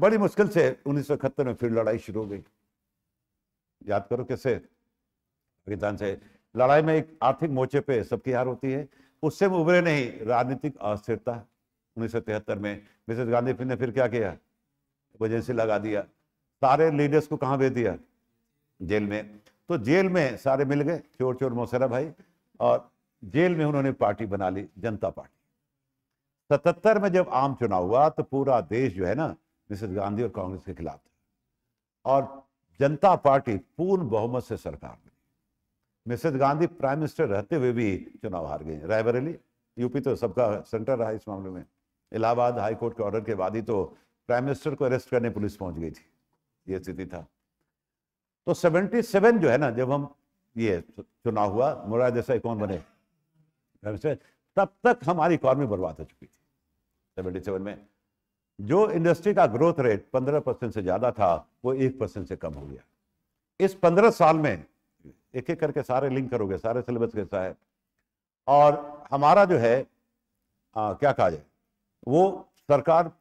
बड़ी मुश्किल से उन्नीस में फिर लड़ाई शुरू हो गई याद करो कैसे पाकिस्तान से लड़ाई में एक आर्थिक मोर्चे पे सबकी हार होती है उससे हम उभरे नहीं राजनीतिक अस्थिरता उन्नीस में मिसेस गांधी ने फिर क्या किया एजेंसी लगा दिया सारे लीडर्स को कहाँ भेज दिया जेल में तो जेल में सारे मिल गए चोर चोर मोसेरा भाई और जेल में उन्होंने पार्टी बना ली जनता पार्टी सतहत्तर में जब आम चुनाव हुआ तो पूरा देश जो है ना मिसेस गांधी और कांग्रेस के खिलाफ था और जनता पार्टी पूर्ण बहुमत से सरकार में मिसेज गांधी प्राइम मिनिस्टर रहते हुए भी चुनाव हार गए रायबरेली यूपी तो सबका सेंटर रहा इस मामले में इलाहाबाद हाई कोर्ट के ऑर्डर के बाद ही तो प्राइम मिनिस्टर को अरेस्ट करने पुलिस पहुंच गई थी ये स्थिति था तो 77 जो है ना जब हम ये चुनाव हुआ मुरा देसाई कौन बने तब तक हमारी इकॉनमी बर्बाद हो चुकी थी सेवेंटी सेवन में जो इंडस्ट्री का ग्रोथ रेट पंद्रह परसेंट से ज्यादा था वो एक परसेंट से कम हो गया इस पंद्रह साल में एक एक करके सारे लिंक करोगे सारे सिलेबस के साथ और हमारा जो है आ, क्या कहा जाए वो सरकार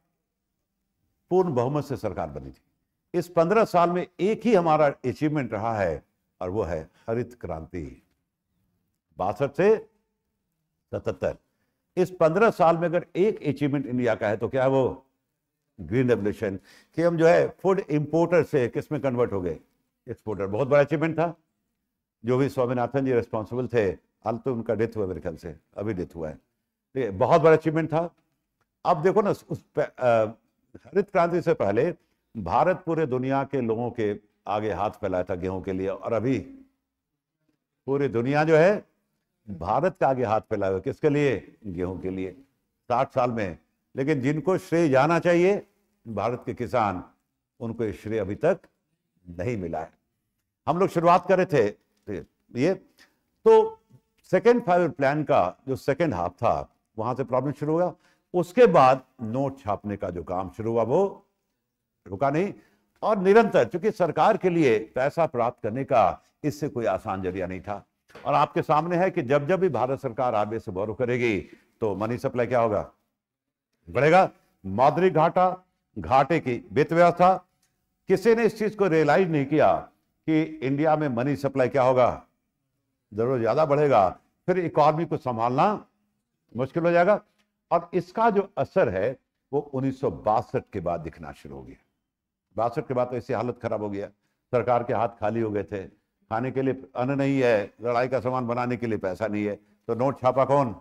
पूर्ण बहुमत से सरकार बनी थी इस पंद्रह साल में एक ही हमारा अचीवमेंट रहा है और वो है हरित क्रांति बासठ से सतहत्तर इस पंद्रह साल में अगर एक अचीवमेंट इंडिया का है तो क्या है वो ग्रीन रेवल्यूशन कि हम जो है फूड इंपोर्टर से किस में कन्वर्ट हो गए एक्सपोर्टर बहुत बड़ा अचीवमेंट था जो भी स्वामीनाथन जी रिस्पॉन्सिबल थे हाल तो उनका डेथ हुआ मेरे ख्याल से अभी डेथ हुआ है ठीक है बहुत बड़ा अचीवमेंट था अब देखो ना उस हरित क्रांति से पहले भारत पूरे दुनिया के लोगों के आगे हाथ फैलाया था गेहूं के लिए और अभी पूरी दुनिया जो है भारत का आगे हाथ फैलाया हुआ किसके लिए गेहूं के लिए साठ साल में लेकिन जिनको श्रेय जाना चाहिए भारत के किसान उनको श्रेय अभी तक नहीं मिला है हम लोग शुरुआत कर रहे थे ठीक है ये तो सेकेंड फाइव प्लान का जो सेकेंड हाफ था वहां से प्रॉब्लम शुरू हुआ उसके बाद नोट छापने का जो काम शुरू हुआ वो रुका नहीं और निरंतर क्योंकि सरकार के लिए पैसा प्राप्त करने का इससे कोई आसान जरिया नहीं था और आपके सामने है कि जब जब भी भारत सरकार आरबे से गौरव करेगी तो मनी सप्लाई क्या होगा बढ़ेगा मौद्रिक घाटा घाटे की वित्त व्यवस्था किसी ने इस चीज को रियलाइज नहीं किया कि इंडिया में मनी सप्लाई क्या होगा जरूर ज्यादा बढ़ेगा फिर इकॉनमी को संभालना मुश्किल हो जाएगा और इसका जो असर है वो उन्नीस के बाद दिखना शुरू हो गया बासठ के बाद तो ऐसी हालत खराब हो गया सरकार के हाथ खाली हो गए थे खाने के लिए अन्न नहीं है लड़ाई का सामान बनाने के लिए पैसा नहीं है तो नोट छापा कौन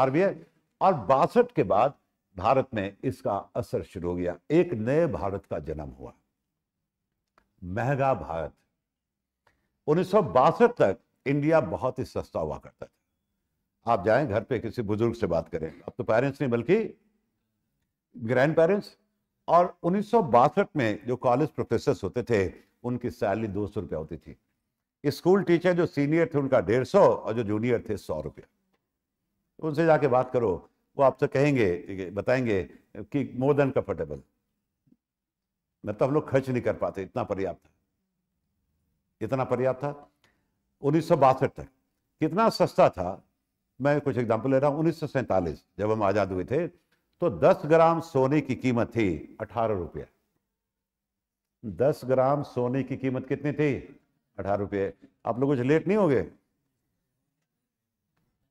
आरबीआई और बासठ के बाद भारत में इसका असर शुरू हो गया एक नए भारत का जन्म हुआ महंगा भारत उन्नीस तक इंडिया बहुत ही सस्ता हुआ करता था आप जाएं घर पे किसी बुजुर्ग से बात करें अब तो पेरेंट्स नहीं बल्कि ग्रैंड पेरेंट्स और उन्नीस में जो कॉलेज प्रोफेसर होते थे उनकी सैलरी दो सौ रुपया होती थी स्कूल टीचर जो सीनियर थे उनका डेढ़ सौ और जो जूनियर थे सौ रुपया उनसे जाके बात करो वो आपसे कहेंगे बताएंगे कि मोर देन कंफर्टेबल मतलब हम लोग खर्च नहीं कर पाते इतना पर्याप्त इतना पर्याप्त था उन्नीस तक कितना सस्ता था मैं कुछ एग्जाम्पल ले रहा हूँ उन्नीस जब हम आज़ाद हुए थे तो 10 ग्राम सोने की कीमत थी अठारह रुपये 10 ग्राम सोने की कीमत कितनी थी अठारह रुपये आप लोग कुछ लेट नहीं हो गए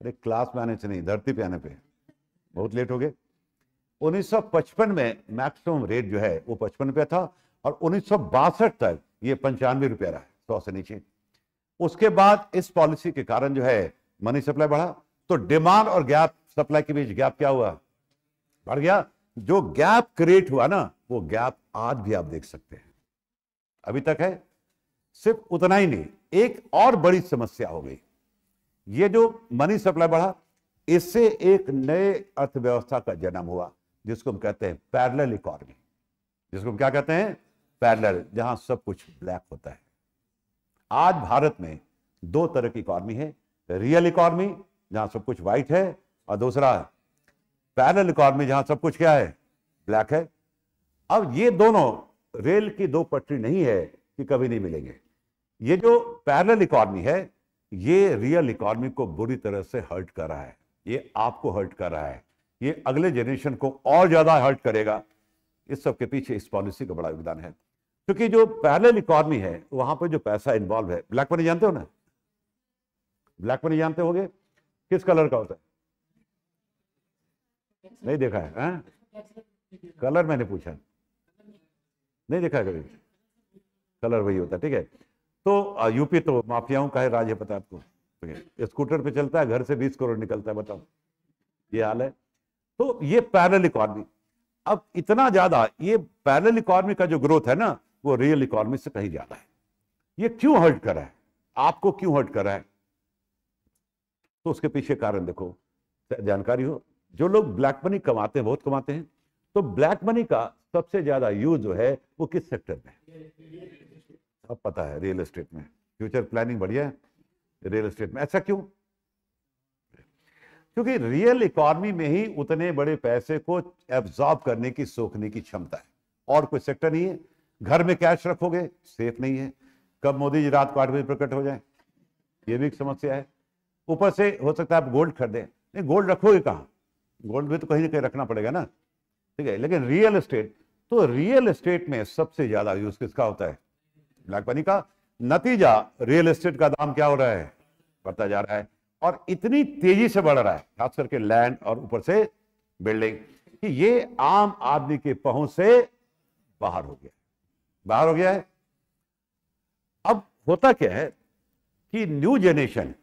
अरे क्लास में आने से नहीं धरती पे आने पे बहुत लेट हो गए 1955 में मैक्सिमम रेट जो है वो पचपन रुपया था और उन्नीस तक ये पंचानवे रुपया रहा सौ से नीचे उसके बाद इस पॉलिसी के कारण जो है मनी सप्लाई बढ़ा तो डिमांड और गैप सप्लाई के बीच गैप क्या हुआ बढ़ गया जो गैप क्रिएट हुआ ना वो गैप आज भी आप देख सकते हैं अभी तक है सिर्फ उतना ही नहीं एक और बड़ी समस्या हो गई ये जो मनी सप्लाई बढ़ा इससे एक नए अर्थव्यवस्था का जन्म हुआ जिसको हम कहते हैं पैरल इकॉनमी जिसको हम क्या कहते हैं पैरल जहां सब कुछ ब्लैक होता है आज भारत में दो तरह की इकॉनमी है रियल इकॉनमी जहां सब कुछ व्हाइट है और दूसरा पैरल इकॉनमी जहां सब कुछ क्या है ब्लैक है अब ये दोनों रेल की दो पटरी नहीं है कि कभी नहीं मिलेंगे ये जो पैरल इकॉनमी है ये रियल इकॉनमी को बुरी तरह से हर्ट कर रहा है ये आपको हर्ट कर रहा है ये अगले जनरेशन को और ज्यादा हर्ट करेगा इस सब के पीछे इस पॉलिसी का बड़ा योगदान है क्योंकि जो पैरल इकॉनमी है वहां पर जो पैसा इन्वॉल्व है ब्लैक मनी जानते हो ना ब्लैक मनी जानते होगे किस कलर का होता है नहीं देखा है, आ? हाँ? कलर मैंने पूछा नहीं देखा है कभी कलर वही होता है ठीक है तो यूपी तो माफियाओं का है राज है पता आपको स्कूटर पे चलता है घर से बीस करोड़ निकलता है बताओ ये हाल है तो ये पैरल इकॉनमी अब इतना ज्यादा ये पैरल इकॉनमी का जो ग्रोथ है ना वो रियल इकोनॉमी से कहीं ज्यादा है ये क्यों हर्ट कर रहा है आपको क्यों हर्ट कर रहा है तो उसके पीछे कारण देखो जानकारी हो जो लोग ब्लैक मनी कमाते हैं बहुत कमाते हैं तो ब्लैक मनी का सबसे ज्यादा यूज जो है वो किस सेक्टर में सब पता है रियल एस्टेट में फ्यूचर प्लानिंग बढ़िया है रियल एस्टेट में ऐसा अच्छा क्यों क्योंकि रियल इकोनॉमी में ही उतने बड़े पैसे को एब्जॉर्ब करने की सोखने की क्षमता है और कोई सेक्टर नहीं है घर में कैश रखोगे सेफ नहीं है कब मोदी जी रात को आठ बजे प्रकट हो जाए ये भी एक समस्या है ऊपर से हो सकता है आप गोल्ड खरीदें नहीं गोल्ड रखोगे कहाँ गोल्ड भी तो कहीं ना कहीं रखना पड़ेगा ना ठीक है लेकिन रियल एस्टेट तो रियल एस्टेट में सबसे ज्यादा यूज किसका होता है ब्लैक मनी का नतीजा रियल एस्टेट का दाम क्या हो रहा है बढ़ता जा रहा है और इतनी तेजी से बढ़ रहा है खास करके लैंड और ऊपर से बिल्डिंग कि ये आम आदमी के पहुंच से बाहर हो गया बाहर हो गया है अब होता क्या है कि न्यू जनरेशन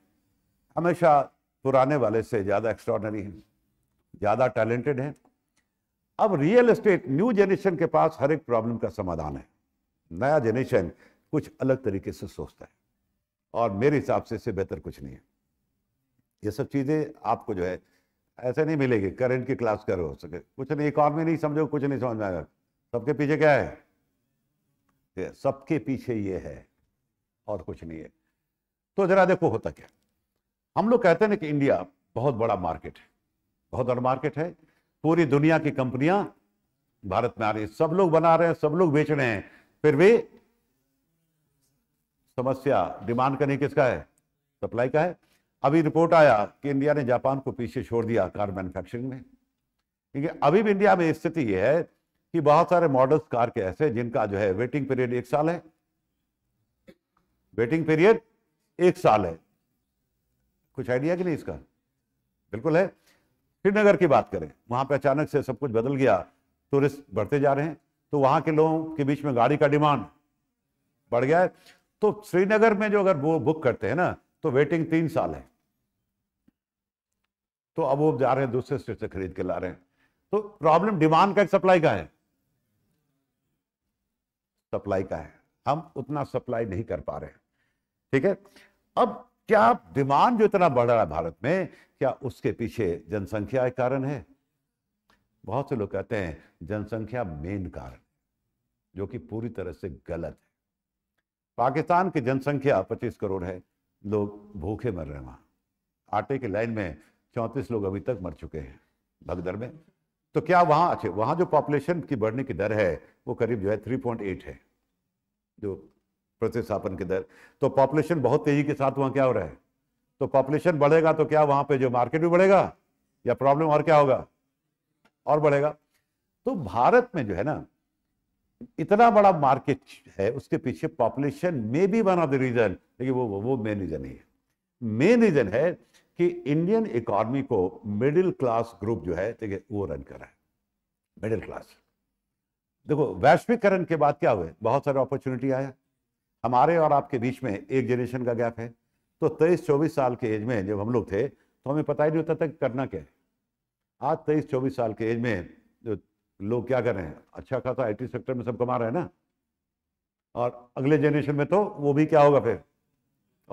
हमेशा पुराने वाले से ज़्यादा एक्स्ट्रॉडनरी है ज़्यादा टैलेंटेड है अब रियल एस्टेट न्यू जनरेशन के पास हर एक प्रॉब्लम का समाधान है नया जनरेशन कुछ अलग तरीके से सोचता है और मेरे हिसाब से इससे बेहतर कुछ नहीं है ये सब चीज़ें आपको जो है ऐसे नहीं मिलेगी करंट की क्लास हो सके कुछ नहीं इकॉनमी नहीं समझो कुछ नहीं समझ में आएगा सबके पीछे क्या है सबके पीछे ये है और कुछ नहीं है तो जरा देखो होता क्या हम लोग कहते हैं ना कि इंडिया बहुत बड़ा मार्केट है बहुत बड़ा मार्केट है पूरी दुनिया की कंपनियां भारत में आ रही सब लोग बना रहे हैं सब लोग बेच रहे हैं फिर भी समस्या डिमांड का नहीं किसका है सप्लाई का है अभी रिपोर्ट आया कि इंडिया ने जापान को पीछे छोड़ दिया कार मैन्युफैक्चरिंग में क्योंकि अभी भी इंडिया में स्थिति यह है कि बहुत सारे मॉडल्स कार के ऐसे जिनका जो है वेटिंग पीरियड एक साल है वेटिंग पीरियड एक साल है कुछ आइडिया कि नहीं इसका बिल्कुल है श्रीनगर की बात करें वहां पे अचानक से सब कुछ बदल गया टूरिस्ट बढ़ते जा रहे हैं तो वहां के लोगों के बीच में गाड़ी का डिमांड बढ़ गया है तो श्रीनगर में जो अगर वो बुक करते हैं ना तो वेटिंग तीन साल है तो अब वो जा रहे हैं दूसरे स्टेट से खरीद के ला रहे हैं तो प्रॉब्लम डिमांड का एक सप्लाई का है सप्लाई का है हम उतना सप्लाई नहीं कर पा रहे ठीक है अब क्या डिमांड जो इतना बढ़ रहा है भारत में क्या उसके पीछे जनसंख्या एक कारण है बहुत से लोग कहते हैं जनसंख्या मेन कारण जो कि पूरी तरह से गलत है पाकिस्तान की जनसंख्या 25 करोड़ है लोग भूखे मर रहे हैं वहाँ आटे की लाइन में चौंतीस लोग अभी तक मर चुके हैं भगदड़ में तो क्या वहां अच्छे वहां जो पॉपुलेशन की बढ़ने की दर है वो करीब जो है 3.8 है जो प्रतिस्थापन की दर तो पॉपुलेशन बहुत तेजी के साथ वहाँ क्या हो रहा है तो पॉपुलेशन बढ़ेगा तो क्या वहाँ पे जो मार्केट भी बढ़ेगा या प्रॉब्लम और क्या होगा और बढ़ेगा तो भारत में जो है ना इतना बड़ा मार्केट है उसके पीछे पॉपुलेशन में भी वन ऑफ द रीजन लेकिन वो वो मेन रीजन ही है मेन रीजन है कि इंडियन इकोनॉमी को मिडिल क्लास ग्रुप जो है देखिए वो रन कर रहा है मिडिल क्लास देखो वैश्वीकरण के बाद क्या हुए बहुत सारे अपॉर्चुनिटी आया हमारे और आपके बीच में एक जनरेशन का गैप है तो तेईस चौबीस साल के एज में जब हम लोग थे तो हमें पता ही नहीं होता था कि करना क्या है आज तेईस चौबीस साल के एज में जो लोग क्या कर रहे हैं अच्छा खासा आई टी सेक्टर में सब कमा रहे हैं ना और अगले जनरेशन में तो वो भी क्या होगा फिर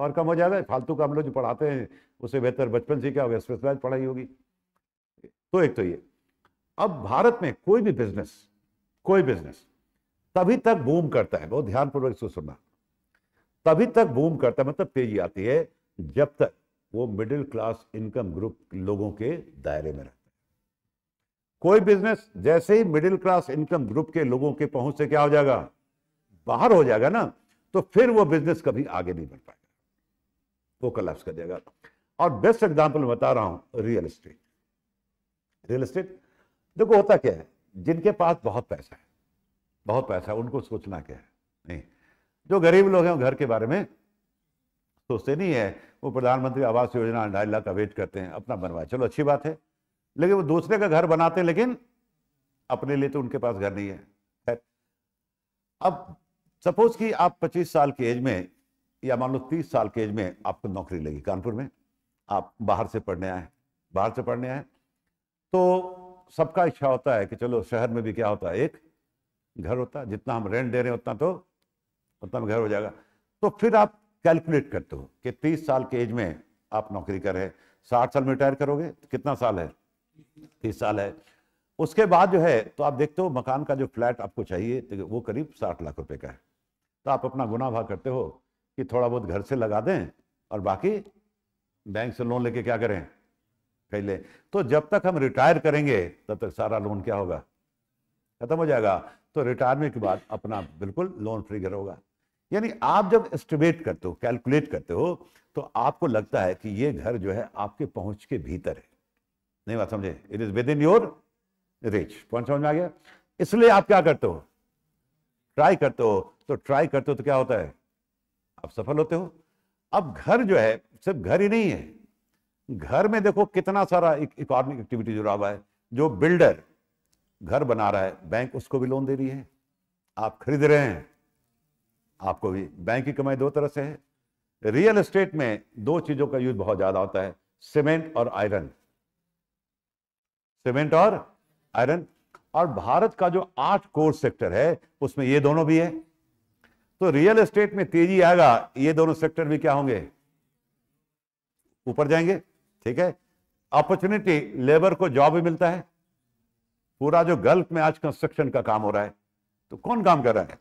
और कम हो जाएगा फालतू का हम लोग जो पढ़ाते हैं उससे बेहतर बचपन से क्या होगा स्पेशलाइज पढ़ाई होगी तो एक तो ये अब भारत में कोई भी बिजनेस कोई बिजनेस तभी तक बूम करता है बहुत ध्यानपूर्वक इसको सुनना तभी तक बूम करता है मतलब तेजी आती है जब तक वो मिडिल क्लास इनकम ग्रुप लोगों के दायरे में रहता है कोई बिजनेस जैसे ही मिडिल क्लास इनकम ग्रुप के लोगों के पहुंच से क्या हो जाएगा बाहर हो जाएगा ना तो फिर वो बिजनेस कभी आगे नहीं बढ़ पाएगा वो कलाप्स कर देगा और बेस्ट एग्जाम्पल बता रहा हूं रियल एस्टेट रियल एस्टेट देखो होता क्या है जिनके पास बहुत पैसा है बहुत पैसा है उनको सोचना क्या है नहीं जो गरीब लोग हैं घर के बारे में सोचते नहीं है वो प्रधानमंत्री आवास योजना ढाई लाख अवेज करते हैं अपना बनवाए चलो अच्छी बात है लेकिन वो दूसरे का घर बनाते हैं लेकिन अपने लिए तो उनके पास घर नहीं है अब सपोज कि आप 25 साल की एज में या मान लो 30 साल की एज में आपको नौकरी लगी कानपुर में आप बाहर से पढ़ने आए बाहर से पढ़ने आए तो सबका इच्छा होता है कि चलो शहर में भी क्या होता है एक घर होता है जितना हम रेंट दे रहे हैं उतना तो उतना घर हो जाएगा तो फिर आप कैलकुलेट करते हो कि तीस साल के एज में आप नौकरी करें साठ साल में रिटायर करोगे तो कितना साल है तीस साल है उसके बाद जो है तो आप देखते हो मकान का जो फ्लैट आपको चाहिए तो वो करीब साठ लाख रुपए का है तो आप अपना गुना भाग करते हो कि थोड़ा बहुत घर से लगा दें और बाकी बैंक से लोन लेके क्या करें पहले तो जब तक हम रिटायर करेंगे तब तक सारा लोन क्या होगा खत्म हो जाएगा तो रिटायरमेंट के बाद अपना बिल्कुल लोन फ्रीगर होगा यानी आप जब एस्टिमेट करते हो कैलकुलेट करते हो तो आपको लगता है कि ये घर जो है आपके पहुंच के भीतर है नहीं बात समझे it is within your reach point समझ में आ गया इसलिए आप क्या करते हो ट्राई करते हो तो ट्राई करते हो तो क्या होता है आप सफल होते हो अब घर जो है सिर्फ घर ही नहीं है घर में देखो कितना सारा इकोनॉमिक एक्टिविटी जुड़ा हुआ है जो बिल्डर घर बना रहा है बैंक उसको भी लोन दे रही है आप खरीद रहे हैं आपको भी बैंक की कमाई दो तरह से है रियल एस्टेट में दो चीजों का यूज बहुत ज्यादा होता है सीमेंट और आयरन सीमेंट और आयरन और भारत का जो आठ कोर सेक्टर है उसमें ये दोनों भी है तो रियल एस्टेट में तेजी आएगा ये दोनों सेक्टर भी क्या होंगे ऊपर जाएंगे ठीक है अपॉर्चुनिटी लेबर को जॉब भी मिलता है पूरा जो गल्फ में आज कंस्ट्रक्शन का काम हो रहा है तो कौन काम कर रहा है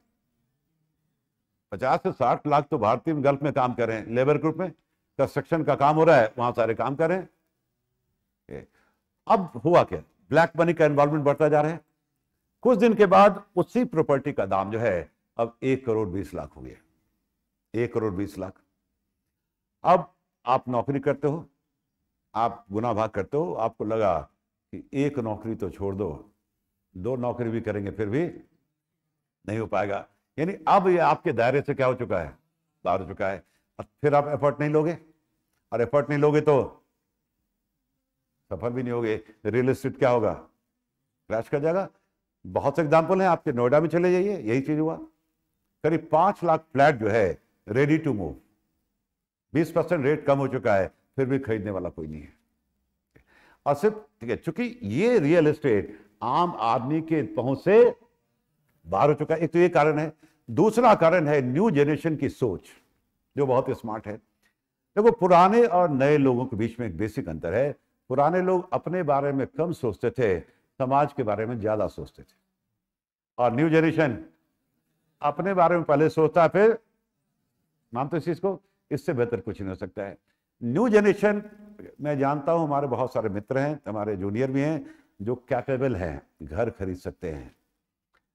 पचास से साठ लाख तो भारतीय गल्फ में काम कर रहे हैं लेबर ग्रुप में कंस्ट्रक्शन का काम हो रहा है वहां सारे काम कर रहे हैं अब हुआ क्या ब्लैक मनी का इन्वॉल्वमेंट बढ़ता जा रहा है कुछ दिन के बाद उसी प्रॉपर्टी का दाम जो है अब एक करोड़ बीस लाख हो गया एक करोड़ बीस लाख अब आप नौकरी करते हो आप गुना भाग करते हो आपको लगा कि एक नौकरी तो छोड़ दो दो नौकरी भी करेंगे फिर भी नहीं हो पाएगा यानी अब ये आपके दायरे से क्या हो चुका है बाहर हो चुका है फिर आप एफर्ट नहीं लोगे और एफर्ट नहीं लोगे तो सफल भी नहीं होगे रियल स्टेट क्या होगा क्रैश कर जाएगा बहुत से एग्जाम्पल हैं आपके नोएडा में चले जाइए यही चीज हुआ करीब पांच लाख फ्लैट जो है रेडी टू मूव बीस परसेंट रेट कम हो चुका है फिर भी खरीदने वाला कोई नहीं है और सिर्फ ठीक है चूंकि ये रियल एस्टेट आम आदमी के पहुंच से बाहर हो चुका है एक तो ये कारण है दूसरा कारण है न्यू जनरेशन की सोच जो बहुत स्मार्ट है देखो तो पुराने और नए लोगों के बीच में एक बेसिक अंतर है पुराने लोग अपने बारे में कम सोचते थे समाज के बारे में ज्यादा सोचते थे और न्यू जनरेशन अपने बारे में पहले सोचता है फिर मानते तो इस चीज को इससे बेहतर कुछ नहीं हो सकता है न्यू जनरेशन मैं जानता हूं हमारे बहुत सारे मित्र हैं हमारे जूनियर भी हैं जो कैपेबल हैं घर खरीद सकते हैं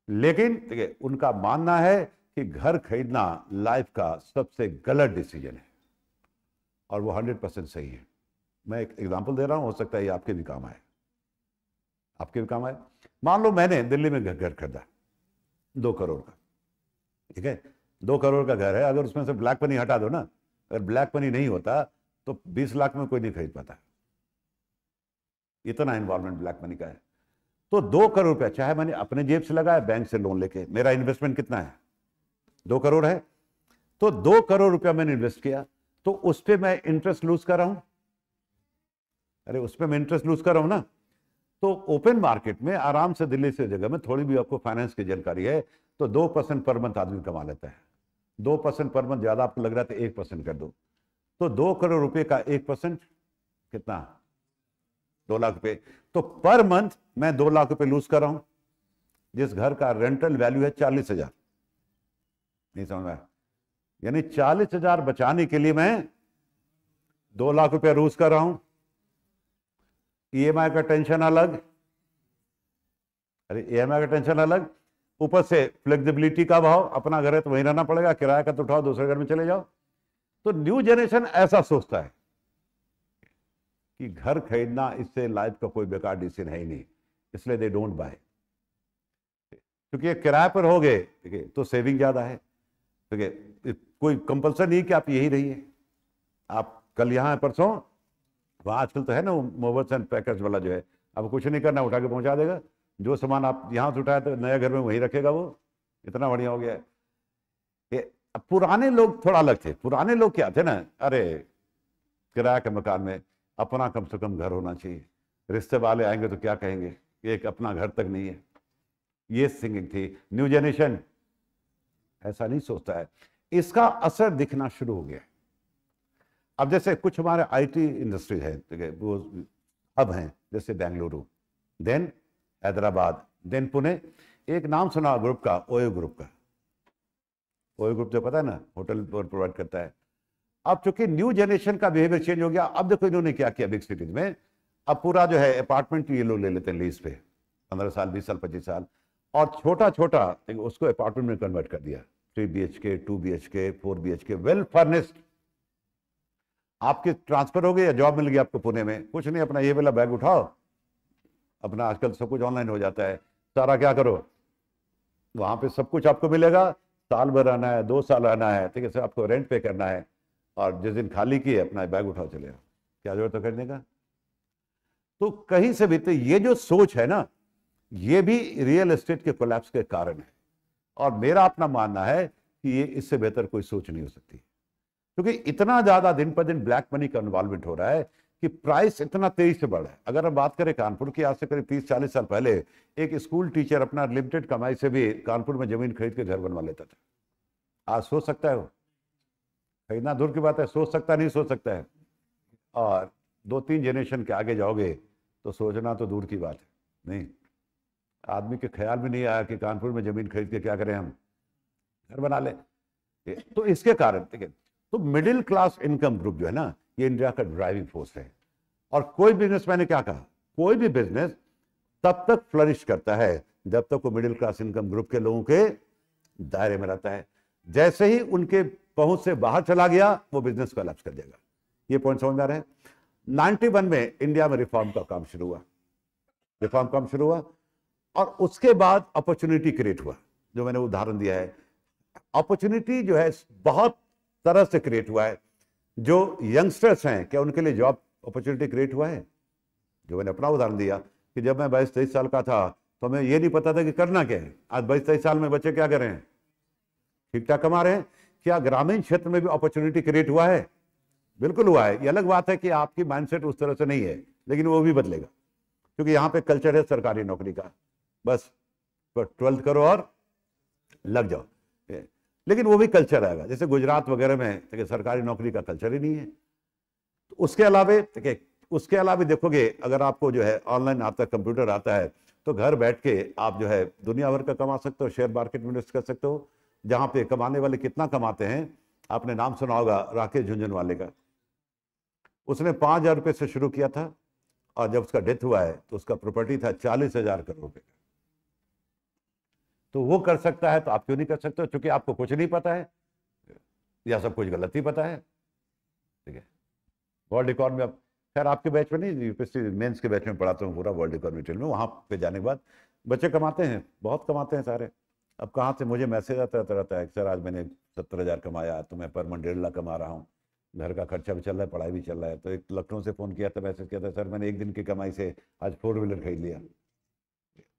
लेकिन उनका मानना है कि घर खरीदना लाइफ का सबसे गलत डिसीजन है और वो हंड्रेड परसेंट सही है मैं एक एग्जाम्पल दे रहा हूं हो सकता है ये आपके भी काम आए आपके भी काम आए मान लो मैंने दिल्ली में घर खरीदा दो करोड़ का ठीक है दो करोड़ का घर है अगर उसमें से ब्लैक पनी हटा दो ना अगर ब्लैक पनी नहीं होता तो 20 लाख में कोई नहीं खरीद पाता इतना इन्वॉल्वमेंट ब्लैक मनी का है तो दो करोड़ रुपया चाहे मैंने अपने जेब से लगाया बैंक से लोन लेके मेरा इन्वेस्टमेंट कितना है दो करोड़ है तो दो करोड़ रुपया मैंने इन्वेस्ट किया तो उस पर मैं इंटरेस्ट लूज कर रहा हूं अरे उस पर मैं इंटरेस्ट लूज कर रहा हूं ना तो ओपन मार्केट में आराम से दिल्ली से जगह में थोड़ी भी आपको फाइनेंस की जानकारी है तो दो परसेंट पर मंथ आदमी कमा लेता है दो परसेंट पर मंथ ज्यादा आपको लग रहा है तो एक परसेंट कर दो तो दो करोड़ रुपए का एक परसेंट कितना दो लाख रुपए तो पर मंथ मैं दो लाख रुपए लूज कर रहा हूं जिस घर का रेंटल वैल्यू है चालीस हजार नहीं समझ में यानी चालीस हजार बचाने के लिए मैं दो लाख रुपया लूज कर रहा हूं ईएमआई e का टेंशन अलग अरे ईएमआई e का टेंशन अलग ऊपर से फ्लेक्सिबिलिटी का भाव अपना घर है तो वहीं रहना पड़ेगा किराया का तो उठाओ दूसरे घर में चले जाओ तो न्यू जनरेशन ऐसा सोचता है कि घर खरीदना इससे लाइफ का कोई बेकार डिसीजन है ही नहीं इसलिए दे डोंट बाय क्योंकि ये किराए पर हो गए तो सेविंग ज़्यादा है ठीक है कोई कंपल्सन नहीं कि आप यही रहिए आप कल यहां परसों वहां आजकल तो है ना मोबल्स एंड पैकर्स वाला जो है अब कुछ नहीं करना उठा के पहुंचा देगा जो सामान आप यहां से उठाए तो नए घर में वहीं रखेगा वो इतना बढ़िया हो गया है अब पुराने लोग थोड़ा अलग थे पुराने लोग क्या थे ना अरे किराया के मकान में अपना कम से कम घर होना चाहिए रिश्ते वाले आएंगे तो क्या कहेंगे एक अपना घर तक नहीं है ये सिंगिंग थी न्यू जनरेशन ऐसा नहीं सोचता है इसका असर दिखना शुरू हो गया अब जैसे कुछ हमारे आईटी इंडस्ट्री है वो अब हैं जैसे बेंगलुरु देन हैदराबाद देन पुणे एक नाम सुना ग्रुप का ओयो ग्रुप का ओयो ग्रुप तो पता है ना होटल प्रोवाइड करता है अब चूंकि न्यू जनरेशन का बिहेवियर चेंज हो गया अब देखो इन्होंने क्या किया बिग सिटीज में अब पूरा जो है अपार्टमेंट ये लोग ले लेते हैं लीज पे पंद्रह साल बीस साल पच्चीस साल और छोटा छोटा उसको अपार्टमेंट में कन्वर्ट कर दिया three B H K two B H K four B H K well furnished आपके ट्रांसफर हो गए या जॉब मिल गई आपको पुणे में कुछ नहीं अपना ये वाला बैग उठाओ अपना आजकल सब कुछ ऑनलाइन हो जाता है सारा क्या करो वहां पे सब कुछ आपको मिलेगा साल भर आना है दो साल आना है ठीक है सर आपको रेंट पे करना है और जिस दिन खाली किए अपना बैग उठाओ चले क्या जरूरत है करने का तो कहीं से भी तो ये जो सोच है ना ये भी रियल एस्टेट के कोलैप्स के कारण है और मेरा अपना मानना है कि ये इससे बेहतर कोई सोच नहीं हो सकती क्योंकि इतना ज्यादा दिन पर दिन ब्लैक मनी का इन्वॉल्वमेंट हो रहा है कि प्राइस इतना तेजी से बढ़ा है अगर हम बात करें कानपुर की आज से करीब तीस चालीस साल पहले एक स्कूल टीचर अपना लिमिटेड कमाई से भी कानपुर में जमीन खरीद के घर बनवा लेता था आज सोच सकता है वो खरीदना दूर की बात है सोच सकता नहीं सोच सकता है और दो तीन जनरेशन के आगे जाओगे तो सोचना तो दूर की बात है नहीं आदमी के ख्याल में नहीं आया कि कानपुर में जमीन खरीद के क्या करें हम घर बना लें तो इसके कारण ठीक है तो मिडिल क्लास इनकम ग्रुप जो है ना ये इंडिया का ड्राइविंग फोर्स है और कोई बिजनेस मैंने क्या कहा कोई भी बिजनेस तब तक फ्लरिश करता है जब तक वो मिडिल क्लास इनकम ग्रुप के लोगों के दायरे में रहता है जैसे ही उनके पहुंच से बाहर चला गया वो बिजनेस को अलग कर देगा ये पॉइंट समझ में आ रहे हैं 91 में इंडिया में रिफॉर्म का काम शुरू हुआ रिफॉर्म काम शुरू हुआ और उसके बाद अपॉर्चुनिटी क्रिएट हुआ जो मैंने उदाहरण दिया है अपॉर्चुनिटी जो है बहुत तरह से क्रिएट हुआ है जो यंगस्टर्स हैं क्या उनके लिए जॉब अपॉर्चुनिटी क्रिएट हुआ है जो मैंने अपना उदाहरण दिया कि जब मैं बाईस तेईस साल का था तो हमें यह नहीं पता था कि करना क्या है आज बाईस तेईस साल में बच्चे क्या कर रहे हैं ठीक ठाक कमा रहे हैं क्या ग्रामीण क्षेत्र में भी अपॉर्चुनिटी क्रिएट हुआ है बिल्कुल हुआ है ये अलग बात है कि आपकी माइंडसेट उस तरह से नहीं है लेकिन वो भी बदलेगा क्योंकि यहाँ पे कल्चर है सरकारी नौकरी का बस ट्वेल्थ करो और लग जाओ लेकिन वो भी कल्चर आएगा जैसे गुजरात वगैरह में देखिए सरकारी नौकरी का कल्चर ही नहीं है तो उसके अलावे देखिए उसके अलावा देखोगे अगर आपको जो है ऑनलाइन आपका कंप्यूटर आता है तो घर बैठ के आप जो है दुनिया भर का कमा सकते हो शेयर मार्केट में इन्वेस्ट कर सकते हो जहाँ पे कमाने वाले कितना कमाते हैं आपने नाम सुना होगा राकेश झुंझुनवाले का उसने पाँच हज़ार रुपये से शुरू किया था और जब उसका डेथ हुआ है तो उसका प्रॉपर्टी था चालीस हज़ार करोड़ रुपये तो वो कर सकता है तो आप क्यों नहीं कर सकते क्योंकि आपको कुछ नहीं पता है या सब कुछ गलत ही पता है ठीक है वर्ल्ड में अब खैर आपके बैच में नहीं यूपीएससी मेंस के बैच में पढ़ाता हूँ पूरा वर्ल्ड रिकॉर्ड मिटेल में वहाँ पे जाने के बाद बच्चे कमाते हैं बहुत कमाते हैं सारे अब कहाँ से मुझे मैसेज आता रहता रहता है सर आज मैंने सत्तर हज़ार कमाया तो मैं पर मंथ डेढ़ लाख कमा रहा हूँ घर का खर्चा भी चल रहा है पढ़ाई भी चल रहा है तो एक लखनऊ से फ़ोन किया था मैसेज किया था सर मैंने एक दिन की कमाई से आज फोर व्हीलर खरीद लिया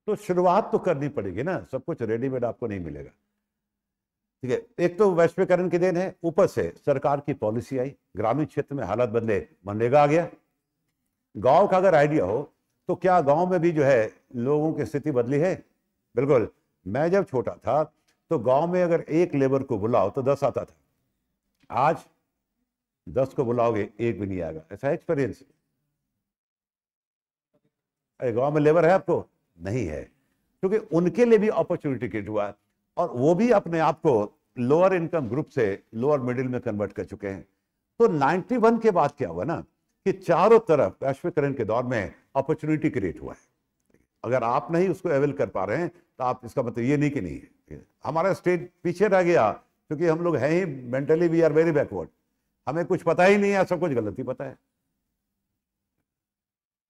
तो शुरुआत तो करनी पड़ेगी ना सब कुछ रेडीमेड आपको नहीं मिलेगा ठीक है एक तो वैश्वीकरण की देन है ऊपर से सरकार की पॉलिसी आई ग्रामीण क्षेत्र में हालत बदले मनरेगा आ गया गांव का अगर आइडिया हो तो क्या गांव में भी जो है लोगों की स्थिति बदली है बिल्कुल मैं जब छोटा था तो गांव में अगर एक लेबर को बुलाओ तो दस आता था आज दस को बुलाओगे एक भी नहीं आएगा ऐसा एक्सपीरियंस गांव में लेबर है आपको नहीं है क्योंकि उनके लिए भी अपॉर्चुनिटी क्रिएट हुआ और वो भी अपने आप को लोअर इनकम ग्रुप से लोअर मिडिल में कन्वर्ट कर चुके हैं तो 91 के बाद क्या हुआ ना कि चारों तरफ वैश्वीकरण के दौर में अपॉर्चुनिटी क्रिएट हुआ है अगर आप नहीं उसको अवेल कर पा रहे हैं तो आप इसका मतलब ये नहीं कि नहीं है हमारा स्टेट पीछे रह गया क्योंकि हम लोग हैं ही mentally we are very backward हमें कुछ पता ही नहीं है सब कुछ गलत ही पता है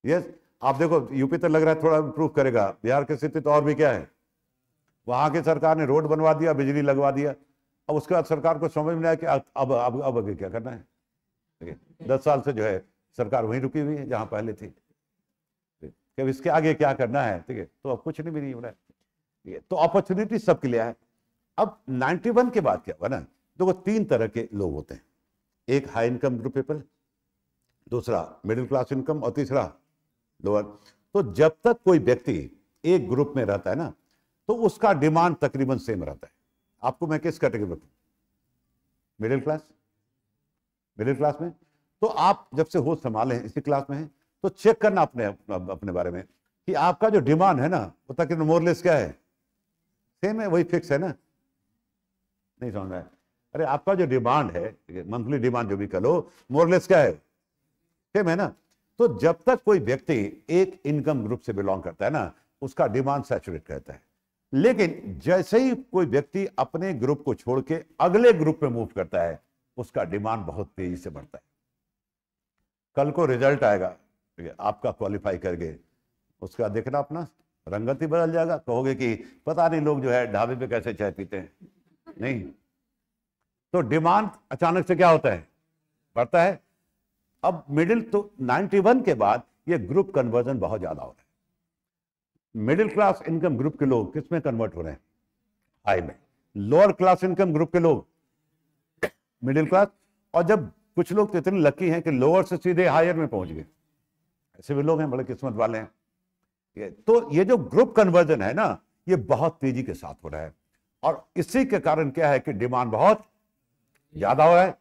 यस yes, आप देखो यूपी तो लग रहा है थोड़ा इंप्रूव करेगा बिहार की स्थिति तो और भी क्या है वहां की सरकार ने रोड बनवा दिया बिजली लगवा दिया अब उसके बाद सरकार को समझ में आया कि अब अब अब आगे क्या करना है दस साल से जो है सरकार वहीं रुकी हुई है जहां पहले थी कि अब इसके आगे क्या करना है ठीक है तो अब कुछ नहीं भी नहीं हो रहा ठीक है तो अपॉर्चुनिटी सबके लिए है अब 91 के बाद क्या हुआ ना देखो तीन तरह के लोग होते हैं एक हाई इनकम ग्रुप पीपल दूसरा मिडिल क्लास इनकम और तीसरा लोअर तो जब तक कोई व्यक्ति एक ग्रुप में रहता है ना तो उसका डिमांड तकरीबन सेम रहता है आपको मैं किस कैटेगरी में मिडिल क्लास मिडिल क्लास में तो आप जब से हो संभाले हैं इसी क्लास में हैं तो चेक करना अपने अपने बारे में कि आपका जो डिमांड है ना वो तक मोरलेस क्या है सेम है वही फिक्स है ना नहीं समझ में अरे आपका जो डिमांड है मंथली डिमांड जो भी कह लो मोरलेस क्या है सेम है ना तो जब तक कोई व्यक्ति एक इनकम ग्रुप से बिलोंग करता है ना उसका डिमांड सैचुरेट रहता है लेकिन जैसे ही कोई व्यक्ति अपने ग्रुप को छोड़ के अगले ग्रुप में मूव करता है उसका डिमांड बहुत तेजी से बढ़ता है कल को रिजल्ट आएगा आपका क्वालिफाई करके उसका देखना अपना रंगत ही बदल जाएगा कहोगे कि पता नहीं लोग जो है ढाबे पे कैसे चाय पीते हैं नहीं तो डिमांड अचानक से क्या होता है बढ़ता है अब मिडिल तो 91 के बाद ये ग्रुप कन्वर्जन बहुत ज़्यादा हो रहा है मिडिल क्लास इनकम ग्रुप के लोग किस में कन्वर्ट हो रहे हैं हाई में लोअर क्लास इनकम ग्रुप के लोग मिडिल क्लास और जब कुछ लोग तो इतने लकी हैं कि लोअर से सीधे हायर में पहुंच गए ऐसे भी लोग हैं बड़े किस्मत वाले हैं ये तो ये जो ग्रुप कन्वर्जन है ना ये बहुत तेजी के साथ हो रहा है और इसी के कारण क्या है कि डिमांड बहुत ज्यादा हो रहा है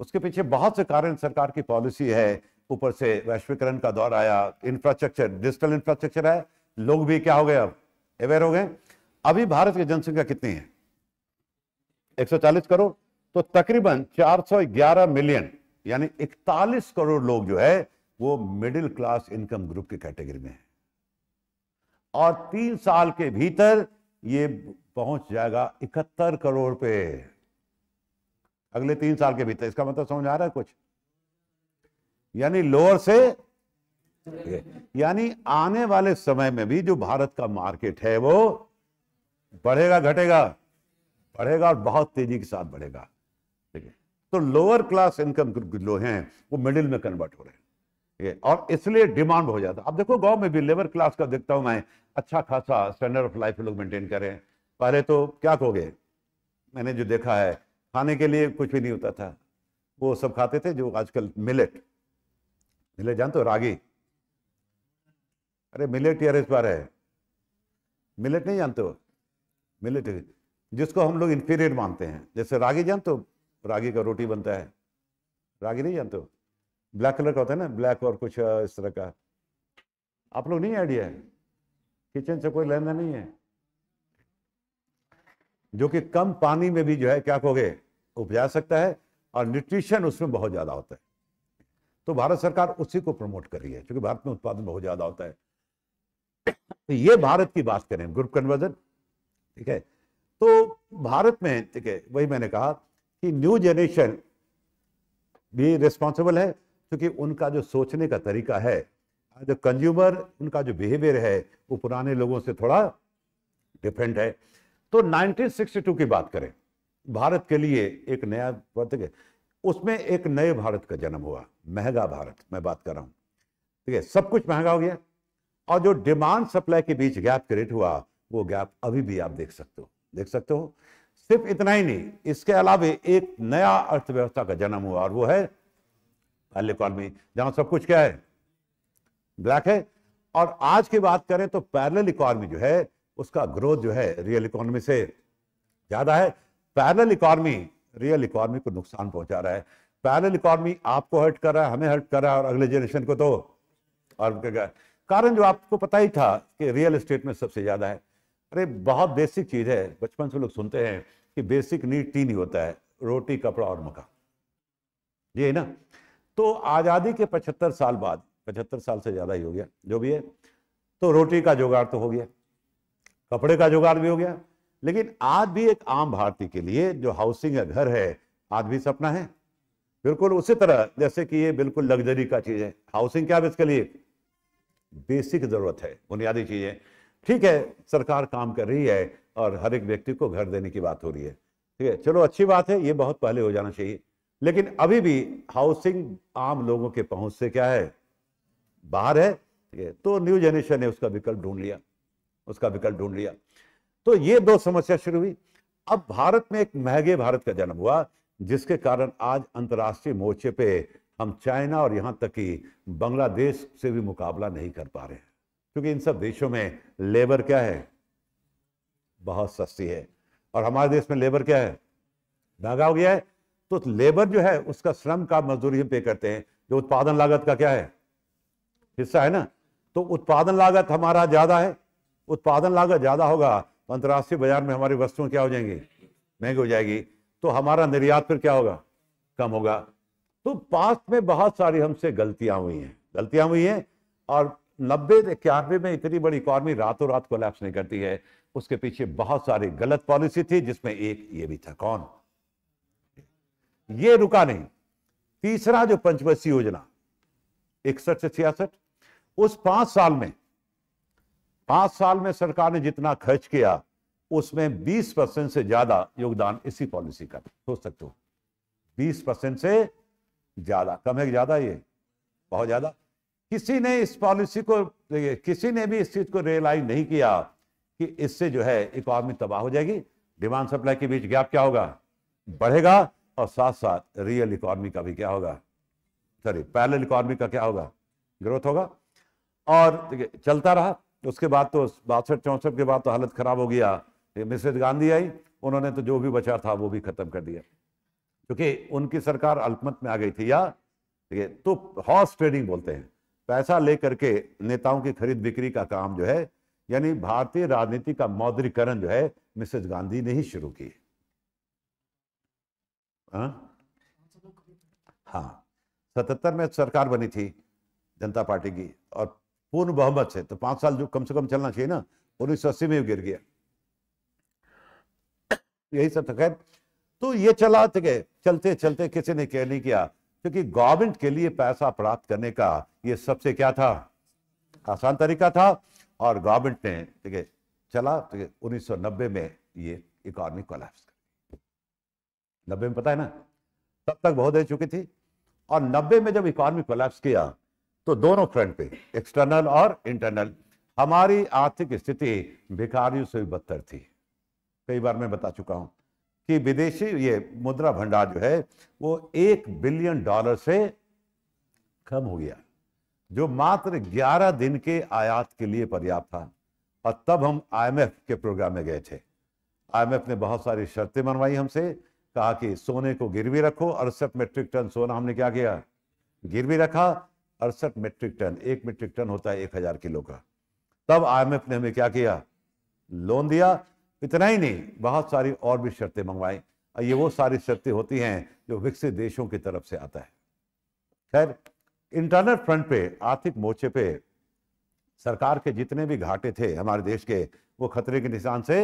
उसके पीछे बहुत से कारण सरकार की पॉलिसी है ऊपर से वैश्वीकरण का दौर आया इंफ्रास्ट्रक्चर डिजिटल इंफ्रास्ट्रक्चर है लोग भी क्या हो गए अब अवेयर हो गए अभी भारत की जनसंख्या कितनी है 140 करोड़ तो तकरीबन 411 मिलियन यानी 41 करोड़ लोग जो है वो मिडिल क्लास इनकम ग्रुप की कैटेगरी में है और तीन साल के भीतर ये पहुंच जाएगा इकहत्तर करोड़ पे अगले तीन साल के भीतर इसका मतलब समझ आ रहा है कुछ यानी लोअर से यानी आने वाले समय में भी जो भारत का मार्केट है वो बढ़ेगा घटेगा बढ़ेगा और बहुत तेजी के साथ बढ़ेगा ठीक है तो लोअर क्लास इनकम जो हैं वो मिडिल में कन्वर्ट हो रहे हैं ये और इसलिए डिमांड हो जाता है अब देखो गांव में भी लेबर क्लास का देखता हूं मैं अच्छा खासा स्टैंडर्ड ऑफ लाइफ लोग मेंटेन करें पहले तो क्या कहोगे मैंने जो देखा है खाने के लिए कुछ भी नहीं होता था वो सब खाते थे जो आजकल मिलेट मिलेट जानते हो रागी अरे मिलेट यार इस बार है मिलेट नहीं जानते हो मिलेट जिसको हम लोग इंफीरियर मानते हैं जैसे रागी जानते हो रागी का रोटी बनता है रागी नहीं जानते हो ब्लैक कलर का होता है ना ब्लैक और कुछ इस तरह का आप लोग नहीं आइडिया है किचन से कोई लेना नहीं है जो कि कम पानी में भी जो है क्या कहोगे उपजा सकता है और न्यूट्रिशन उसमें बहुत ज़्यादा होता है तो भारत सरकार उसी को प्रमोट कर रही है क्योंकि भारत में उत्पादन बहुत ज़्यादा होता है तो ये भारत की बात करें ग्रुप कन्वर्जन ठीक है तो भारत में ठीक है वही मैंने कहा कि न्यू जनरेशन भी रिस्पॉन्सिबल है क्योंकि उनका जो सोचने का तरीका है जो कंज्यूमर उनका जो बिहेवियर है वो पुराने लोगों से थोड़ा डिफरेंट है तो 1962 की बात करें भारत के लिए एक नया वर्तक उसमें एक नए भारत का जन्म हुआ महंगा भारत मैं बात कर रहा हूं ठीक है सब कुछ महंगा हो गया और जो डिमांड सप्लाई के बीच गैप क्रिएट हुआ वो गैप अभी भी आप देख सकते हो देख सकते हो सिर्फ इतना ही नहीं इसके अलावा एक नया अर्थव्यवस्था का जन्म हुआ और वो है पहले में जहां सब कुछ क्या है ब्लैक है और आज की बात करें तो पैरल इकॉनमी जो है उसका ग्रोथ जो है रियल इकोनॉमी से ज़्यादा है पैरल इकॉनमी रियल इकॉनमी को नुकसान पहुंचा रहा है पैरल इकॉनमी आपको हर्ट कर रहा है हमें हर्ट कर रहा है और अगले जनरेशन को तो और कारण जो आपको पता ही था कि रियल इस्टेट में सबसे ज़्यादा है अरे बहुत बेसिक चीज़ है बचपन से लोग सुनते हैं कि बेसिक नीड तीन ही होता है रोटी कपड़ा और मकान ये ना तो आज़ादी के पचहत्तर साल बाद पचहत्तर साल से ज़्यादा ही हो गया जो भी है तो रोटी का जुगाड़ तो हो गया कपड़े का जुगाड़ भी हो गया लेकिन आज भी एक आम भारतीय के लिए जो हाउसिंग या घर है आज भी सपना है बिल्कुल उसी तरह जैसे कि ये बिल्कुल लग्जरी का चीज है हाउसिंग क्या इसके लिए बेसिक जरूरत है बुनियादी चीजें ठीक है सरकार काम कर रही है और हर एक व्यक्ति को घर देने की बात हो रही है ठीक है चलो अच्छी बात है ये बहुत पहले हो जाना चाहिए लेकिन अभी भी हाउसिंग आम लोगों के पहुंच से क्या है बाहर है ठीक है तो न्यू जनरेशन ने उसका विकल्प ढूंढ लिया उसका विकल्प ढूंढ लिया तो ये दो समस्या शुरू हुई अब भारत में एक महंगे भारत का जन्म हुआ जिसके कारण आज अंतर्राष्ट्रीय मोर्चे पे हम चाइना और यहां तक कि बांग्लादेश से भी मुकाबला नहीं कर पा रहे हैं क्योंकि इन सब देशों में लेबर क्या है बहुत सस्ती है और हमारे देश में लेबर क्या है महंगा हो गया है तो लेबर जो है उसका श्रम का मजदूरी हम पे करते हैं जो उत्पादन लागत का क्या है हिस्सा है ना तो उत्पादन लागत हमारा ज्यादा है उत्पादन लागत ज़्यादा होगा तो अंतर्राष्ट्रीय बाजार में हमारी वस्तुएं क्या हो जाएंगी महंगी हो जाएगी तो हमारा निर्यात फिर क्या होगा कम होगा तो पास्ट में बहुत सारी हमसे गलतियां हुई हैं गलतियां हुई हैं और नब्बे इक्यानवे में इतनी बड़ी इकॉनमी रातों रात लैप्स नहीं करती है उसके पीछे बहुत सारी गलत पॉलिसी थी जिसमें एक ये भी था कौन ये रुका नहीं तीसरा जो पंचवर्षीय योजना इकसठ से छियासठ उस पांच साल में पांच साल में सरकार ने जितना खर्च किया उसमें 20 परसेंट से ज्यादा योगदान इसी पॉलिसी का सोच सकते हो 20 परसेंट से ज्यादा कम है ज्यादा ये बहुत ज्यादा किसी ने इस पॉलिसी को किसी ने भी इस चीज को रियलाइज नहीं किया कि इससे जो है इकोनॉमी तबाह हो जाएगी डिमांड सप्लाई के बीच गैप क्या होगा बढ़ेगा और साथ साथ रियल इकोनॉमी का भी क्या होगा सॉरी पैरल इकोनॉमी का क्या होगा ग्रोथ होगा और चलता रहा उसके बाद तो बासठ चौंसठ के बाद तो हालत ख़राब हो गया मिसेज गांधी आई उन्होंने तो जो भी बचा था वो भी ख़त्म कर दिया क्योंकि उनकी सरकार अल्पमत में आ गई थी या ठीक है तो हॉर्स ट्रेडिंग बोलते हैं पैसा लेकर के नेताओं की खरीद बिक्री का काम जो है यानी भारतीय राजनीति का मौद्रीकरण जो है मिसेज गांधी ने ही शुरू की हाँ, हाँ। सतहत्तर में सरकार बनी थी जनता पार्टी की और पूर्ण बहुमत से तो पांच साल जो कम से कम चलना चाहिए ना उन्नीस सौ अस्सी में गिर गया यही सब था खैर तो ये चलाते गए चलते चलते किसी ने क्या नहीं किया क्योंकि गवर्नमेंट के लिए पैसा प्राप्त करने का ये सबसे क्या था आसान तरीका था और गवर्नमेंट ने ठीक है चला ठीक उन्नीस नब्बे में ये इकोनॉमी कोलैप्स कर नब्बे में पता है ना तब तक बहुत दे चुकी थी और नब्बे में जब इकोनॉमी कोलैप्स किया तो दोनों फ्रंट पे एक्सटर्नल और इंटरनल हमारी आर्थिक स्थिति भिखारियों से भी बदतर थी कई बार मैं बता चुका हूं कि विदेशी ये मुद्रा भंडार जो है वो एक बिलियन डॉलर से कम हो गया जो मात्र 11 दिन के आयात के लिए पर्याप्त था और तब हम आईएमएफ के प्रोग्राम में गए थे आईएमएफ ने बहुत सारी शर्तें मनवाई हमसे कहा कि सोने को गिरवी रखो अड़सठ मेट्रिक टन सोना हमने क्या किया गिरवी रखा अड़सठ मेट्रिक टन एक मेट्रिक टन होता है एक हजार किलो का तब आईएमएफ ने हमें क्या किया लोन दिया इतना ही नहीं बहुत सारी और भी शर्तें मंगवाई ये वो सारी शर्तें होती हैं जो विकसित देशों की तरफ से आता है खैर इंटरनल फ्रंट पे आर्थिक मोर्चे पे सरकार के जितने भी घाटे थे हमारे देश के वो खतरे के निशान से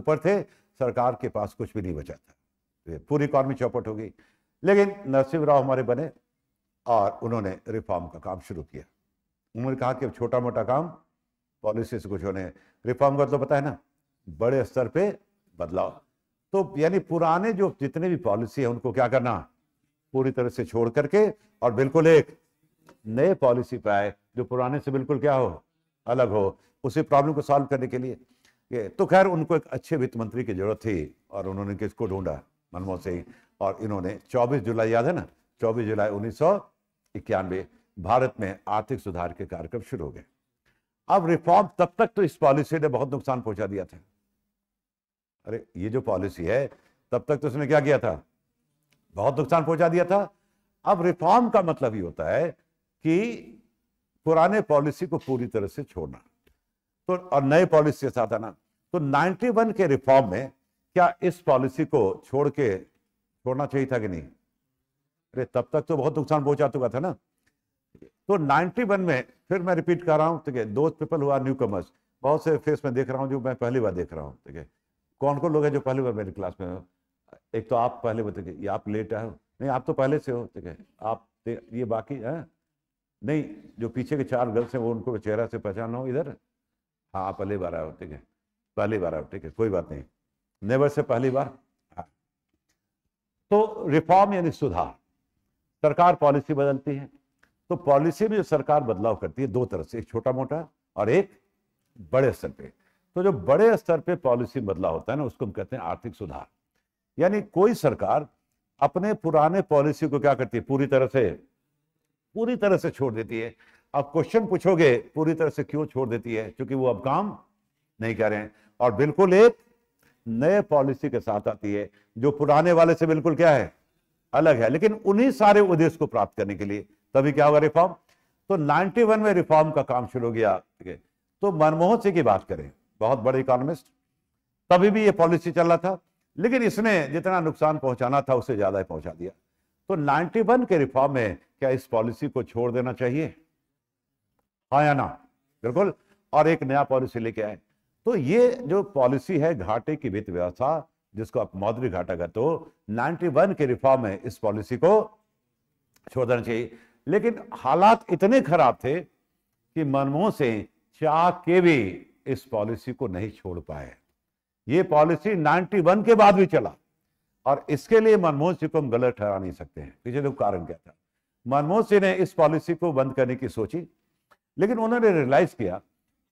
ऊपर थे सरकार के पास कुछ भी नहीं बचा था पूरी इकॉनमी चौपट होगी लेकिन नरसिंह राव हमारे बने और उन्होंने रिफॉर्म का काम शुरू किया उन्होंने कहा कि छोटा मोटा काम पॉलिसी से कुछ होने रिफॉर्म का तो पता है ना बड़े स्तर पे बदलाव तो यानी पुराने जो जितने भी पॉलिसी है उनको क्या करना पूरी तरह से छोड़ करके और बिल्कुल एक नए पॉलिसी पे आए जो पुराने से बिल्कुल क्या हो अलग हो उसी प्रॉब्लम को सॉल्व करने के लिए तो खैर उनको एक अच्छे वित्त मंत्री की जरूरत थी और उन्होंने किसको ढूंढा मनमोहन सिंह और इन्होंने 24 जुलाई याद है ना 24 जुलाई उन्नीस इक्यानवे भारत में आर्थिक सुधार के कार्यक्रम शुरू हो गए अब रिफॉर्म तब तक तो इस पॉलिसी ने बहुत नुकसान पहुंचा दिया था अरे ये जो पॉलिसी है तब तक तो उसने क्या किया था बहुत नुकसान पहुंचा दिया था अब रिफॉर्म का मतलब ही होता है कि पुराने पॉलिसी को पूरी तरह से छोड़ना तो और नए पॉलिसी के साथ आना तो 91 के रिफॉर्म में क्या इस पॉलिसी को छोड़ के छोड़ना चाहिए था कि नहीं अरे तब तक तो बहुत नुकसान पहुंचा चुका था ना तो 91 में फिर मैं रिपीट कर रहा हूँ ठीक है दो पीपल हुआ न्यू कमर्स बहुत से फेस में देख रहा हूँ जो मैं पहली बार देख रहा हूँ ठीक है कौन कौन लोग हैं जो पहली बार मेरी क्लास में हो एक तो आप पहले बताइए आप लेट आए हो नहीं आप तो पहले से हो ठीक है आप ये बाकी है नहीं जो पीछे के चार गर्ल्स हैं वो उनको चेहरा से पहचान हो इधर हाँ आप पहली बार हो ठीक है पहली बार हो ठीक है कोई बात नहीं नेवर से पहली बार हाँ। तो रिफॉर्म यानी सुधार सरकार पॉलिसी बदलती है तो पॉलिसी में जो सरकार बदलाव करती है दो तरह से एक छोटा मोटा और एक बड़े स्तर पे तो जो बड़े स्तर पे पॉलिसी बदलाव होता है ना उसको हम कहते हैं आर्थिक सुधार यानी कोई सरकार अपने पुराने पॉलिसी को क्या करती है पूरी तरह से पूरी तरह से छोड़ देती है अब क्वेश्चन पूछोगे पूरी तरह से क्यों छोड़ देती है क्योंकि वो अब काम नहीं कर रहे हैं और बिल्कुल एक नए पॉलिसी के साथ आती है जो पुराने वाले से बिल्कुल क्या है अलग है लेकिन उन्हीं सारे उद्देश्य को प्राप्त करने के लिए तभी क्या होगा रिफॉर्म तो 91 में रिफॉर्म का काम शुरू हो गया तो मनमोहन सिंह की बात करें बहुत बड़े इकोनॉमिस्ट तभी भी ये पॉलिसी चल रहा था लेकिन इसने जितना नुकसान पहुंचाना था उससे ज्यादा ही पहुंचा दिया तो 91 के रिफॉर्म में क्या इस पॉलिसी को छोड़ देना चाहिए हाँ या ना बिल्कुल और एक नया पॉलिसी लेके आए तो ये जो पॉलिसी है घाटे की वित्त व्यवस्था जिसको आप मौदरी घाटा कहते हो 91 के रिफॉर्म में इस पॉलिसी को छोड़ देना चाहिए लेकिन हालात इतने खराब थे कि मनमोहन सिंह चाह के भी इस पॉलिसी को नहीं छोड़ पाए ये पॉलिसी 91 के बाद भी चला और इसके लिए मनमोहन सिंह को हम गलत ठहरा नहीं सकते हैं पीछे देखो कारण क्या था मनमोहन सिंह ने इस पॉलिसी को बंद करने की सोची लेकिन उन्होंने रियलाइज किया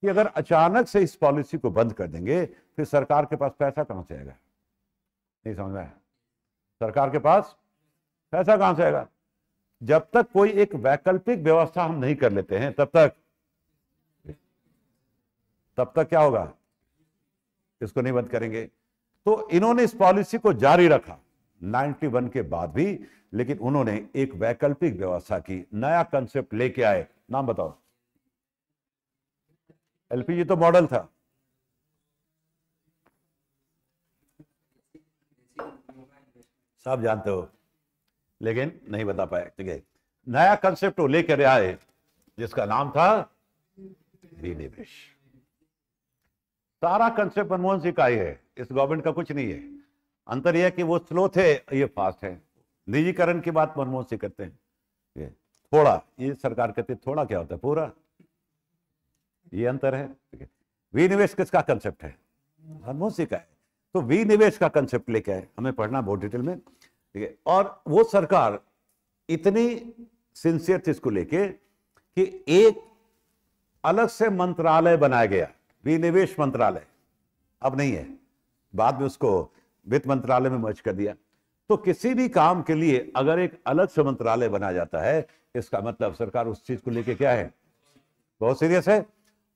कि अगर अचानक से इस पॉलिसी को बंद कर देंगे फिर सरकार के पास पैसा कहां से आएगा नहीं समझ में सरकार के पास पैसा कहां से आएगा जब तक कोई एक वैकल्पिक व्यवस्था हम नहीं कर लेते हैं तब तक तब तक क्या होगा इसको नहीं बंद करेंगे तो इन्होंने इस पॉलिसी को जारी रखा 91 के बाद भी लेकिन उन्होंने एक वैकल्पिक व्यवस्था की नया कंसेप्ट लेके आए नाम बताओ एलपीजी तो मॉडल था सब जानते हो लेकिन नहीं बता पाए ठीक है नया कंसेप्ट लेकर आए जिसका नाम था विनिवेश सारा कंसेप्ट मनमोहन सिंह का ही है इस गवर्नमेंट का कुछ नहीं है अंतर यह कि वो स्लो थे ये फास्ट है निजीकरण की बात मनमोहन सिंह करते हैं थोड़ा ये सरकार कहती है थोड़ा क्या होता है पूरा ये अंतर है विनिवेश किसका कंसेप्ट है मनमोहन सिंह का है तो विनिवेश का कंसेप्ट लेके आए हमें पढ़ना बहुत डिटेल में ठीक है और वो सरकार इतनी सिंसियर थी इसको लेके कि एक अलग से मंत्रालय बनाया गया विनिवेश मंत्रालय अब नहीं है बाद में उसको वित्त मंत्रालय में मर्ज कर दिया तो किसी भी काम के लिए अगर एक अलग से मंत्रालय बनाया जाता है इसका मतलब सरकार उस चीज को लेके क्या है बहुत सीरियस है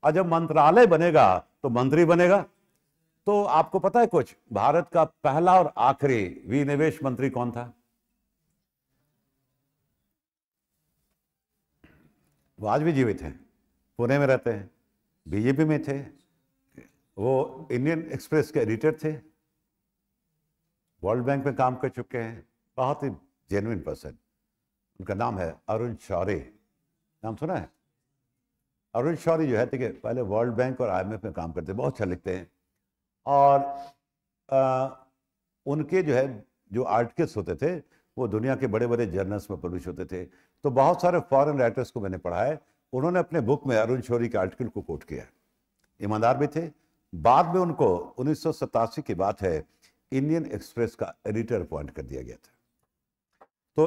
और जब मंत्रालय बनेगा तो मंत्री बनेगा तो आपको पता है कुछ भारत का पहला और आखिरी विनिवेश मंत्री कौन था वो आज भी जीवित हैं पुणे में रहते हैं बीजेपी में थे वो इंडियन एक्सप्रेस के एडिटर थे वर्ल्ड बैंक में काम कर चुके हैं बहुत ही जेन्यन पर्सन उनका नाम है अरुण शौरी नाम सुना है अरुण शौरी जो है देखिए पहले वर्ल्ड बैंक और आईएमएफ में काम करते बहुत अच्छा लिखते हैं और आ, उनके जो है जो आर्टिकल्स होते थे वो दुनिया के बड़े बड़े जर्नल्स में पब्लिश होते थे तो बहुत सारे फॉरेन राइटर्स को मैंने पढ़ा है उन्होंने अपने बुक में अरुण शौरी के आर्टिकल को कोट किया ईमानदार भी थे बाद में उनको उन्नीस की बात है इंडियन एक्सप्रेस का एडिटर अपॉइंट कर दिया गया था तो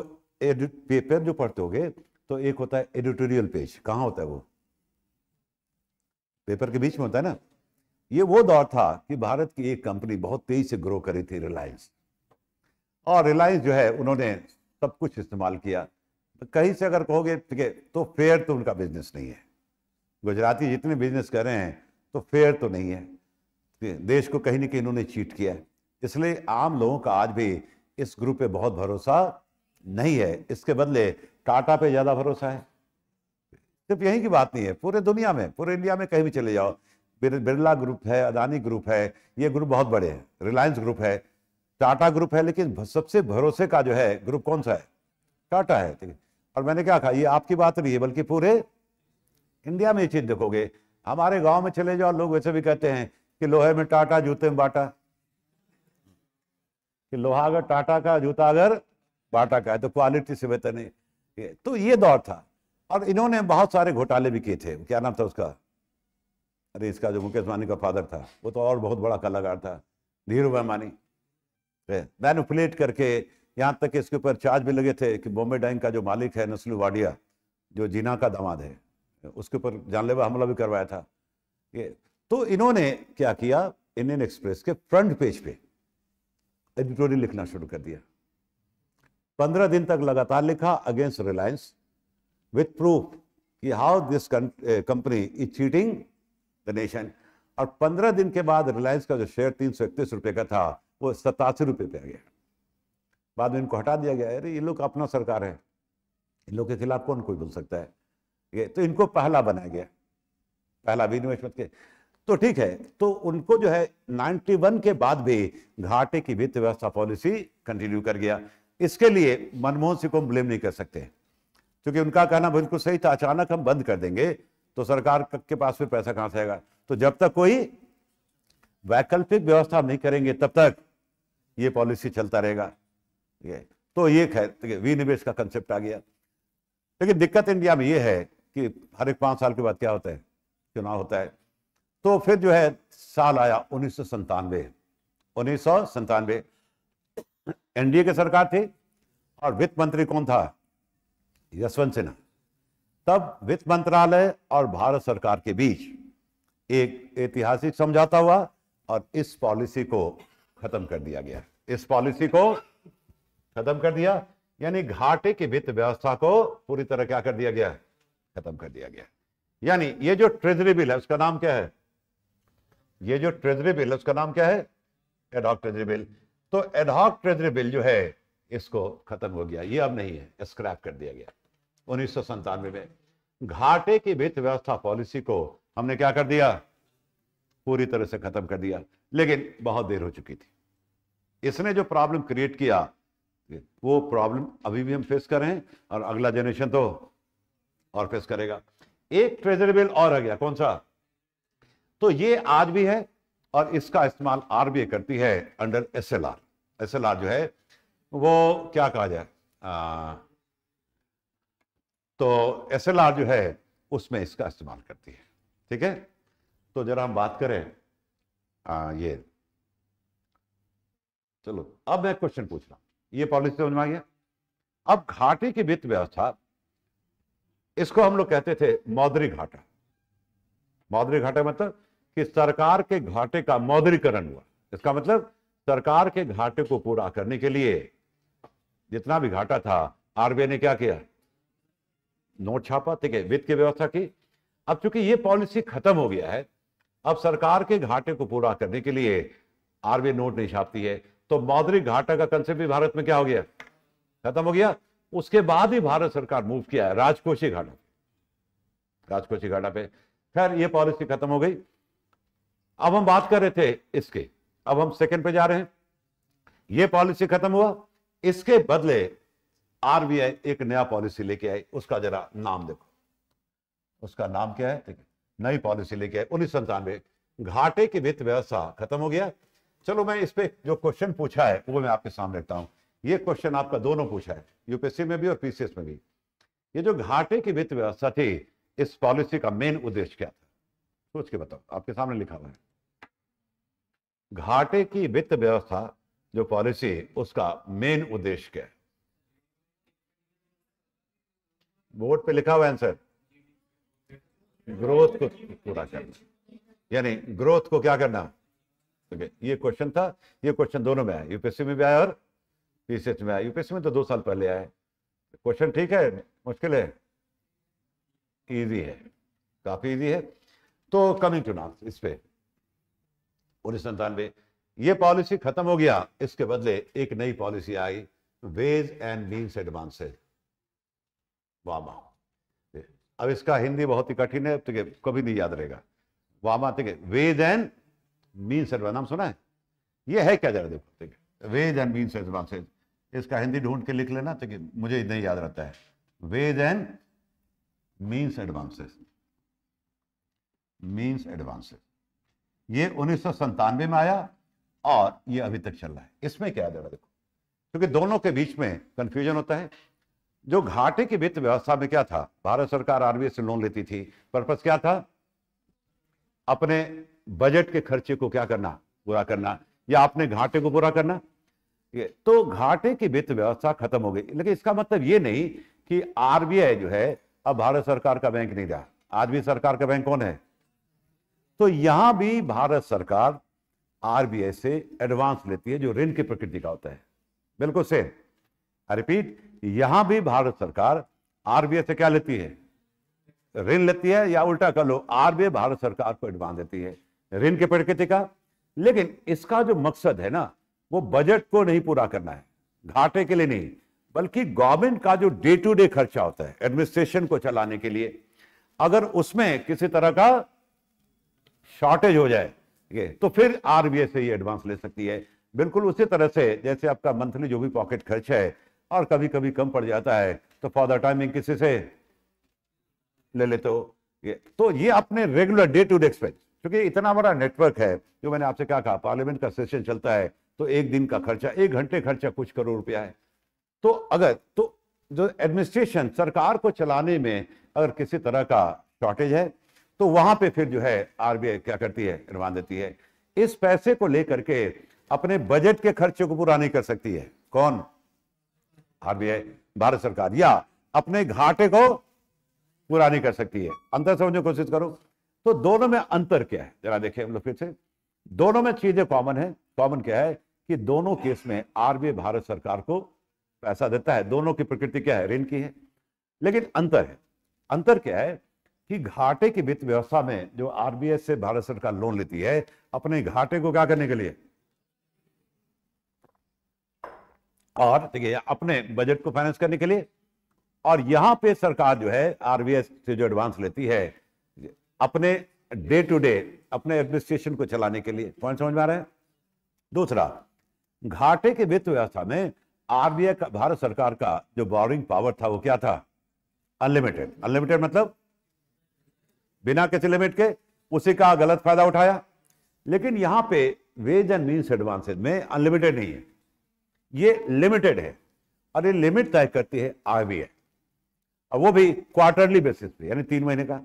पेपर जो पढ़ते होगे तो एक होता है एडिटोरियल पेज कहाँ होता है वो पेपर के बीच में होता है ना ये वो दौर था कि भारत की एक कंपनी बहुत तेजी से ग्रो करी थी रिलायंस और रिलायंस जो है उन्होंने सब कुछ इस्तेमाल किया कहीं से अगर कहोगे ठीक है तो फेयर तो उनका बिजनेस नहीं है गुजराती जितने बिजनेस कर रहे हैं तो फेयर तो नहीं है देश को कहीं ना कहीं इन्होंने चीट किया है इसलिए आम लोगों का आज भी इस ग्रुप पे बहुत भरोसा नहीं है इसके बदले टाटा पे ज़्यादा भरोसा है सिर्फ यहीं की बात नहीं है पूरे दुनिया में पूरे इंडिया में कहीं भी चले जाओ बिरला ग्रुप है अदानी ग्रुप है ये ग्रुप बहुत बड़े हैं रिलायंस ग्रुप है टाटा ग्रुप है लेकिन सबसे भरोसे का जो है ग्रुप कौन सा है टाटा है ठीक है और मैंने क्या कहा ये आपकी बात नहीं है बल्कि पूरे इंडिया में ये चीज देखोगे हमारे गांव में चले जाओ लोग वैसे भी कहते हैं कि लोहे में टाटा जूते में बाटा कि लोहा अगर टाटा का जूता अगर बाटा का है तो क्वालिटी से बेहतर नहीं तो ये दौर था और इन्होंने बहुत सारे घोटाले भी किए थे क्या नाम था उसका अरे इसका जो मुकेश मानी का फादर था वो तो और बहुत बड़ा कलाकार था धीरू भाई मानी मैनुपुलेट करके यहाँ तक इसके ऊपर चार्ज भी लगे थे कि बॉम्बे डाइंग का जो मालिक है नस्लू वाडिया जो जीना का दामाद है उसके ऊपर जानलेवा हमला भी करवाया था ये तो इन्होंने क्या किया इंडियन एक्सप्रेस के फ्रंट पेज पे एडिटोरियल लिखना शुरू कर दिया पंद्रह दिन तक लगातार लिखा अगेंस्ट रिलायंस विथ प्रूफ कि how this company is cheating the nation और पंद्रह दिन के बाद रिलायंस का जो शेयर तीन सौ इकतीस रुपये का था वो सतासी रुपये पे आ गया बाद में इनको हटा दिया गया अरे ये लोग अपना सरकार है इन लोग के खिलाफ कौन कोई बोल सकता है ये तो इनको पहला बनाया गया पहला भी निवेश के तो ठीक है तो उनको जो है 91 के बाद भी घाटे की वित्त व्यवस्था पॉलिसी कंटिन्यू कर गया इसके लिए मनमोहन सिंह को ब्लेम नहीं कर सकते क्योंकि उनका कहना बिल्कुल सही था अचानक हम बंद कर देंगे तो सरकार के पास फिर पैसा कहां से आएगा तो जब तक कोई वैकल्पिक व्यवस्था नहीं करेंगे तब तक ये पॉलिसी चलता रहेगा ये तो ये खैर विनिवेश का कंसेप्ट आ गया लेकिन दिक्कत इंडिया में ये है कि हर एक पांच साल के बाद क्या होता है चुनाव होता है तो फिर जो है साल आया उन्नीस सौ संतानवे उन्नीस सौ संतानवे एनडीए की सरकार थी और वित्त मंत्री कौन था यशवंत सिन्हा तब वित्त मंत्रालय और भारत सरकार के बीच एक ऐतिहासिक समझौता हुआ और इस पॉलिसी को खत्म कर दिया गया इस पॉलिसी को खत्म कर दिया यानी घाटे की वित्त व्यवस्था को पूरी तरह क्या कर दिया गया खत्म कर दिया गया यानी ये जो ट्रेजरी बिल है उसका नाम क्या है ये जो ट्रेजरी बिल है उसका नाम क्या है एडॉक ट्रेजरी बिल तो एडॉक ट्रेजरी बिल जो है इसको खत्म हो गया ये अब नहीं है स्क्रैप कर दिया गया उन्नीस में घाटे की वित्त व्यवस्था पॉलिसी को हमने क्या कर दिया पूरी तरह से खत्म कर दिया लेकिन बहुत देर हो चुकी थी इसने जो प्रॉब्लम क्रिएट किया वो प्रॉब्लम अभी भी हम फेस कर रहे हैं और अगला जनरेशन तो और फेस करेगा एक ट्रेजरी बिल और आ गया कौन सा तो ये आज भी है और इसका इस्तेमाल आरबीआई करती है अंडर एसएलआर एसएलआर जो है वो क्या कहा जाए तो एस जो है उसमें इसका इस्तेमाल करती है ठीक है तो जरा हम बात करें आ, ये चलो अब मैं क्वेश्चन पूछ रहा हूं ये पॉलिसी समझ में आ गया अब घाटी की वित्त व्यवस्था इसको हम लोग कहते थे मौद्रिक घाटा मौद्रिक घाटा मतलब कि सरकार के घाटे का मौदरीकरण हुआ इसका मतलब सरकार के घाटे को पूरा करने के लिए जितना भी घाटा था आरबीआई ने क्या किया नोट छापा ठीक है वित्त की व्यवस्था की अब चूंकि ये पॉलिसी खत्म हो गया है अब सरकार के घाटे को पूरा करने के लिए आरबीआई नोट नहीं छापती है तो मौद्रिक घाटा का कंसेप्ट भी भारत में क्या हो गया खत्म हो गया उसके बाद ही भारत सरकार मूव किया है राजकोषीय घाटा राजकोषीय घाटा पे खैर ये पॉलिसी खत्म हो गई अब हम बात कर रहे थे इसके अब हम सेकंड पे जा रहे हैं ये पॉलिसी खत्म हुआ इसके बदले आरबीआई एक नया पॉलिसी लेके आई उसका जरा नाम देखो उसका नाम क्या है नई पॉलिसी लेके आई उन्नीस सौ घाटे की वित्त व्यवस्था खत्म हो गया चलो मैं इस पर जो क्वेश्चन पूछा है वो मैं आपके सामने रखता हूं ये क्वेश्चन आपका दोनों पूछा है यूपीएससी में भी और पीसीएस में भी ये जो घाटे की वित्त व्यवस्था थी इस पॉलिसी का मेन उद्देश्य क्या था सोच के बताओ आपके सामने लिखा हुआ है घाटे की वित्त व्यवस्था जो पॉलिसी है उसका मेन उद्देश्य क्या है बोर्ड पे लिखा हुआ आंसर ग्रोथ को पूरा करना यानी ग्रोथ को क्या करना ठीक ये क्वेश्चन था ये क्वेश्चन दोनों में आया यूपीएससी में भी आया और पीसीएच में आया यूपीएससी में तो दो साल पहले आया क्वेश्चन ठीक है मुश्किल है इजी है काफी इजी है तो कमिंग टू नाउ इस पे उन्नीस सौ संतानवे ये पॉलिसी खत्म हो गया इसके बदले एक नई पॉलिसी आई वेज एंड मीन्स एडवांसेज वामा अब इसका हिंदी बहुत ही कठिन है ठीक तो है कभी नहीं याद रहेगा वामा ठीक तो है वेद एन मीन नाम सुना है ये है क्या जरा देखो ठीक है वेद एन मीन सर्वनाम से इसका हिंदी ढूंढ के लिख लेना ठीक तो है मुझे नहीं याद रहता है ways and means advances means advances ये उन्नीस में आया और ये अभी तक चल रहा है इसमें क्या जरा देखो क्योंकि दोनों के बीच में कंफ्यूजन होता है जो घाटे की वित्त व्यवस्था में क्या था भारत सरकार आरबीआई से लोन लेती थी पर्पज क्या था अपने बजट के खर्चे को क्या करना पूरा करना या अपने घाटे को पूरा करना तो घाटे की वित्त व्यवस्था खत्म हो गई लेकिन इसका मतलब ये नहीं कि आरबीआई जो है अब भारत सरकार का बैंक नहीं रहा आज भी सरकार का बैंक कौन है तो यहां भी भारत सरकार आरबीआई से एडवांस लेती है जो ऋण की प्रकृति का होता है बिल्कुल सेम रिपीट यहां भी भारत सरकार आरबीआई से क्या लेती है ऋण लेती है या उल्टा कर लो आरबीआई भारत सरकार को एडवांस देती है ऋण के प्रकृति का लेकिन इसका जो मकसद है ना वो बजट को नहीं पूरा करना है घाटे के लिए नहीं बल्कि गवर्नमेंट का जो डे टू डे खर्चा होता है एडमिनिस्ट्रेशन को चलाने के लिए अगर उसमें किसी तरह का शॉर्टेज हो जाए ये तो फिर आरबीआई से ये एडवांस ले सकती है बिल्कुल उसी तरह से जैसे आपका मंथली जो भी पॉकेट खर्च है और कभी कभी कम पड़ जाता है तो फॉर द टाइमिंग किसी से ले लेते तो ये तो ये अपने regular day to day expense क्योंकि इतना बड़ा नेटवर्क है जो मैंने आपसे क्या कहा पार्लियामेंट का सेशन चलता है तो एक दिन का खर्चा एक घंटे खर्चा कुछ करोड़ रुपया है तो अगर तो जो एडमिनिस्ट्रेशन सरकार को चलाने में अगर किसी तरह का शॉर्टेज है तो वहां पे फिर जो है आरबीआई क्या करती है अनुमान देती है इस पैसे को लेकर के अपने बजट के खर्चे को पूरा नहीं कर सकती है कौन आरबीआई भारत सरकार या अपने घाटे को पूरा नहीं कर सकती है अंतर समझने कोशिश करो तो दोनों में अंतर क्या है जरा देखें हम लोग फिर से दोनों में चीजें कॉमन है कॉमन क्या है कि दोनों केस में आरबीआई भारत सरकार को पैसा देता है दोनों की प्रकृति क्या है ऋण की है लेकिन अंतर है अंतर क्या है कि घाटे की वित्त व्यवस्था में जो आरबीआई से भारत सरकार लोन लेती है अपने घाटे को क्या करने के लिए और देखिए अपने बजट को फाइनेंस करने के लिए और यहां पे सरकार जो है आरबीआई से जो एडवांस लेती है अपने डे टू डे अपने एडमिनिस्ट्रेशन को चलाने के लिए पॉइंट समझ में आ रहे हैं दूसरा घाटे के वित्त व्यवस्था में आरबीआई का भारत सरकार का जो बोरिंग पावर था वो क्या था अनलिमिटेड अनलिमिटेड मतलब बिना किसी लिमिट के उसी का गलत फायदा उठाया लेकिन यहां पे वेज एंड मीन्स एडवांसेज में अनलिमिटेड नहीं है ये लिमिटेड है और ये लिमिट तय करती है आरबीआई और वो भी क्वार्टरली बेसिस पे यानी तीन महीने का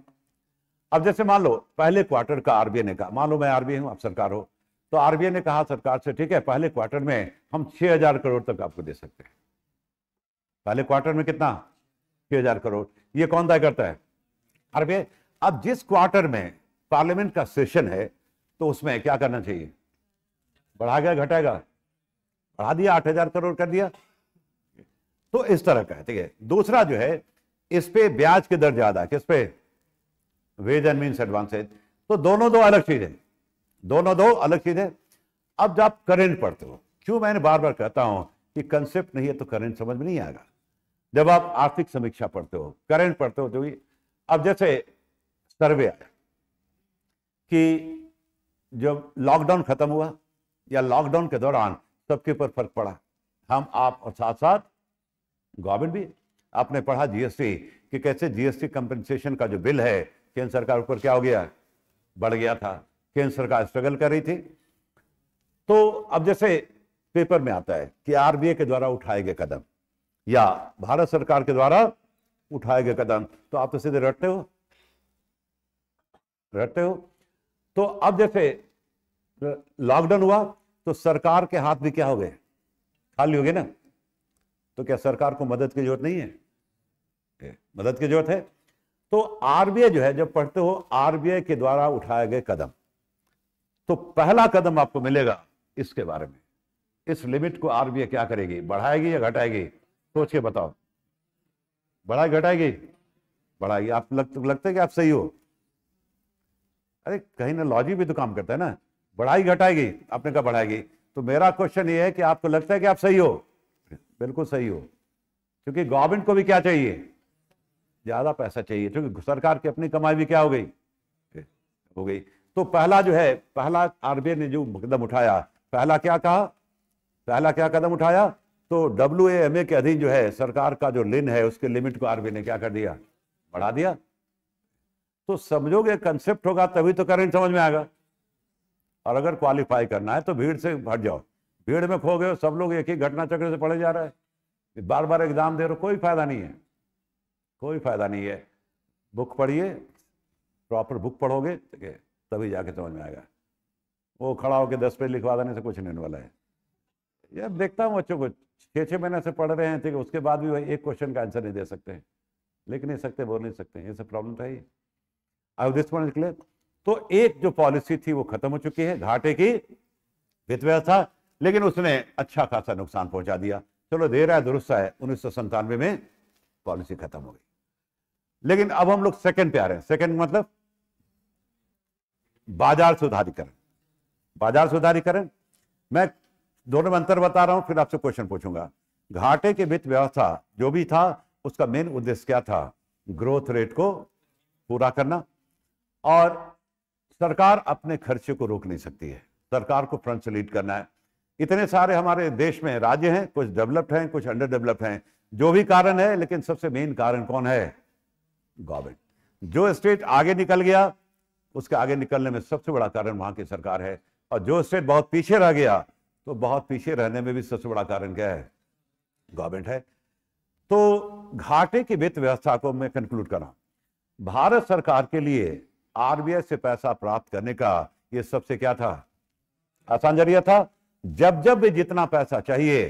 अब जैसे मान लो पहले क्वार्टर का आरबीआई ने कहा मान लो मैं आरबीआई हूं आप सरकार हो तो आरबीआई ने कहा सरकार से ठीक है पहले क्वार्टर में हम छह करोड़ तक आपको दे सकते हैं पहले क्वार्टर में कितना छह करोड़ ये कौन तय करता है आरबीआई अब जिस क्वार्टर में पार्लियामेंट का सेशन है तो उसमें क्या करना चाहिए बढ़ाएगा घटाएगा बढ़ा दिया आठ हजार करोड़ कर दिया तो इस तरह का है ठीक है दूसरा जो है इस पे ब्याज की दर ज्यादा किस पे वेज एंड मीन एडवांसेज तो दोनों दो अलग चीज है दोनों दो अलग चीज है अब जब करेंट पढ़ते हो क्यों मैंने बार बार कहता हूं कि कंसेप्ट नहीं है तो करेंट समझ में नहीं आएगा जब आप आर्थिक समीक्षा पढ़ते हो करेंट पढ़ते हो तो अब जैसे सर्वे आया कि जब लॉकडाउन खत्म हुआ या लॉकडाउन के दौरान सबके ऊपर फर्क पड़ा हम आप और साथ साथ गवर्नमेंट भी आपने पढ़ा जीएसटी कि कैसे जीएसटी कंपनसेशन का जो बिल है केंद्र सरकार ऊपर क्या हो गया बढ़ गया था केंद्र सरकार स्ट्रगल कर रही थी तो अब जैसे पेपर में आता है कि आरबीआई के द्वारा उठाए गए कदम या भारत सरकार के द्वारा उठाए गए कदम तो आप तो सीधे रटते हो रटते हो तो अब जैसे लॉकडाउन हुआ तो सरकार के हाथ भी क्या हो गए खाली हो गए ना तो क्या सरकार को मदद की जरूरत नहीं है मदद की जरूरत है तो आरबीआई जो है जब पढ़ते हो आरबीआई के द्वारा उठाए गए कदम तो पहला कदम आपको मिलेगा इसके बारे में इस लिमिट को आरबीआई क्या करेगी बढ़ाएगी या घटाएगी सोच के बताओ बढ़ाए घटाएगी बढ़ाएगी आप लग, लगता है कि आप सही हो अरे कहीं ना लॉजिक भी तो काम करता है ना बढ़ाई घटाएगी आपने कहा बढ़ाएगी तो मेरा क्वेश्चन ये है कि आपको लगता है कि आप सही हो बिल्कुल सही हो क्योंकि गवर्नमेंट को भी क्या चाहिए ज्यादा पैसा चाहिए क्योंकि सरकार की अपनी कमाई भी क्या हो गई हो गई तो पहला जो है पहला आरबीआई ने जो कदम उठाया पहला क्या कहा पहला क्या कदम उठाया तो डब्ल्यू एम ए के अधीन जो है सरकार का जो लिन है उसके लिमिट को आरबीआई ने क्या कर दिया बढ़ा दिया तो समझोगे कंसेप्ट होगा तभी तो करेंट समझ में आएगा और अगर क्वालिफाई करना है तो भीड़ से हट जाओ भीड़ में खो गए सब लोग एक ही घटना चक्र से पड़े जा रहे हैं बार बार एग्जाम दे रहे हो कोई फायदा नहीं है कोई फायदा नहीं है बुक पढ़िए प्रॉपर बुक पढ़ोगे तभी जाके समझ में आएगा वो खड़ा होकर दस पेज लिखवा देने से कुछ नहीं वाला है यार देखता हूँ बच्चों को छः छः महीने से पढ़ रहे हैं ठीक है उसके बाद भी वही एक क्वेश्चन का आंसर नहीं दे सकते लिख नहीं सकते बोल नहीं सकते ये सब प्रॉब्लम था ही आई दिस पॉइंट क्लियर तो एक जो पॉलिसी थी वो खत्म हो चुकी है घाटे की वित्त व्यवस्था लेकिन उसने अच्छा खासा नुकसान पहुंचा दिया चलो देर है दुरुस्त है उन्नीस में पॉलिसी खत्म हो गई लेकिन अब हम लोग सेकंड पे आ रहे हैं सेकंड मतलब बाजार सुधारीकरण बाजार सुधारीकरण मैं दोनों में अंतर बता रहा हूं फिर आपसे क्वेश्चन पूछूंगा घाटे की वित्त व्यवस्था जो भी था उसका मेन उद्देश्य क्या था ग्रोथ रेट को पूरा करना और सरकार अपने खर्चे को रोक नहीं सकती है सरकार को फ्रंट से लीड करना है इतने सारे हमारे देश में राज्य हैं कुछ डेवलप्ड हैं कुछ अंडर डेवलप्ड हैं जो भी कारण है लेकिन सबसे मेन कारण कौन है गवर्नमेंट जो स्टेट आगे निकल गया उसके आगे निकलने में सबसे बड़ा कारण वहां की सरकार है और जो स्टेट बहुत पीछे रह गया तो बहुत पीछे रहने में भी सबसे बड़ा कारण क्या है गवर्नमेंट है तो घाटे की वित्त व्यवस्था को मैं कंक्लूड कर रहा हूं भारत सरकार के लिए आरबीआई से पैसा प्राप्त करने का ये सबसे क्या था आसान जरिया था जब जब भी जितना पैसा चाहिए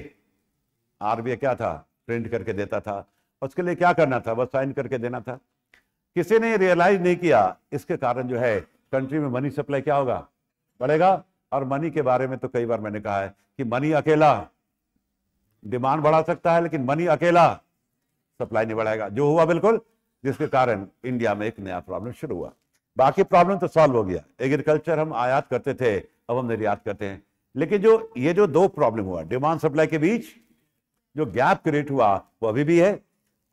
आरबीआई क्या था प्रिंट करके देता था उसके लिए क्या करना था बस साइन करके देना था किसी ने रियलाइज नहीं किया इसके कारण जो है कंट्री में मनी सप्लाई क्या होगा बढ़ेगा और मनी के बारे में तो कई बार मैंने कहा है कि मनी अकेला डिमांड बढ़ा सकता है लेकिन मनी अकेला सप्लाई नहीं बढ़ाएगा जो हुआ बिल्कुल जिसके कारण इंडिया में एक नया प्रॉब्लम शुरू हुआ बाकी प्रॉब्लम तो सॉल्व हो गया एग्रीकल्चर हम आयात करते थे अब हम निर्यात करते हैं लेकिन जो ये जो दो प्रॉब्लम हुआ डिमांड सप्लाई के बीच जो गैप क्रिएट हुआ वो अभी भी है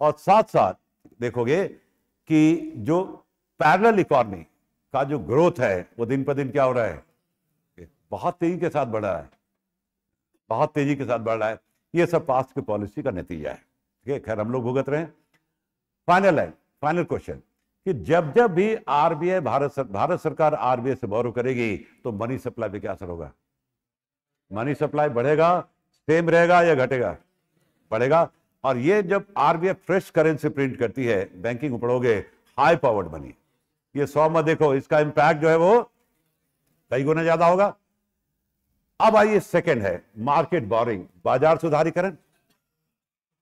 और साथ साथ देखोगे कि जो पैरल इकोनॉमी का जो ग्रोथ है वो दिन पर दिन क्या हो रहा है बहुत तेजी के साथ बढ़ रहा है बहुत तेजी के साथ बढ़ रहा है ये सब पास्ट की पॉलिसी का नतीजा है ठीक है खैर हम लोग भुगत रहे हैं फाइनल है फाइनल क्वेश्चन कि जब जब भी आरबीआई भारत सर, भारत सरकार आरबीआई से बौरव करेगी तो मनी सप्लाई पे क्या असर होगा मनी सप्लाई बढ़ेगा सेम रहेगा या घटेगा बढ़ेगा और ये जब आरबीआई फ्रेश करेंसी प्रिंट करती है बैंकिंग पढ़ोगे हाई पावर्ड मनी ये सौ मत देखो इसका इंपैक्ट जो है वो कई गुना ज्यादा होगा अब आइए सेकेंड है मार्केट बोरिंग बाजार सुधारीकरण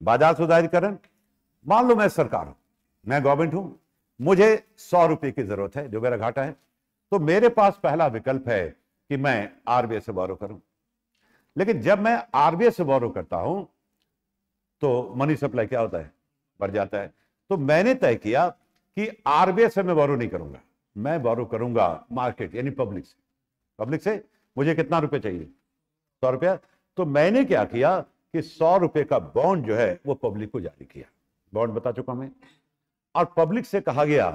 बाजार सुधारीकरण मान लो मैं सरकार हूं मैं गवर्नमेंट हूं मुझे सौ रुपये की जरूरत है जो मेरा घाटा है तो मेरे पास पहला विकल्प है कि मैं आरबीआई से बौरव करूं लेकिन जब मैं आरबीआई से बौरव करता हूं तो मनी सप्लाई क्या होता है बढ़ जाता है तो मैंने तय किया कि आरबीआई से मैं बौरव नहीं करूंगा मैं बौरव करूंगा मार्केट यानी पब्लिक से पब्लिक से मुझे कितना रुपए चाहिए सौ रुपया तो मैंने क्या किया कि सौ रुपए का बॉन्ड जो है वो पब्लिक को जारी किया बॉन्ड बता चुका मैं और पब्लिक से कहा गया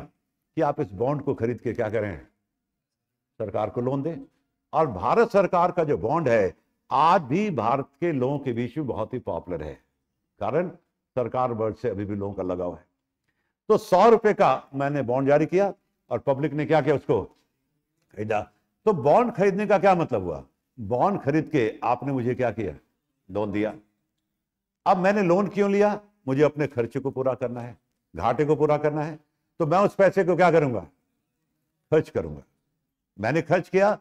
कि आप इस बॉन्ड को खरीद के क्या करें सरकार को लोन दें और भारत सरकार का जो बॉन्ड है आज भी भारत के लोगों के बीच में बहुत ही पॉपुलर है कारण सरकार वर्ग से अभी भी लोगों का लगाव है तो सौ रुपए का मैंने बॉन्ड जारी किया और पब्लिक ने क्या किया उसको खरीदा तो बॉन्ड खरीदने का क्या मतलब हुआ बॉन्ड खरीद के आपने मुझे क्या किया लोन दिया अब मैंने लोन क्यों लिया मुझे अपने खर्चे को पूरा करना है घाटे को पूरा करना है तो मैं उस पैसे को क्या करूंगा खर्च करूंगा मैंने खर्च किया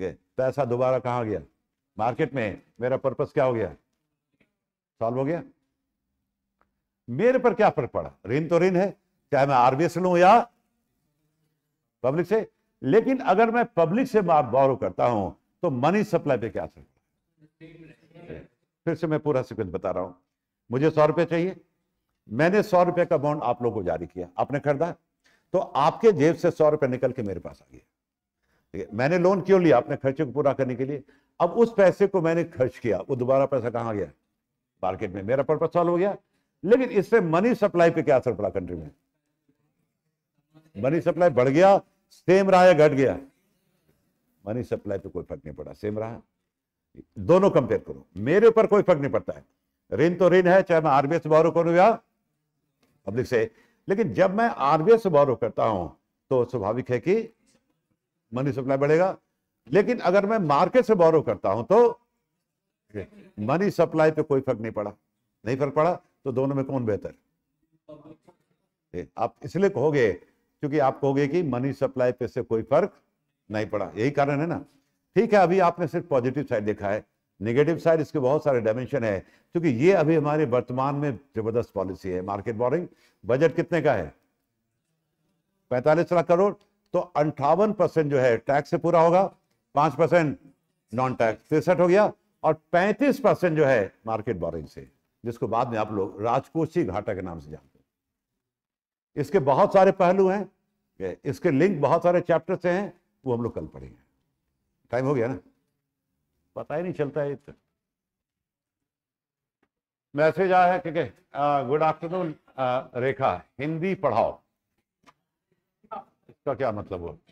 पैसा दोबारा कहाँ गया मार्केट में मेरा पर्पस क्या हो गया सॉल्व हो गया मेरे पर क्या फर्क पड़ा ऋण तो ऋण है चाहे मैं आरबीएस लू या पब्लिक से लेकिन अगर मैं पब्लिक से गौरव करता हूं तो मनी सप्लाई पे क्या असर फिर से मैं पूरा सिक्वेंस बता रहा हूं मुझे सौ रुपये चाहिए मैंने सौ रुपए का बॉन्ड आप लोगों को जारी किया आपने खरीदा तो आपके जेब से सौ रुपए निकल के मेरे पास आ गया ठीक है मैंने लोन क्यों लिया अपने खर्चे को पूरा करने के लिए अब उस पैसे को मैंने खर्च किया वो दोबारा पैसा कहां गया मार्केट में मेरा पर्पज सॉल्व हो गया लेकिन इससे मनी सप्लाई पे क्या असर पड़ा कंट्री में मनी सप्लाई बढ़ गया सेम रहा या घट गया मनी सप्लाई पे कोई फर्क नहीं पड़ा सेम रहा दोनों कंपेयर करो मेरे ऊपर कोई फर्क नहीं पड़ता है ऋण तो ऋण है चाहे मैं आरबीएस बारो करूं या पब्लिक से लेकिन जब मैं आरबीआई से बोरो करता हूं तो स्वाभाविक है कि मनी सप्लाई बढ़ेगा लेकिन अगर मैं मार्केट से बोरो करता हूं तो मनी सप्लाई पे कोई फर्क नहीं पड़ा नहीं फर्क पड़ा तो दोनों में कौन बेहतर आप इसलिए कहोगे क्योंकि आप कहोगे कि मनी सप्लाई पे से कोई फर्क नहीं पड़ा यही कारण है ना ठीक है अभी आपने सिर्फ पॉजिटिव साइड देखा है नेगेटिव साइड इसके बहुत सारे डायमेंशन है क्योंकि ये अभी हमारे वर्तमान में जबरदस्त पॉलिसी है मार्केट बोरिंग बजट कितने का है पैंतालीस लाख करोड़ तो अंठावन परसेंट जो है टैक्स से पूरा होगा पांच परसेंट नॉन टैक्स तिरसठ हो गया और पैंतीस परसेंट जो है मार्केट बोरिंग से जिसको बाद में आप लोग राजकोषी घाटा के नाम से जानते हैं इसके बहुत सारे पहलू हैं इसके लिंक बहुत सारे चैप्टर से हैं वो हम लोग कल पढ़ेंगे टाइम हो गया ना पता ही नहीं चलता है इतना मैसेज आया है कि गुड आफ्टरनून रेखा हिंदी पढ़ाओ इसका क्या मतलब हुआ